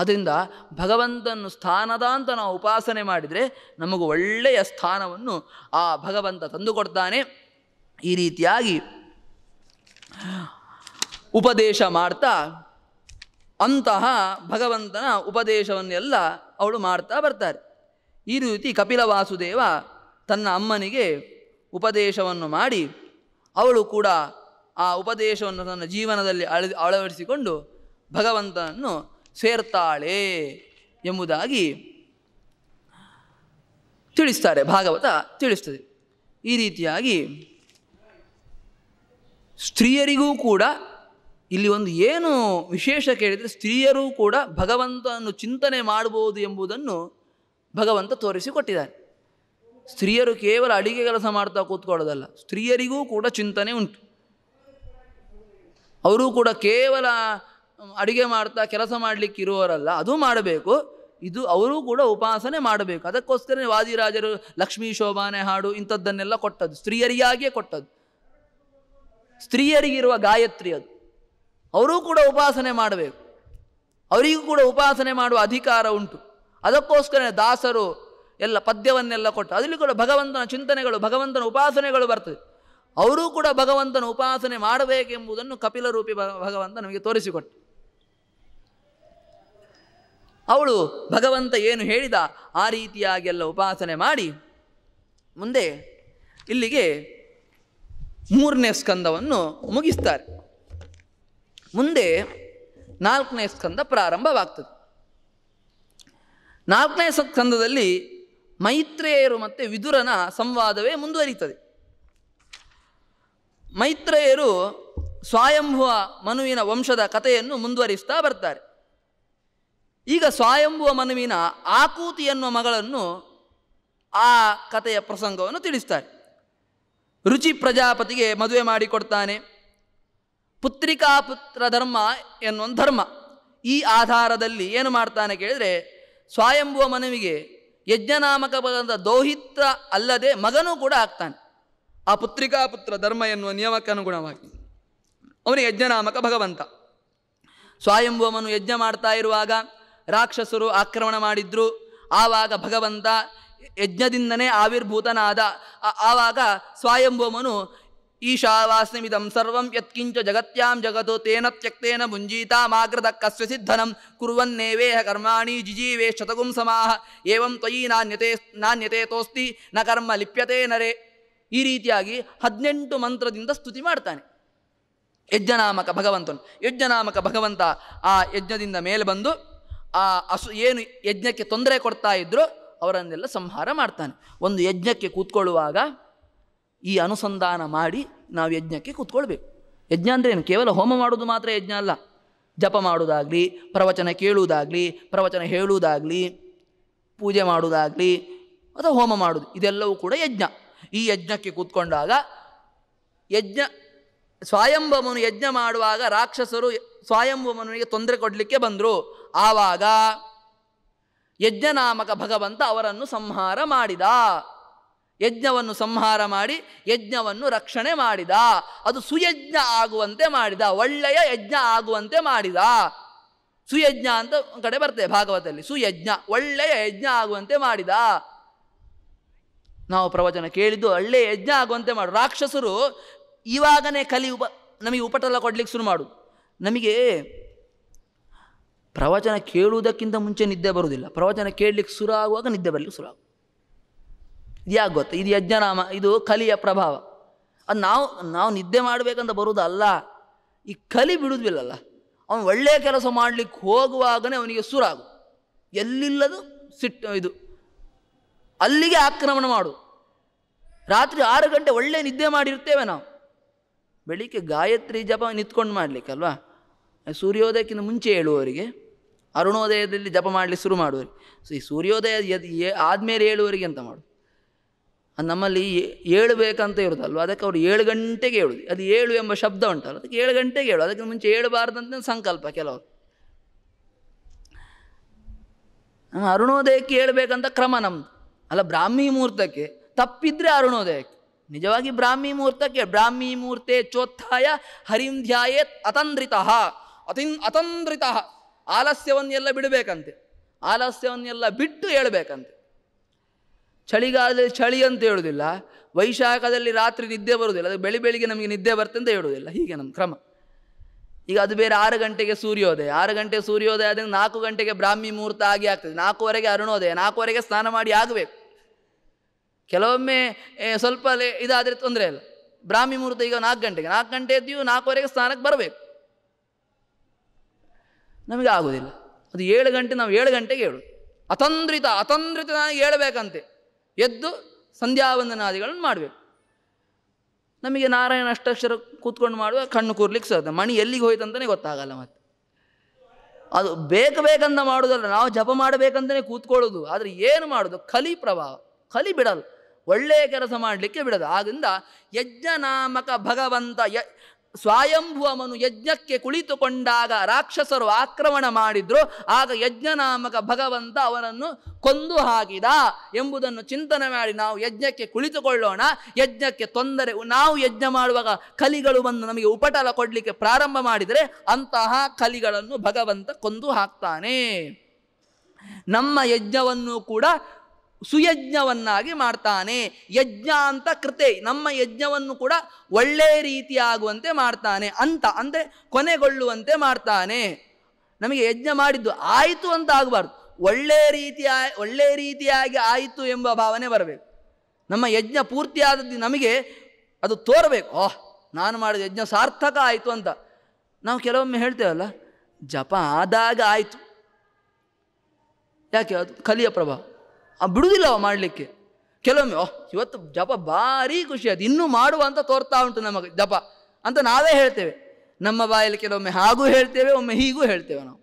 ಆದ್ದರಿಂದ ಭಗವಂತನ ಸ್ಥಾನದ ಅಂತ ನಾವು ಉಪಾಸನೆ ಮಾಡಿದರೆ ನಮಗೆ ಒಳ್ಳೆಯ ಸ್ಥಾನವನ್ನು ಆ ಭಗವಂತ ತಂದುಕೊಡ್ತಾನೆ ಈ ರೀತಿಯಾಗಿ ಉಪದೇಶ ಮಾಡ್ತಾ ಅಂತಹ ಭಗವಂತನ ಉಪದೇಶವನ್ನೆಲ್ಲ ಅವಳು ಮಾಡ್ತಾ ಬರ್ತಾರೆ ಈ ರೀತಿ ಕಪಿಲ ವಾಸುದೇವ ತನ್ನ ಅಮ್ಮನಿಗೆ ಉಪದೇಶವನ್ನು ಮಾಡಿ ಅವಳು ಕೂಡ ಆ ಉಪದೇಶವನ್ನು ತನ್ನ ಜೀವನದಲ್ಲಿ ಅಳ ಅಳವಡಿಸಿಕೊಂಡು ಭಗವಂತನನ್ನು ಸೇರ್ತಾಳೆ ಎಂಬುದಾಗಿ ತಿಳಿಸ್ತಾರೆ ಭಾಗವತ ತಿಳಿಸ್ತದೆ ಈ ರೀತಿಯಾಗಿ ಸ್ತ್ರೀಯರಿಗೂ ಕೂಡ ಇಲ್ಲಿ ಒಂದು ಏನು ವಿಶೇಷ ಕೇಳಿದರೆ ಸ್ತ್ರೀಯರೂ ಕೂಡ ಭಗವಂತನನ್ನು ಚಿಂತನೆ ಮಾಡಬಹುದು ಎಂಬುದನ್ನು ಭಗವಂತ ತೋರಿಸಿಕೊಟ್ಟಿದ್ದಾರೆ ಸ್ತ್ರೀಯರು ಕೇವಲ ಅಡಿಗೆ ಕೆಲಸ ಮಾಡ್ತಾ ಕೂತ್ಕೊಳ್ಳೋದಲ್ಲ ಸ್ತ್ರೀಯರಿಗೂ ಕೂಡ ಚಿಂತನೆ ಉಂಟು ಅವರೂ ಕೂಡ ಕೇವಲ ಅಡಿಗೆ ಮಾಡ್ತಾ ಕೆಲಸ ಮಾಡಲಿಕ್ಕೆ ಇರುವವರಲ್ಲ ಅದು ಮಾಡಬೇಕು ಇದು ಅವರೂ ಕೂಡ ಉಪಾಸನೆ ಮಾಡಬೇಕು ಅದಕ್ಕೋಸ್ಕರನೇ ವಾದಿರಾಜರು ಲಕ್ಷ್ಮೀ ಶೋಭಾನೆ ಹಾಡು ಇಂಥದ್ದನ್ನೆಲ್ಲ ಕೊಟ್ಟದ್ದು ಸ್ತ್ರೀಯರಿಗಾಗಿಯೇ ಕೊಟ್ಟದ್ದು ಸ್ತ್ರೀಯರಿಗಿರುವ ಗಾಯತ್ರಿ ಅದು ಅವರೂ ಕೂಡ ಉಪಾಸನೆ ಮಾಡಬೇಕು ಅವರಿಗೂ ಕೂಡ ಉಪಾಸನೆ ಮಾಡುವ ಅಧಿಕಾರ ಉಂಟು ಅದಕ್ಕೋಸ್ಕರ ದಾಸರು ಎಲ್ಲ ಪದ್ಯವನ್ನೆಲ್ಲ ಕೊಟ್ಟು ಅದರಲ್ಲಿ ಕೂಡ ಭಗವಂತನ ಚಿಂತನೆಗಳು ಭಗವಂತನ ಉಪಾಸನೆಗಳು ಬರ್ತದೆ ಅವರೂ ಕೂಡ ಭಗವಂತನ ಉಪಾಸನೆ ಮಾಡಬೇಕೆಂಬುದನ್ನು ಕಪಿಲರೂಪಿ ಭಗವಂತ ನಮಗೆ ತೋರಿಸಿಕೊಟ್ಟು ಅವಳು ಭಗವಂತ ಏನು ಹೇಳಿದ ಆ ರೀತಿಯಾಗಿ ಎಲ್ಲ ಉಪಾಸನೆ ಮಾಡಿ ಮುಂದೆ ಇಲ್ಲಿಗೆ ಮೂರನೇ ಸ್ಕಂದವನ್ನು ಮುಗಿಸ್ತಾರೆ ಮುಂದೆ ನಾಲ್ಕನೇ ಸ್ಕಂದ ಪ್ರಾರಂಭವಾಗ್ತದೆ ನಾಲ್ಕನೇ ಸ್ಕಂದದಲ್ಲಿ ಮೈತ್ರೇಯರು ಮತ್ತು ವಿದುರನ ಸಂವಾದವೇ ಮುಂದುವರಿತದೆ ಮೈತ್ರೇಯರು ಸ್ವಯಂಭುವ ಮನುವಿನ ವಂಶದ ಕಥೆಯನ್ನು ಮುಂದುವರಿಸ್ತಾ ಬರ್ತಾರೆ ಈಗ ಸ್ವಯಂಭುವ ಮನುವಿನ ಆಕೂತಿ ಎನ್ನುವ ಮಗಳನ್ನು ಆ ಕಥೆಯ ಪ್ರಸಂಗವನ್ನು ತಿಳಿಸ್ತಾರೆ ರುಚಿ ಪ್ರಜಾಪತಿಗೆ ಮದುವೆ ಮಾಡಿಕೊಡ್ತಾನೆ ಪುತ್ರಿಕಾ ಪುತ್ರ ಧರ್ಮ ಎನ್ನುವ ಧರ್ಮ ಈ ಆಧಾರದಲ್ಲಿ ಏನು ಮಾಡ್ತಾನೆ ಕೇಳಿದರೆ ಸ್ವಯಂಭುವ ಮನವಿಗೆ ಯಜ್ಞನಾಮಕ ದೋಹಿತ್ರ ಅಲ್ಲದೆ ಮಗನೂ ಕೂಡ ಆಗ್ತಾನೆ ಆ ಪುತ್ರಿಕಾ ಪುತ್ರ ಧರ್ಮ ಎನ್ನುವ ನಿಯಮಕ್ಕೆ ಅನುಗುಣವಾಗಿ ಅವನು ಯಜ್ಞನಾಮಕ ಭಗವಂತ ಸ್ವಯಂಭವನು ಯಜ್ಞ ಮಾಡ್ತಾ ಇರುವಾಗ ರಾಕ್ಷಸರು ಆಕ್ರಮಣ ಮಾಡಿದ್ರು ಆವಾಗ ಭಗವಂತ ಯಜ್ಞದಿಂದನೇ ಆವಿರ್ಭೂತನಾದ ಆವಾಗ ಸ್ವಯಂಭವನು ಈಶಾವಾಸ್ನಿಮಿದಂ ಸರ್ವಂ ಯತ್ಕಿಂಚ ಜಗತ್ಯಾಂ ಜಗತ್ತು ತೇನ ತ್ಯಕ್ತೇನ ಮಾಗ್ರದ ಕಸ್ಯ ಸಿದ್ಧನಂ ಕುರುವನ್ನೇವೇಹ ಕರ್ಮಾಣಿ ಜಿಜೀವೇ ಶತಗುಂ ಸಮಾಹ ಏವಂ ತ್ವಯಿ ನಾಣ್ಯತೆ ನಾಣ್ಯತೆ ತೋಸ್ತಿ ನ ಕರ್ಮ ಲಿಪ್ಯತೆ ನರೇ ಈ ರೀತಿಯಾಗಿ ಹದಿನೆಂಟು ಮಂತ್ರದಿಂದ ಸ್ತುತಿ ಮಾಡ್ತಾನೆ ಯಜ್ಞನಾಮಕ ಭಗವಂತನು ಯಜ್ಞನಾಮಕ ಭಗವಂತ ಆ ಯಜ್ಞದಿಂದ ಮೇಲೆ ಬಂದು ಆ ಅಸು ಏನು ಯಜ್ಞಕ್ಕೆ ತೊಂದರೆ ಕೊಡ್ತಾ ಇದ್ರು ಅವರನ್ನೆಲ್ಲ ಸಂಹಾರ ಮಾಡ್ತಾನೆ ಒಂದು ಯಜ್ಞಕ್ಕೆ ಕೂತ್ಕೊಳ್ಳುವಾಗ ಈ ಅನುಸಂಧಾನ ಮಾಡಿ ನಾವು ಯಜ್ಞಕ್ಕೆ ಕೂತ್ಕೊಳ್ಬೇಕು ಯಜ್ಞ ಅಂದರೆ ಏನು ಕೇವಲ ಹೋಮ ಮಾಡೋದು ಮಾತ್ರ ಯಜ್ಞ ಅಲ್ಲ ಜಪ ಮಾಡುವುದಾಗಲಿ ಪ್ರವಚನ ಕೇಳುವುದಾಗಲಿ ಪ್ರವಚನ ಹೇಳುವುದಾಗಲಿ ಪೂಜೆ ಮಾಡುವುದಾಗಲಿ ಅಥವಾ ಹೋಮ ಮಾಡೋದು ಇದೆಲ್ಲವೂ ಕೂಡ ಯಜ್ಞ ಈ ಯಜ್ಞಕ್ಕೆ ಕೂತ್ಕೊಂಡಾಗ ಯಜ್ಞ ಸ್ವಯಂಭವನು ಯಜ್ಞ ಮಾಡುವಾಗ ರಾಕ್ಷಸರು ಸ್ವಯಂಭವನಿಗೆ ತೊಂದರೆ ಕೊಡಲಿಕ್ಕೆ ಬಂದರು ಆವಾಗ ಯಜ್ಞನಾಮಕ ಭಗವಂತ ಅವರನ್ನು ಸಂಹಾರ ಮಾಡಿದ ಯಜ್ಞವನ್ನು ಸಂಹಾರ ಮಾಡಿ ಯಜ್ಞವನ್ನು ರಕ್ಷಣೆ ಮಾಡಿದ ಅದು ಸುಯಜ್ಞ ಆಗುವಂತೆ ಮಾಡಿದ ಒಳ್ಳೆಯ ಯಜ್ಞ ಆಗುವಂತೆ ಮಾಡಿದ ಸುಯಜ್ಞ ಅಂತ ಕಡೆ ಬರ್ತದೆ ಭಾಗವತದಲ್ಲಿ ಸುಯಜ್ಞ ಒಳ್ಳೆಯ ಯಜ್ಞ ಆಗುವಂತೆ ಮಾಡಿದ ನಾವು ಪ್ರವಚನ ಕೇಳಿದ್ದು ಒಳ್ಳೆಯ ಯಜ್ಞ ಆಗುವಂತೆ ಮಾಡು ರಾಕ್ಷಸರು ಇವಾಗನೇ ಕಲಿ ಉಪ ನಮಗೆ ಉಪಟಲ ಕೊಡ್ಲಿಕ್ಕೆ ಶುರು ಮಾಡು ನಮಗೆ ಪ್ರವಚನ ಕೇಳುವುದಕ್ಕಿಂತ ಮುಂಚೆ ನಿದ್ದೆ ಬರುವುದಿಲ್ಲ ಪ್ರವಚನ ಕೇಳಲಿಕ್ಕೆ ಶುರು ಆಗುವಾಗ ನಿದ್ದೆ ಬರಲಿಕ್ಕೆ ಶುರು ಇದ್ಯಾಕೆ ಗೊತ್ತು ಇದು ಯಜ್ಞನಾಮ ಇದು ಕಲಿಯ ಪ್ರಭಾವ ಅದು ನಾವು ನಾವು ನಿದ್ದೆ ಮಾಡಬೇಕಂತ ಬರುವುದಲ್ಲ ಈ ಕಲಿ ಬಿಡುವುದಿಲ್ಲಲ್ಲ ಅವನು ಒಳ್ಳೆಯ ಕೆಲಸ ಮಾಡಲಿಕ್ಕೆ ಹೋಗುವಾಗಲೇ ಅವನಿಗೆ ಸುರಾಗು ಎಲ್ಲಿಲ್ಲದು ಸಿಟ್ಟು ಇದು ಅಲ್ಲಿಗೆ ಆಕ್ರಮಣ ಮಾಡು ರಾತ್ರಿ ಆರು ಗಂಟೆ ಒಳ್ಳೆ ನಿದ್ದೆ ಮಾಡಿರ್ತೇವೆ ನಾವು ಬೆಳಿಗ್ಗೆ ಗಾಯತ್ರಿ ಜಪ ನಿಂತ್ಕೊಂಡು ಮಾಡಲಿಕ್ಕಲ್ವಾ ಸೂರ್ಯೋದಯಕ್ಕಿಂತ ಮುಂಚೆ ಹೇಳುವವರಿಗೆ ಅರುಣೋದಯದಲ್ಲಿ ಜಪ ಮಾಡಲಿಕ್ಕೆ ಶುರು ಮಾಡುವರಿಗೆ ಸೊ ಈ ಸೂರ್ಯೋದಯ ಆದಮೇಲೆ ಹೇಳುವವರಿಗೆ ಅಂತ ಮಾಡು ನಮ್ಮಲ್ಲಿ ಏಳಬೇಕಂತ ಇರೋದಲ್ವ ಅದಕ್ಕೆ ಅವರು ಏಳು ಗಂಟೆಗೆ ಹೇಳುದು ಅದು ಏಳು ಎಂಬ ಶಬ್ದ ಉಂಟಲ್ಲ ಅದಕ್ಕೆ ಏಳು ಗಂಟೆಗೆ ಹೇಳು ಅದಕ್ಕೆ ಮುಂಚೆ ಹೇಳಬಾರ್ದಂತ ಸಂಕಲ್ಪ ಕೆಲವರು ಅರುಣೋದಯಕ್ಕೆ ಹೇಳಬೇಕಂತ ಕ್ರಮ ನಮ್ದು ಅಲ್ಲ ಬ್ರಾಹ್ಮಿ ಮುಹೂರ್ತಕ್ಕೆ ತಪ್ಪಿದ್ರೆ ಅರುಣೋದಯಕ್ಕೆ ನಿಜವಾಗಿ ಬ್ರಾಹ್ಮಿ ಮುಹೂರ್ತಕ್ಕೆ ಬ್ರಾಹ್ಮಿ ಮುಹೂರ್ತೆ ಚೋತ್ಥಾಯ ಹರಿಂಧ್ಯಾಯೇ ಅತಂದ್ರಿತ ಅತಿನ್ ಅತಂದ್ರಿತ ಆಲಸ್ಯವನ್ನೆಲ್ಲ ಬಿಡಬೇಕಂತೆ ಆಲಸ್ಯವನ್ನೆಲ್ಲ ಬಿಟ್ಟು ಹೇಳಬೇಕಂತೆ ಚಳಿಗಾಲದಲ್ಲಿ ಚಳಿ ಅಂತ ಹೇಳುವುದಿಲ್ಲ ವೈಶಾಖದಲ್ಲಿ ರಾತ್ರಿ ನಿದ್ದೆ ಬರುವುದಿಲ್ಲ ಅದು ಬೆಳಿ ಬೆಳಿಗ್ಗೆ ನಮಗೆ ನಿದ್ದೆ ಬರುತ್ತೆ ಅಂತ ಹೇಳುವುದಿಲ್ಲ ಹೀಗೆ ನಮ್ಮ ಕ್ರಮ ಈಗ ಅದು ಬೇರೆ ಆರು ಗಂಟೆಗೆ ಸೂರ್ಯೋದಯ ಆರು ಗಂಟೆ ಸೂರ್ಯೋದಯ ಆದರೆ ನಾಲ್ಕು ಗಂಟೆಗೆ ಬ್ರಾಹ್ಮಿ ಮುಹೂರ್ತ ಆಗಿ ಆಗ್ತದೆ ನಾಲ್ಕುವರೆಗೆ ಅರುಣೋದಯ ನಾಲ್ಕುವರೆಗೆ ಸ್ನಾನ ಮಾಡಿ ಆಗಬೇಕು ಕೆಲವೊಮ್ಮೆ ಸ್ವಲ್ಪ ಇದಾದರೆ ತೊಂದರೆ ಇಲ್ಲ ಬ್ರಾಹ್ಮಿ ಮುಹೂರ್ತ ಈಗ ನಾಲ್ಕು ಗಂಟೆಗೆ ನಾಲ್ಕು ಗಂಟೆ ಎದ್ದು ನಾಲ್ಕುವರೆಗೆ ಸ್ನಾನಕ್ಕೆ ಬರಬೇಕು ನಮಗೆ ಆಗೋದಿಲ್ಲ ಅದು ಏಳು ಗಂಟೆ ನಾವು ಏಳು ಗಂಟೆಗೆ ಹೇಳು ಅತಂದ್ರಿತ ಅತಂದ್ರಿತ ನನಗೆ ಹೇಳಬೇಕಂತೆ ಎದ್ದು ಸಂಧ್ಯಾವಂದನಾದಿಗಳನ್ನು ಮಾಡಬೇಕು ನಮಗೆ ನಾರಾಯಣ ಅಷ್ಟಾಕ್ಷರ ಕೂತ್ಕೊಂಡು ಮಾಡುವ ಕಣ್ಣು ಕೂರ್ಲಿಕ್ಕೆ ಸಾಧ್ಯ ಮಣಿ ಎಲ್ಲಿಗೆ ಹೋಯ್ತಂತಲೇ ಗೊತ್ತಾಗಲ್ಲ ಮತ್ತೆ ಅದು ಬೇಕ ಬೇಕಂತ ಮಾಡೋದಲ್ಲ ನಾವು ಜಪ ಮಾಡಬೇಕಂತಲೇ ಕೂತ್ಕೊಳ್ಳೋದು ಆದರೆ ಏನು ಮಾಡೋದು ಕಲಿ ಪ್ರಭಾವ ಕಲಿ ಬಿಡಲ್ಲ ಒಳ್ಳೆಯ ಕೆಲಸ ಮಾಡಲಿಕ್ಕೆ ಬಿಡೋದು ಆದ್ದರಿಂದ ಯಜ್ಞ ನಾಮಕ ಭಗವಂತ ಯ ಸ್ವಾಯಂಭುವಮನು ಯಜ್ಞಕ್ಕೆ ಕುಳಿತುಕೊಂಡಾಗ ರಾಕ್ಷಸರು ಆಕ್ರಮಣ ಮಾಡಿದ್ರು ಆಗ ಯಜ್ಞನಾಮಕ ಭಗವಂತ ಅವನನ್ನು ಕೊಂದು ಹಾಕಿದ ಎಂಬುದನ್ನು ಚಿಂತನೆ ಮಾಡಿ ನಾವು ಯಜ್ಞಕ್ಕೆ ಕುಳಿತುಕೊಳ್ಳೋಣ ಯಜ್ಞಕ್ಕೆ ತೊಂದರೆ ನಾವು ಯಜ್ಞ ಮಾಡುವಾಗ ಕಲಿಗಳು ಬಂದು ನಮಗೆ ಉಪಟಲ ಕೊಡಲಿಕ್ಕೆ ಪ್ರಾರಂಭ ಮಾಡಿದರೆ ಅಂತಹ ಕಲಿಗಳನ್ನು ಭಗವಂತ ಕೊಂದು ಹಾಕ್ತಾನೆ ನಮ್ಮ ಯಜ್ಞವನ್ನು ಕೂಡ ಸುಯಜ್ಞವನ್ನಾಗಿ ಮಾಡ್ತಾನೆ ಯಜ್ಞ ಅಂತ ಕೃತೆ ನಮ್ಮ ಯಜ್ಞವನ್ನು ಕೂಡ ಒಳ್ಳೆಯ ರೀತಿಯಾಗುವಂತೆ ಮಾಡ್ತಾನೆ ಅಂತ ಅಂದರೆ ಕೊನೆಗೊಳ್ಳುವಂತೆ ಮಾಡ್ತಾನೆ ನಮಗೆ ಯಜ್ಞ ಮಾಡಿದ್ದು ಆಯಿತು ಅಂತ ಆಗಬಾರ್ದು ಒಳ್ಳೆಯ ರೀತಿಯ ಒಳ್ಳೆಯ ರೀತಿಯಾಗಿ ಆಯಿತು ಎಂಬ ಭಾವನೆ ಬರಬೇಕು ನಮ್ಮ ಯಜ್ಞ ಪೂರ್ತಿಯಾದದ್ದು ನಮಗೆ ಅದು ತೋರಬೇಕು ಓಹ್ ನಾನು ಮಾಡಿದ ಯಜ್ಞ ಸಾರ್ಥಕ ಆಯಿತು ಅಂತ ನಾವು ಕೆಲವೊಮ್ಮೆ ಹೇಳ್ತೇವಲ್ಲ ಜಪ ಆದಾಗ ಆಯಿತು ಯಾಕೆ ಅದು ಕಲಿಯ ಪ್ರಭಾವ ಬಿಡುವುದಿಲ್ಲ ಅವ ಮಾಡಲಿಕ್ಕೆ ಕೆಲವೊಮ್ಮೆ ಓಹ್ ಇವತ್ತು ಜಪ ಭಾರಿ ಖುಷಿ ಅದು ಇನ್ನೂ ಮಾಡುವ ಅಂತ ತೋರ್ತಾ ಉಂಟು ನಮಗೆ ಜಪ ಅಂತ ನಾವೇ ಹೇಳ್ತೇವೆ ನಮ್ಮ ಬಾಯಲ್ಲಿ ಕೆಲವೊಮ್ಮೆ ಹಾಗೂ ಹೇಳ್ತೇವೆ ಒಮ್ಮೆ ಹೀಗೂ ಹೇಳ್ತೇವೆ ನಾವು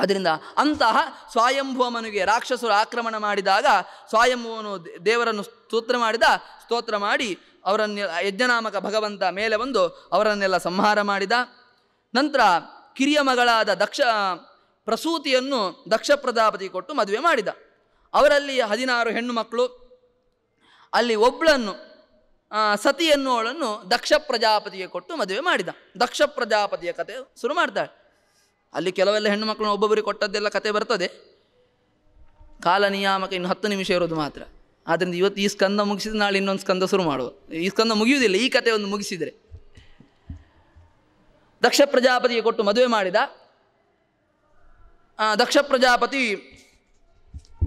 ಅದರಿಂದ ಅಂತಹ ಸ್ವಾಯಂಭುವಮನಿಗೆ ರಾಕ್ಷಸರು ಆಕ್ರಮಣ ಮಾಡಿದಾಗ ಸ್ವಯಂಭುವನು ದೇವರನ್ನು ಸ್ತೋತ್ರ ಮಾಡಿದ ಸ್ತೋತ್ರ ಮಾಡಿ ಅವರನ್ನೆ ಯಜ್ಞನಾಮಕ ಭಗವಂತ ಮೇಲೆ ಬಂದು ಅವರನ್ನೆಲ್ಲ ಸಂಹಾರ ಮಾಡಿದ ನಂತರ ಕಿರಿಯ ಮಗಳಾದ ದಕ್ಷ ಪ್ರಸೂತಿಯನ್ನು ದಕ್ಷ ಪ್ರಜಾಪತಿ ಕೊಟ್ಟು ಮದುವೆ ಮಾಡಿದ ಅವರಲ್ಲಿ ಹದಿನಾರು ಹೆಣ್ಣು ಮಕ್ಕಳು ಅಲ್ಲಿ ಒಬ್ಬಳನ್ನು ಸತಿ ಎನ್ನುವಳನ್ನು ದಕ್ಷ ಪ್ರಜಾಪತಿಗೆ ಕೊಟ್ಟು ಮದುವೆ ಮಾಡಿದ ದಕ್ಷ ಪ್ರಜಾಪತಿಯ ಕತೆ ಶುರು ಮಾಡ್ತಾಳೆ ಅಲ್ಲಿ ಕೆಲವೆಲ್ಲ ಹೆಣ್ಣು ಮಕ್ಕಳನ್ನು ಒಬ್ಬೊಬ್ಬರಿಗೆ ಕೊಟ್ಟದ್ದೆಲ್ಲ ಕತೆ ಬರ್ತದೆ ಕಾಲ ನಿಯಾಮಕ ಇನ್ನು ಹತ್ತು ನಿಮಿಷ ಇರೋದು ಮಾತ್ರ ಆದ್ದರಿಂದ ಇವತ್ತು ಈ ಸ್ಕಂದ ಮುಗಿಸಿದ ನಾಳೆ ಇನ್ನೊಂದು ಸ್ಕಂದ ಶುರು ಮಾಡುವ ಈ ಸ್ಕಂದ ಮುಗಿಯುವುದಿಲ್ಲ ಈ ಕತೆ ಒಂದು ಮುಗಿಸಿದರೆ ದಕ್ಷ ಪ್ರಜಾಪತಿಗೆ ಕೊಟ್ಟು ಮದುವೆ ಮಾಡಿದ ದಕ್ಷ ಪ್ರಜಾಪತಿ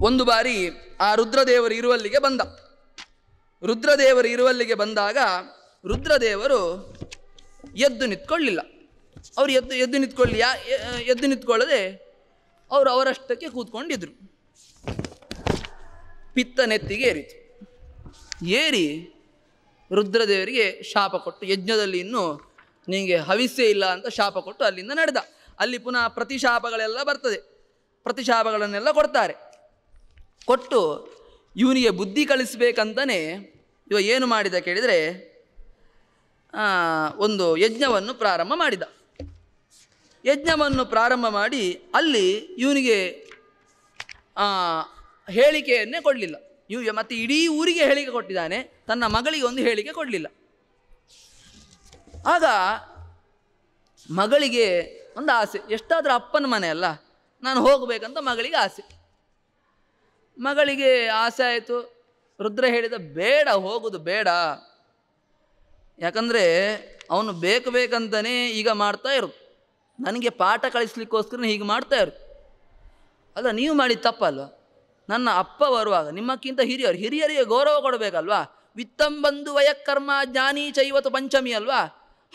ಒಂದು ಬಾರಿ ಆ ರುದ್ರದೇವರು ಇರುವಲ್ಲಿಗೆ ಬಂದ ರುದ್ರದೇವರು ಇರುವಲ್ಲಿಗೆ ಬಂದಾಗ ರುದ್ರದೇವರು ಎದ್ದು ನಿಂತ್ಕೊಳ್ಳಿಲ್ಲ ಅವರು ಎದ್ದು ಎದ್ದು ನಿಂತ್ಕೊಳ್ಳಿ ಯಾ ಎದ್ದು ನಿಂತ್ಕೊಳ್ಳದೆ ಅವರು ಅವರಷ್ಟಕ್ಕೆ ಕೂತ್ಕೊಂಡಿದ್ರು ಪಿತ್ತ ನೆತ್ತಿಗೆ ಏರಿತು ಏರಿ ರುದ್ರದೇವರಿಗೆ ಶಾಪ ಕೊಟ್ಟು ಯಜ್ಞದಲ್ಲಿ ಇನ್ನೂ ನಿಮಗೆ ಹವಿಸೇ ಇಲ್ಲ ಅಂತ ಶಾಪ ಕೊಟ್ಟು ಅಲ್ಲಿಂದ ನಡೆದ ಅಲ್ಲಿ ಪುನಃ ಪ್ರತಿಶಾಪಗಳೆಲ್ಲ ಬರ್ತದೆ ಪ್ರತಿಶಾಪಗಳನ್ನೆಲ್ಲ ಕೊಡ್ತಾರೆ ಕೊಟ್ಟು ಇವನಿಗೆ ಬುದ್ಧಿ ಕಳಿಸ್ಬೇಕಂತಲೇ ಇವ ಏನು ಮಾಡಿದ ಕೇಳಿದರೆ ಒಂದು ಯಜ್ಞವನ್ನು ಪ್ರಾರಂಭ ಮಾಡಿದ ಯಜ್ಞವನ್ನು ಪ್ರಾರಂಭ ಮಾಡಿ ಅಲ್ಲಿ ಇವನಿಗೆ ಹೇಳಿಕೆಯನ್ನೇ ಕೊಡಲಿಲ್ಲ ಇವ ಮತ್ತು ಇಡೀ ಊರಿಗೆ ಹೇಳಿಕೆ ಕೊಟ್ಟಿದ್ದಾನೆ ತನ್ನ ಮಗಳಿಗೆ ಒಂದು ಹೇಳಿಕೆ ಕೊಡಲಿಲ್ಲ ಆಗ ಮಗಳಿಗೆ ಒಂದು ಆಸೆ ಎಷ್ಟಾದರೂ ಅಪ್ಪನ ಮನೆ ಅಲ್ಲ ನಾನು ಹೋಗಬೇಕಂತ ಮಗಳಿಗೆ ಆಸೆ ಮಗಳಿಗೆ ಆಸೆ ಆಯಿತು ರುದ್ರ ಹೇಳಿದ ಬೇಡ ಹೋಗೋದು ಬೇಡ ಯಾಕಂದರೆ ಅವನು ಬೇಕು ಬೇಕಂತಲೇ ಈಗ ಮಾಡ್ತಾ ಇರು ನನಗೆ ಪಾಠ ಕಳಿಸ್ಲಿಕ್ಕೋಸ್ಕರ ಹೀಗೆ ಮಾಡ್ತಾ ಇರು ಅಲ್ಲ ನೀವು ಮಾಡಿದ ತಪ್ಪಲ್ವ ನನ್ನ ಅಪ್ಪ ಬರುವಾಗ ನಿಮ್ಮಕ್ಕಿಂತ ಹಿರಿಯರು ಹಿರಿಯರಿಗೆ ಗೌರವ ಕೊಡಬೇಕಲ್ವಾ ವಿತ್ತಂಬಂಧು ವಯಕ್ಕರ್ಮ ಜ್ಞಾನಿ ಚೈವತ್ತು ಪಂಚಮಿ ಅಲ್ವಾ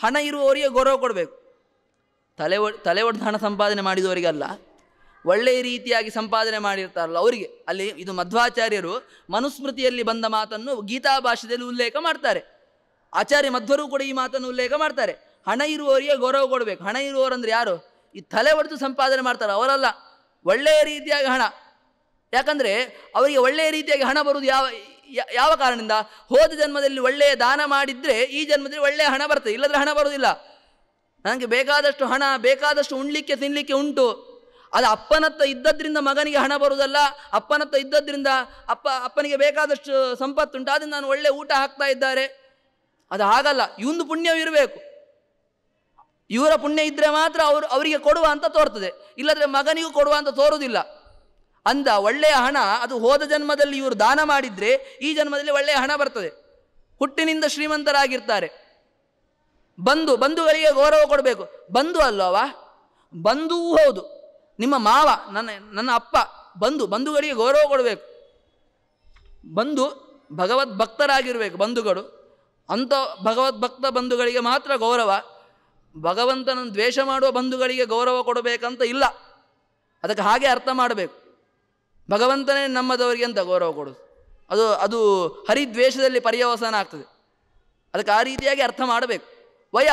ಹಣ ಇರುವವರಿಗೆ ಗೌರವ ಕೊಡಬೇಕು ತಲೆ ತಲೆ ಹಣ ಸಂಪಾದನೆ ಮಾಡಿದವರಿಗಲ್ಲ ಒಳ್ಳೆಯ ರೀತಿಯಾಗಿ ಸಂಪಾದನೆ ಮಾಡಿರ್ತಾರಲ್ಲ ಅವರಿಗೆ ಅಲ್ಲಿ ಇದು ಮಧ್ವಾಚಾರ್ಯರು ಮನುಸ್ಮೃತಿಯಲ್ಲಿ ಬಂದ ಮಾತನ್ನು ಗೀತಾ ಭಾಷೆಯಲ್ಲಿ ಉಲ್ಲೇಖ ಮಾಡ್ತಾರೆ ಆಚಾರ್ಯ ಮಧ್ವರು ಕೂಡ ಈ ಮಾತನ್ನು ಉಲ್ಲೇಖ ಮಾಡ್ತಾರೆ ಹಣ ಇರುವವರಿಗೆ ಗೌರವ ಕೊಡಬೇಕು ಹಣ ಇರುವವರಂದ್ರೆ ಯಾರು ಈ ತಲೆ ಒಡೆದು ಸಂಪಾದನೆ ಮಾಡ್ತಾರೆ ಅವರಲ್ಲ ಒಳ್ಳೆಯ ರೀತಿಯಾಗಿ ಹಣ ಯಾಕಂದರೆ ಅವರಿಗೆ ಒಳ್ಳೆಯ ರೀತಿಯಾಗಿ ಹಣ ಬರುವುದು ಯಾವ ಯಾವ ಕಾರಣದಿಂದ ಹೋದ ಜನ್ಮದಲ್ಲಿ ಒಳ್ಳೆಯ ದಾನ ಮಾಡಿದರೆ ಈ ಜನ್ಮದಲ್ಲಿ ಒಳ್ಳೆಯ ಹಣ ಬರ್ತದೆ ಇಲ್ಲದ್ರೆ ಹಣ ಬರುವುದಿಲ್ಲ ನನಗೆ ಬೇಕಾದಷ್ಟು ಹಣ ಬೇಕಾದಷ್ಟು ಉಣ್ಲಿಕ್ಕೆ ತಿನ್ನಲಿಕ್ಕೆ ಉಂಟು ಅದು ಅಪ್ಪನತ್ತ ಇದ್ದದ್ರಿಂದ ಮಗನಿಗೆ ಹಣ ಬರುವುದಲ್ಲ ಅಪ್ಪನತ್ತ ಇದ್ದದ್ರಿಂದ ಅಪ್ಪ ಅಪ್ಪನಿಗೆ ಬೇಕಾದಷ್ಟು ಸಂಪತ್ತುಂಟು ಅದನ್ನು ನಾನು ಒಳ್ಳೆ ಊಟ ಹಾಕ್ತಾ ಇದ್ದಾರೆ ಅದು ಹಾಗಲ್ಲ ಪುಣ್ಯವಿ ಪುಣ್ಯವಿರಬೇಕು ಇವರ ಪುಣ್ಯ ಇದ್ದರೆ ಮಾತ್ರ ಅವರು ಅವರಿಗೆ ಕೊಡುವ ಅಂತ ತೋರ್ತದೆ ಇಲ್ಲದ್ರೆ ಮಗನಿಗೂ ಕೊಡುವ ಅಂತ ತೋರುವುದಿಲ್ಲ ಅಂದ ಒಳ್ಳೆಯ ಹಣ ಅದು ಹೋದ ಜನ್ಮದಲ್ಲಿ ಇವರು ದಾನ ಮಾಡಿದರೆ ಈ ಜನ್ಮದಲ್ಲಿ ಒಳ್ಳೆಯ ಹಣ ಬರ್ತದೆ ಹುಟ್ಟಿನಿಂದ ಶ್ರೀಮಂತರಾಗಿರ್ತಾರೆ ಬಂಧು ಬಂಧುಗಳಿಗೆ ಗೌರವ ಕೊಡಬೇಕು ಬಂಧು ಅಲ್ಲವ ಬಂಧುವೂ ಹೌದು ನಿಮ್ಮ ಮಾವ ನನ್ನ ನನ್ನ ಅಪ್ಪ ಬಂಧು ಬಂಧುಗಳಿಗೆ ಗೌರವ ಕೊಡಬೇಕು ಬಂಧು ಭಗವದ್ ಭಕ್ತರಾಗಿರಬೇಕು ಬಂಧುಗಳು ಅಂಥ ಭಗವದ್ಭಕ್ತ ಬಂಧುಗಳಿಗೆ ಮಾತ್ರ ಗೌರವ ಭಗವಂತನನ್ನು ದ್ವೇಷ ಮಾಡುವ ಬಂಧುಗಳಿಗೆ ಗೌರವ ಕೊಡಬೇಕಂತ ಇಲ್ಲ ಅದಕ್ಕೆ ಹಾಗೆ ಅರ್ಥ ಮಾಡಬೇಕು ಭಗವಂತನೇ ನಮ್ಮದವರಿಗೆ ಅಂತ ಗೌರವ ಕೊಡೋದು ಅದು ಅದು ಹರಿದ್ವೇಷದಲ್ಲಿ ಪರ್ಯವಸಾನ ಆಗ್ತದೆ ಅದಕ್ಕೆ ಆ ರೀತಿಯಾಗಿ ಅರ್ಥ ಮಾಡಬೇಕು ವಯ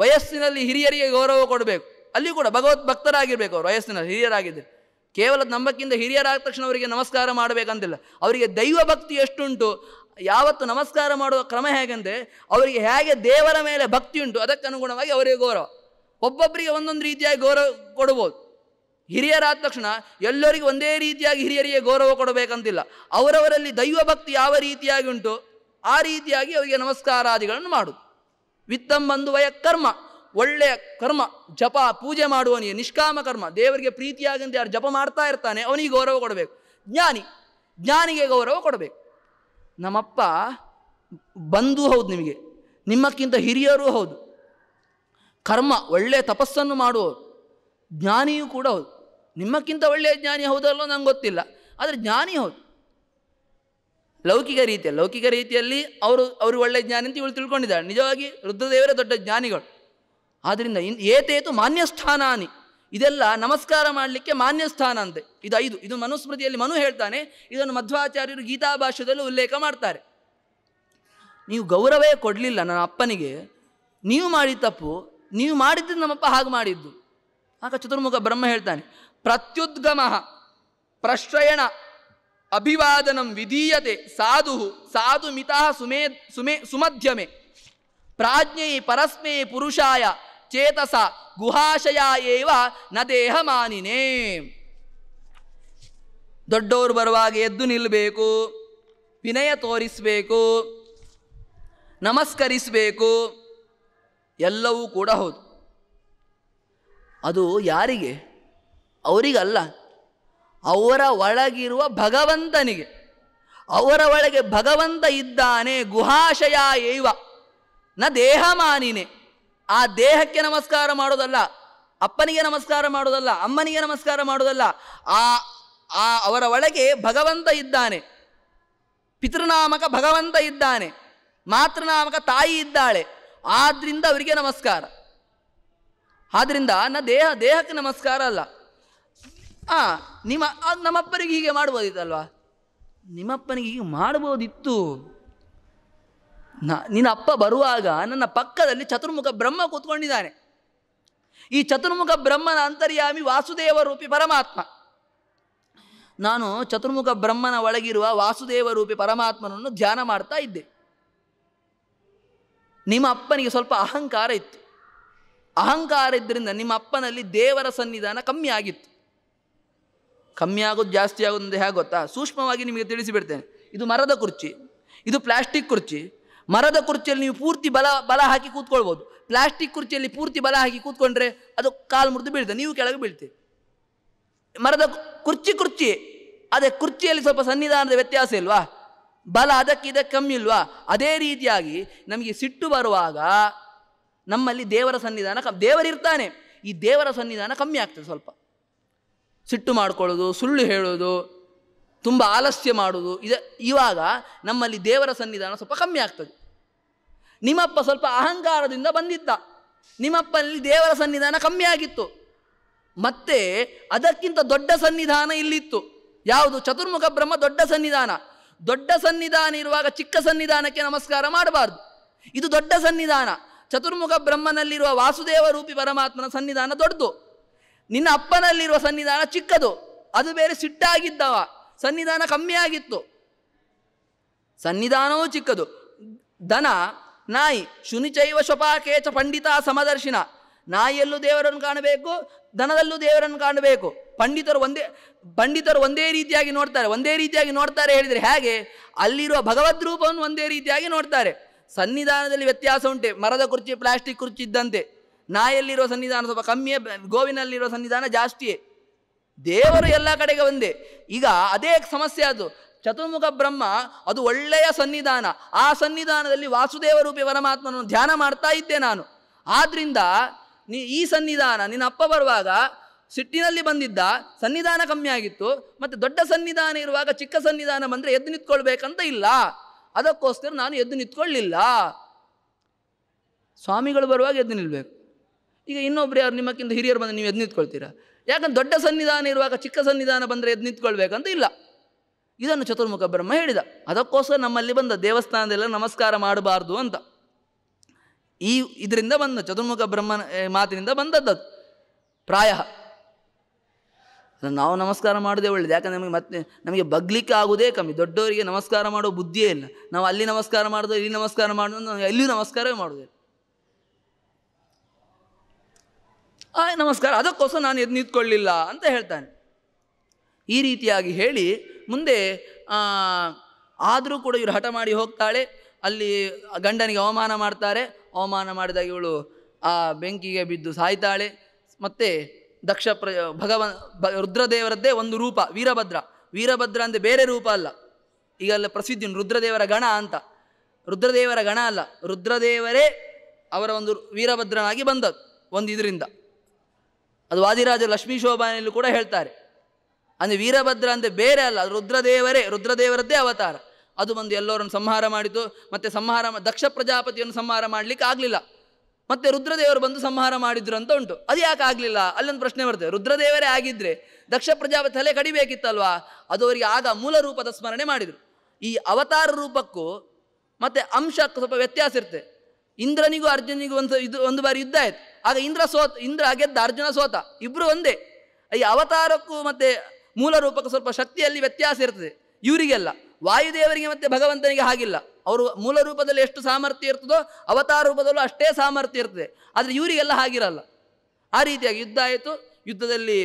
ವಯಸ್ಸಿನಲ್ಲಿ ಹಿರಿಯರಿಗೆ ಗೌರವ ಕೊಡಬೇಕು ಅಲ್ಲಿ ಕೂಡ ಭಗವತ್ ಭಕ್ತರಾಗಿರ್ಬೇಕು ಅವರು ವಯಸ್ಸಿನಲ್ಲಿ ಹಿರಿಯರಾಗಿದ್ದರೆ ಕೇವಲ ನಮ್ಮಕ್ಕಿಂತ ಹಿರಿಯರಾದ ತಕ್ಷಣ ಅವರಿಗೆ ನಮಸ್ಕಾರ ಮಾಡಬೇಕಂತಿಲ್ಲ ಅವರಿಗೆ ದೈವ ಭಕ್ತಿ ಎಷ್ಟುಂಟು ಯಾವತ್ತು ನಮಸ್ಕಾರ ಮಾಡುವ ಕ್ರಮ ಹೇಗೆಂದರೆ ಅವರಿಗೆ ಹೇಗೆ ದೇವರ ಮೇಲೆ ಭಕ್ತಿ ಉಂಟು ಅದಕ್ಕೆ ಅನುಗುಣವಾಗಿ ಅವರಿಗೆ ಗೌರವ ಒಬ್ಬೊಬ್ಬರಿಗೆ ಒಂದೊಂದು ರೀತಿಯಾಗಿ ಗೌರವ ಕೊಡ್ಬೋದು ಹಿರಿಯರಾದ ತಕ್ಷಣ ಎಲ್ಲರಿಗೂ ಒಂದೇ ರೀತಿಯಾಗಿ ಹಿರಿಯರಿಗೆ ಗೌರವ ಕೊಡಬೇಕಂತಿಲ್ಲ ಅವರವರಲ್ಲಿ ದೈವ ಭಕ್ತಿ ಯಾವ ರೀತಿಯಾಗಿ ಉಂಟು ಆ ರೀತಿಯಾಗಿ ಅವರಿಗೆ ನಮಸ್ಕಾರಾದಿಗಳನ್ನು ಮಾಡು ವಯ ಕರ್ಮ ಒಳ್ಳೆಯ ಕರ್ಮ ಜಪ ಪೂಜೆ ಮಾಡುವನಿಗೆ ನಿಷ್ಕಾಮ ಕರ್ಮ ದೇವರಿಗೆ ಪ್ರೀತಿಯಾಗಂತ ಯಾರು ಜಪ ಮಾಡ್ತಾ ಇರ್ತಾನೆ ಅವನಿಗೆ ಗೌರವ ಕೊಡಬೇಕು ಜ್ಞಾನಿ ಜ್ಞಾನಿಗೆ ಗೌರವ ಕೊಡಬೇಕು ನಮ್ಮಪ್ಪ ಬಂಧು ಹೌದು ನಿಮಗೆ ನಿಮ್ಮಕ್ಕಿಂತ ಹಿರಿಯರೂ ಹೌದು ಕರ್ಮ ಒಳ್ಳೆಯ ತಪಸ್ಸನ್ನು ಮಾಡುವವರು ಜ್ಞಾನಿಯೂ ಕೂಡ ಹೌದು ನಿಮ್ಮಕ್ಕಿಂತ ಒಳ್ಳೆಯ ಜ್ಞಾನಿ ಹೌದಲ್ಲೋ ನಂಗೆ ಗೊತ್ತಿಲ್ಲ ಆದರೆ ಜ್ಞಾನಿ ಹೌದು ಲೌಕಿಕ ರೀತಿಯ ಲೌಕಿಕ ರೀತಿಯಲ್ಲಿ ಅವರು ಅವರು ಒಳ್ಳೆಯ ಜ್ಞಾನ ಅಂತ ಇವಳು ತಿಳ್ಕೊಂಡಿದ್ದಾರೆ ನಿಜವಾಗಿ ರುದ್ರದೇವರೇ ದೊಡ್ಡ ಜ್ಞಾನಿಗಳು ಆದ್ದರಿಂದ ಇನ್ ಏತೇತು ಮಾನ್ಯ ಇದೆಲ್ಲ ನಮಸ್ಕಾರ ಮಾಡಲಿಕ್ಕೆ ಮಾನ್ಯ ಸ್ಥಾನ ಅಂತೆ ಇದು ಐದು ಇದು ಮನುಸ್ಮೃತಿಯಲ್ಲಿ ಮನು ಹೇಳ್ತಾನೆ ಇದನ್ನು ಮಧ್ವಾಚಾರ್ಯರು ಗೀತಾ ಉಲ್ಲೇಖ ಮಾಡ್ತಾರೆ ನೀವು ಗೌರವೇ ಕೊಡಲಿಲ್ಲ ನನ್ನ ಅಪ್ಪನಿಗೆ ನೀವು ಮಾಡಿದ ತಪ್ಪು ನೀವು ಮಾಡಿದ್ದು ನಮ್ಮಪ್ಪ ಹಾಗೆ ಮಾಡಿದ್ದು ಆಗ ಚತುರ್ಮುಖ ಬ್ರಹ್ಮ ಹೇಳ್ತಾನೆ ಪ್ರತ್ಯುದ್ಗಮ ಪ್ರಶ್ರಯಣ ಅಭಿವಾದನಂ ವಿಧೀಯತೆ ಸಾಧು ಸಾಧು ಮಿತಃ ಸುಮೇ ಸುಮೇ ಸುಮಧ್ಯಮೆ ಪ್ರಾಜ್ಞೆಯ ಪರಸ್ಮೇ ಪುರುಷಾಯ ಚೇತಸ ಗುಹಾಶಯ ಏವ ನ ದೇಹ ಮಾನಿನೇ ದೊಡ್ಡವರು ಬರುವಾಗ ಎದ್ದು ನಿಲ್ಲಬೇಕು ವಿನಯ ತೋರಿಸಬೇಕು ನಮಸ್ಕರಿಸಬೇಕು ಎಲ್ಲವೂ ಕೂಡ ಹೌದು ಅದು ಯಾರಿಗೆ ಅವರಿಗಲ್ಲ ಅವರ ಒಳಗಿರುವ ಭಗವಂತನಿಗೆ ಅವರ ಒಳಗೆ ಭಗವಂತ ಇದ್ದಾನೆ ಗುಹಾಶಯ ಏವ ನ ದೇಹ ಮಾನಿನೆ ಆ ದೇಹಕ್ಕೆ ನಮಸ್ಕಾರ ಮಾಡೋದಲ್ಲ ಅಪ್ಪನಿಗೆ ನಮಸ್ಕಾರ ಮಾಡೋದಲ್ಲ ಅಮ್ಮನಿಗೆ ನಮಸ್ಕಾರ ಮಾಡೋದಲ್ಲ ಆ ಆ ಅವರ ಒಳಗೆ ಭಗವಂತ ಇದ್ದಾನೆ ಪಿತೃನಾಮಕ ಭಗವಂತ ಇದ್ದಾನೆ ಮಾತೃನಾಮಕ ತಾಯಿ ಇದ್ದಾಳೆ ಆದ್ರಿಂದ ಅವರಿಗೆ ನಮಸ್ಕಾರ ಆದ್ರಿಂದ ನ ದೇಹ ದೇಹಕ್ಕೆ ನಮಸ್ಕಾರ ಅಲ್ಲ ಆ ನಿಮ್ಮ ನಮ್ಮಪ್ಪನಿಗೆ ಹೀಗೆ ಮಾಡ್ಬೋದಿತ್ತಲ್ವಾ ನಿಮ್ಮಪ್ಪನಿಗೆ ಹೀಗೆ ಮಾಡ್ಬೋದಿತ್ತು ನಿನ್ನ ಅಪ್ಪ ಬರುವಾಗ ನನ್ನ ಪಕ್ಕದಲ್ಲಿ ಚತುರ್ಮುಖ ಬ್ರಹ್ಮ ಕೂತ್ಕೊಂಡಿದ್ದಾನೆ ಈ ಚತುರ್ಮುಖ ಬ್ರಹ್ಮನ ಅಂತರ್ಯಾಮಿ ವಾಸುದೇವ ರೂಪಿ ಪರಮಾತ್ಮ ನಾನು ಚತುರ್ಮುಖ ಬ್ರಹ್ಮನ ಒಳಗಿರುವ ವಾಸುದೇವ ರೂಪಿ ಪರಮಾತ್ಮನನ್ನು ಧ್ಯಾನ ಮಾಡ್ತಾ ಇದ್ದೆ ನಿಮ್ಮ ಅಪ್ಪನಿಗೆ ಸ್ವಲ್ಪ ಅಹಂಕಾರ ಇತ್ತು ಅಹಂಕಾರ ಇದ್ದರಿಂದ ನಿಮ್ಮ ಅಪ್ಪನಲ್ಲಿ ದೇವರ ಸನ್ನಿಧಾನ ಕಮ್ಮಿ ಆಗಿತ್ತು ಕಮ್ಮಿ ಆಗೋದು ಜಾಸ್ತಿ ಆಗೋದು ಹೇಗೆ ಗೊತ್ತಾ ಸೂಕ್ಷ್ಮವಾಗಿ ನಿಮಗೆ ತಿಳಿಸಿಬಿಡ್ತೇನೆ ಇದು ಮರದ ಕುರ್ಚಿ ಇದು ಪ್ಲಾಸ್ಟಿಕ್ ಕುರ್ಚಿ ಮರದ ಕುರ್ಚಿಯಲ್ಲಿ ನೀವು ಪೂರ್ತಿ ಬಲ ಬಲ ಹಾಕಿ ಕೂತ್ಕೊಳ್ಬೋದು ಪ್ಲಾಸ್ಟಿಕ್ ಕುರ್ಚಿಯಲ್ಲಿ ಪೂರ್ತಿ ಬಲ ಹಾಕಿ ಕೂತ್ಕೊಂಡ್ರೆ ಅದು ಕಾಲು ಮುರಿದು ಬೀಳ್ತದೆ ನೀವು ಕೆಳಗೆ ಬೀಳ್ತೀರಿ ಮರದ ಕುರ್ಚಿ ಕುರ್ಚಿ ಅದೇ ಕುರ್ಚಿಯಲ್ಲಿ ಸ್ವಲ್ಪ ಸನ್ನಿಧಾನದ ವ್ಯತ್ಯಾಸ ಇಲ್ವಾ ಬಲ ಅದಕ್ಕೆ ಇದಕ್ಕೆ ಕಮ್ಮಿ ಇಲ್ವಾ ಅದೇ ರೀತಿಯಾಗಿ ನಮಗೆ ಸಿಟ್ಟು ಬರುವಾಗ ನಮ್ಮಲ್ಲಿ ದೇವರ ಸನ್ನಿಧಾನ ದೇವರಿರ್ತಾನೆ ಈ ದೇವರ ಸನ್ನಿಧಾನ ಕಮ್ಮಿ ಆಗ್ತದೆ ಸ್ವಲ್ಪ ಸಿಟ್ಟು ಮಾಡಿಕೊಳ್ಳೋದು ಸುಳ್ಳು ಹೇಳೋದು ತುಂಬ ಆಲಸ್ಯ ಮಾಡೋದು ಇದ ಇವಾಗ ನಮ್ಮಲ್ಲಿ ದೇವರ ಸನ್ನಿಧಾನ ಸ್ವಲ್ಪ ಕಮ್ಮಿ ಆಗ್ತದೆ ನಿಮ್ಮಪ್ಪ ಸ್ವಲ್ಪ ಅಹಂಕಾರದಿಂದ ಬಂದಿದ್ದ ನಿಮ್ಮಪ್ಪನಲ್ಲಿ ದೇವರ ಸನ್ನಿಧಾನ ಕಮ್ಮಿ ಆಗಿತ್ತು ಮತ್ತೆ ಅದಕ್ಕಿಂತ ದೊಡ್ಡ ಸನ್ನಿಧಾನ ಇಲ್ಲಿತ್ತು ಯಾವುದು ಚತುರ್ಮುಖ ಬ್ರಹ್ಮ ದೊಡ್ಡ ಸನ್ನಿಧಾನ ದೊಡ್ಡ ಸನ್ನಿಧಾನ ಇರುವಾಗ ಚಿಕ್ಕ ಸನ್ನಿಧಾನಕ್ಕೆ ನಮಸ್ಕಾರ ಮಾಡಬಾರ್ದು ಇದು ದೊಡ್ಡ ಸನ್ನಿಧಾನ ಚತುರ್ಮುಖ ಬ್ರಹ್ಮನಲ್ಲಿರುವ ವಾಸುದೇವ ರೂಪಿ ಪರಮಾತ್ಮನ ಸನ್ನಿಧಾನ ದೊಡ್ಡದು ನಿನ್ನ ಅಪ್ಪನಲ್ಲಿರುವ ಸನ್ನಿಧಾನ ಚಿಕ್ಕದು ಅದು ಬೇರೆ ಸಿಟ್ಟಾಗಿದ್ದವ ಸನ್ನಿಧಾನ ಕಮ್ಮಿ ಆಗಿತ್ತು ಸನ್ನಿಧಾನವೂ ಚಿಕ್ಕದು ದನ ನಾಯಿ ಶುನಿಚೈವ ಶಪಾಕೇಚ ಪಂಡಿತ ಸಮದರ್ಶಿನ ನಾಯಿಯಲ್ಲೂ ದೇವರನ್ನು ಕಾಣಬೇಕು ದನದಲ್ಲೂ ದೇವರನ್ನು ಕಾಣಬೇಕು ಪಂಡಿತರು ಒಂದೇ ಪಂಡಿತರು ಒಂದೇ ರೀತಿಯಾಗಿ ನೋಡ್ತಾರೆ ಒಂದೇ ರೀತಿಯಾಗಿ ನೋಡ್ತಾರೆ ಹೇಳಿದರೆ ಹೇಗೆ ಅಲ್ಲಿರುವ ಭಗವದ್ ರೂಪವನ್ನು ಒಂದೇ ರೀತಿಯಾಗಿ ನೋಡ್ತಾರೆ ಸನ್ನಿಧಾನದಲ್ಲಿ ವ್ಯತ್ಯಾಸ ಉಂಟೆ ಮರದ ಕುರ್ಚಿ ಪ್ಲಾಸ್ಟಿಕ್ ಕುರ್ಚಿ ಇದ್ದಂತೆ ನಾಯಲ್ಲಿರುವ ಸನ್ನಿಧಾನ ಸ್ವಲ್ಪ ಕಮ್ಮಿಯೇ ಗೋವಿನಲ್ಲಿರೋ ಸನ್ನಿಧಾನ ಜಾಸ್ತಿಯೇ ದೇವರು ಎಲ್ಲ ಕಡೆಗೆ ಒಂದೇ ಈಗ ಅದೇ ಸಮಸ್ಯೆ ಅದು ಚತುರ್ಮುಖ ಬ್ರಹ್ಮ ಅದು ಒಳ್ಳೆಯ ಸನ್ನಿಧಾನ ಆ ಸನ್ನಿಧಾನದಲ್ಲಿ ವಾಸುದೇವ ರೂಪಿ ಪರಮಾತ್ಮನನ್ನು ಧ್ಯಾನ ಮಾಡ್ತಾ ಇದ್ದೆ ನಾನು ಆದ್ದರಿಂದ ನೀ ಈ ಸನ್ನಿಧಾನ ನಿನ್ನ ಅಪ್ಪ ಬರುವಾಗ ಸಿಟ್ಟಿನಲ್ಲಿ ಬಂದಿದ್ದ ಸನ್ನಿಧಾನ ಕಮ್ಮಿ ಆಗಿತ್ತು ಮತ್ತು ದೊಡ್ಡ ಸನ್ನಿಧಾನ ಇರುವಾಗ ಚಿಕ್ಕ ಸನ್ನಿಧಾನ ಬಂದರೆ ಎದ್ದು ನಿಂತ್ಕೊಳ್ಬೇಕಂತ ಇಲ್ಲ ಅದಕ್ಕೋಸ್ಕರ ನಾನು ಎದ್ದು ನಿಂತ್ಕೊಳ್ಳಿಲ್ಲ ಸ್ವಾಮಿಗಳು ಬರುವಾಗ ಎದ್ದು ನಿಲ್ಲಬೇಕು ಈಗ ಇನ್ನೊಬ್ಬರು ಯಾರು ನಿಮ್ಮಕ್ಕಿಂತ ಹಿರಿಯರು ಬಂದು ನೀವು ಎದ್ದು ನಿಂತ್ಕೊಳ್ತೀರಾ ಯಾಕಂದ್ರೆ ದೊಡ್ಡ ಸನ್ನಿಧಾನ ಇರುವಾಗ ಚಿಕ್ಕ ಸನ್ನಿಧಾನ ಬಂದರೆ ಎದ್ದು ನಿಂತ್ಕೊಳ್ಬೇಕಂತ ಇಲ್ಲ ಇದನ್ನು ಚತುರ್ಮುಖ ಬ್ರಹ್ಮ ಹೇಳಿದ ಅದಕ್ಕೋಸ್ಕರ ನಮ್ಮಲ್ಲಿ ಬಂದ ದೇವಸ್ಥಾನದೆಲ್ಲ ನಮಸ್ಕಾರ ಮಾಡಬಾರ್ದು ಅಂತ ಈ ಇದರಿಂದ ಬಂದ ಚತುರ್ಮುಖ ಬ್ರಹ್ಮನ ಮಾತಿನಿಂದ ಬಂದದ್ದು ಪ್ರಾಯ ನಾವು ನಮಸ್ಕಾರ ಮಾಡೋದೇ ಒಳ್ಳೇದು ಯಾಕಂದರೆ ನಮಗೆ ಮತ್ತೆ ನಮಗೆ ಬಗ್ಲಿಕ್ಕೆ ಆಗುವುದೇ ಕಮ್ಮಿ ದೊಡ್ಡವರಿಗೆ ನಮಸ್ಕಾರ ಮಾಡೋ ಬುದ್ಧಿಯೇ ಇಲ್ಲ ನಾವು ಅಲ್ಲಿ ನಮಸ್ಕಾರ ಮಾಡಿದ್ರೆ ಇಲ್ಲಿ ನಮಸ್ಕಾರ ಮಾಡೋದು ನಾವು ಎಲ್ಲಿಯೂ ನಮಸ್ಕಾರವೇ ಮಾಡೋದಿಲ್ಲ ಹಾಯ್ ನಮಸ್ಕಾರ ಅದಕ್ಕೋಸ್ಕರ ನಾನು ಎದ್ದು ನಿಂತ್ಕೊಳ್ಳಿಲ್ಲ ಅಂತ ಹೇಳ್ತಾನೆ ಈ ರೀತಿಯಾಗಿ ಹೇಳಿ ಮುಂದೆ ಆದರೂ ಕೂಡ ಇವರು ಹಠ ಮಾಡಿ ಹೋಗ್ತಾಳೆ ಅಲ್ಲಿ ಗಂಡನಿಗೆ ಅವಮಾನ ಮಾಡ್ತಾರೆ ಅವಮಾನ ಮಾಡಿದಾಗ ಇವಳು ಆ ಬೆಂಕಿಗೆ ಬಿದ್ದು ಸಾಯ್ತಾಳೆ ಮತ್ತು ದಕ್ಷ ಪ್ರ ಭಗವನ್ ರುದ್ರದೇವರದ್ದೇ ಒಂದು ರೂಪ ವೀರಭದ್ರ ವೀರಭದ್ರ ಅಂದರೆ ಬೇರೆ ರೂಪ ಅಲ್ಲ ಈಗಲ್ಲ ಪ್ರಸಿದ್ಧಿ ರುದ್ರದೇವರ ಗಣ ಅಂತ ರುದ್ರದೇವರ ಗಣ ಅಲ್ಲ ರುದ್ರದೇವರೇ ಅವರ ಒಂದು ವೀರಭದ್ರನಾಗಿ ಬಂದದ್ದು ಒಂದು ಇದರಿಂದ ಅದು ವಾದಿರಾಜ ಲಕ್ಷ್ಮೀ ಶೋಭಾನೆಯಲ್ಲೂ ಕೂಡ ಹೇಳ್ತಾರೆ ಅಂದರೆ ವೀರಭದ್ರ ಅಂದರೆ ಬೇರೆ ಅಲ್ಲ ರುದ್ರದೇವರೇ ರುದ್ರದೇವರದ್ದೇ ಅವತಾರ ಅದು ಬಂದು ಎಲ್ಲರನ್ನು ಸಂಹಾರ ಮಾಡಿತು ಮತ್ತು ಸಂಹಾರ ದಕ್ಷ ಪ್ರಜಾಪತಿಯನ್ನು ಸಂಹಾರ ಮಾಡಲಿಕ್ಕೆ ಆಗಲಿಲ್ಲ ಮತ್ತೆ ರುದ್ರದೇವರು ಬಂದು ಸಂಹಾರ ಮಾಡಿದ್ರು ಅಂತ ಉಂಟು ಅದು ಯಾಕೆ ಆಗಲಿಲ್ಲ ಅಲ್ಲೊಂದು ಪ್ರಶ್ನೆ ಬರ್ತದೆ ರುದ್ರದೇವರೇ ಆಗಿದ್ದರೆ ದಕ್ಷ ಪ್ರಜಾಪತಿ ತಲೆ ಕಡಿಬೇಕಿತ್ತಲ್ವಾ ಅದು ಅವರಿಗೆ ಆಗ ಮೂಲ ರೂಪದ ಸ್ಮರಣೆ ಮಾಡಿದರು ಈ ಅವತಾರ ರೂಪಕ್ಕೂ ಮತ್ತು ಅಂಶಕ್ಕೂ ಸ್ವಲ್ಪ ವ್ಯತ್ಯಾಸ ಇರುತ್ತೆ ಇಂದ್ರನಿಗೂ ಅರ್ಜುನಿಗೂ ಒಂದು ಇದು ಒಂದು ಬಾರಿ ಯುದ್ಧ ಆಯಿತು ಆಗ ಇಂದ್ರ ಸೋತ ಇಂದ್ರ ಗೆದ್ದ ಅರ್ಜುನ ಸೋತ ಇಬ್ಬರು ಒಂದೇ ಈ ಅವತಾರಕ್ಕೂ ಮತ್ತೆ ಮೂಲ ರೂಪಕ್ಕೂ ಸ್ವಲ್ಪ ಶಕ್ತಿಯಲ್ಲಿ ವ್ಯತ್ಯಾಸ ಇರ್ತದೆ ಇವರಿಗೆಲ್ಲ ವಾಯುದೇವರಿಗೆ ಮತ್ತೆ ಭಗವಂತನಿಗೆ ಹಾಗಿಲ್ಲ ಅವರು ಮೂಲ ರೂಪದಲ್ಲಿ ಎಷ್ಟು ಸಾಮರ್ಥ್ಯ ಇರ್ತದೋ ಅವತಾರ ರೂಪದಲ್ಲೂ ಅಷ್ಟೇ ಸಾಮರ್ಥ್ಯ ಇರ್ತದೆ ಆದರೆ ಇವರಿಗೆಲ್ಲ ಹಾಗಿರಲ್ಲ ಆ ರೀತಿಯಾಗಿ ಯುದ್ಧ ಆಯಿತು ಯುದ್ಧದಲ್ಲಿ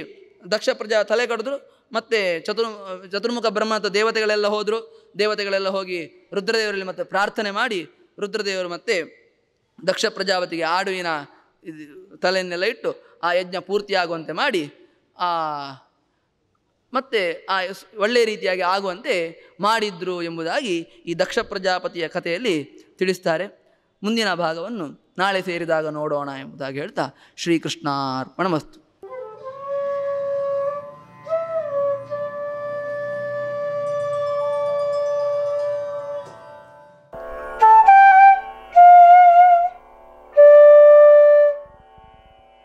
ದಕ್ಷ ಪ್ರಜಾ ತಲೆ ಕಡಿದ್ರು ಮತ್ತೆ ಚತುರ್ ಚತುರ್ಮುಖ ಬ್ರಹ್ಮದ ದೇವತೆಗಳೆಲ್ಲ ಹೋದರು ದೇವತೆಗಳೆಲ್ಲ ಹೋಗಿ ರುದ್ರದೇವರಲ್ಲಿ ಮತ್ತೆ ಪ್ರಾರ್ಥನೆ ಮಾಡಿ ರುದ್ರದೇವರು ಮತ್ತೆ ದಕ್ಷ ಪ್ರಜಾಪತಿಗೆ ಆಡುವಿನ ಇದು ತಲೆಯನ್ನೆಲ್ಲ ಇಟ್ಟು ಆ ಯಜ್ಞ ಪೂರ್ತಿಯಾಗುವಂತೆ ಮಾಡಿ ಆ ಮತ್ತೆ ಆ ಒಳ್ಳೆಯ ರೀತಿಯಾಗಿ ಆಗುವಂತೆ ಮಾಡಿದ್ರು ಎಂಬುದಾಗಿ ಈ ದಕ್ಷ ಪ್ರಜಾಪತಿಯ ಕಥೆಯಲ್ಲಿ ತಿಳಿಸ್ತಾರೆ ಮುಂದಿನ ಭಾಗವನ್ನು ನಾಳೆ ಸೇರಿದಾಗ ನೋಡೋಣ ಎಂಬುದಾಗಿ ಹೇಳ್ತಾ ಶ್ರೀಕೃಷ್ಣಾರ್ಪಣಮಸ್ತು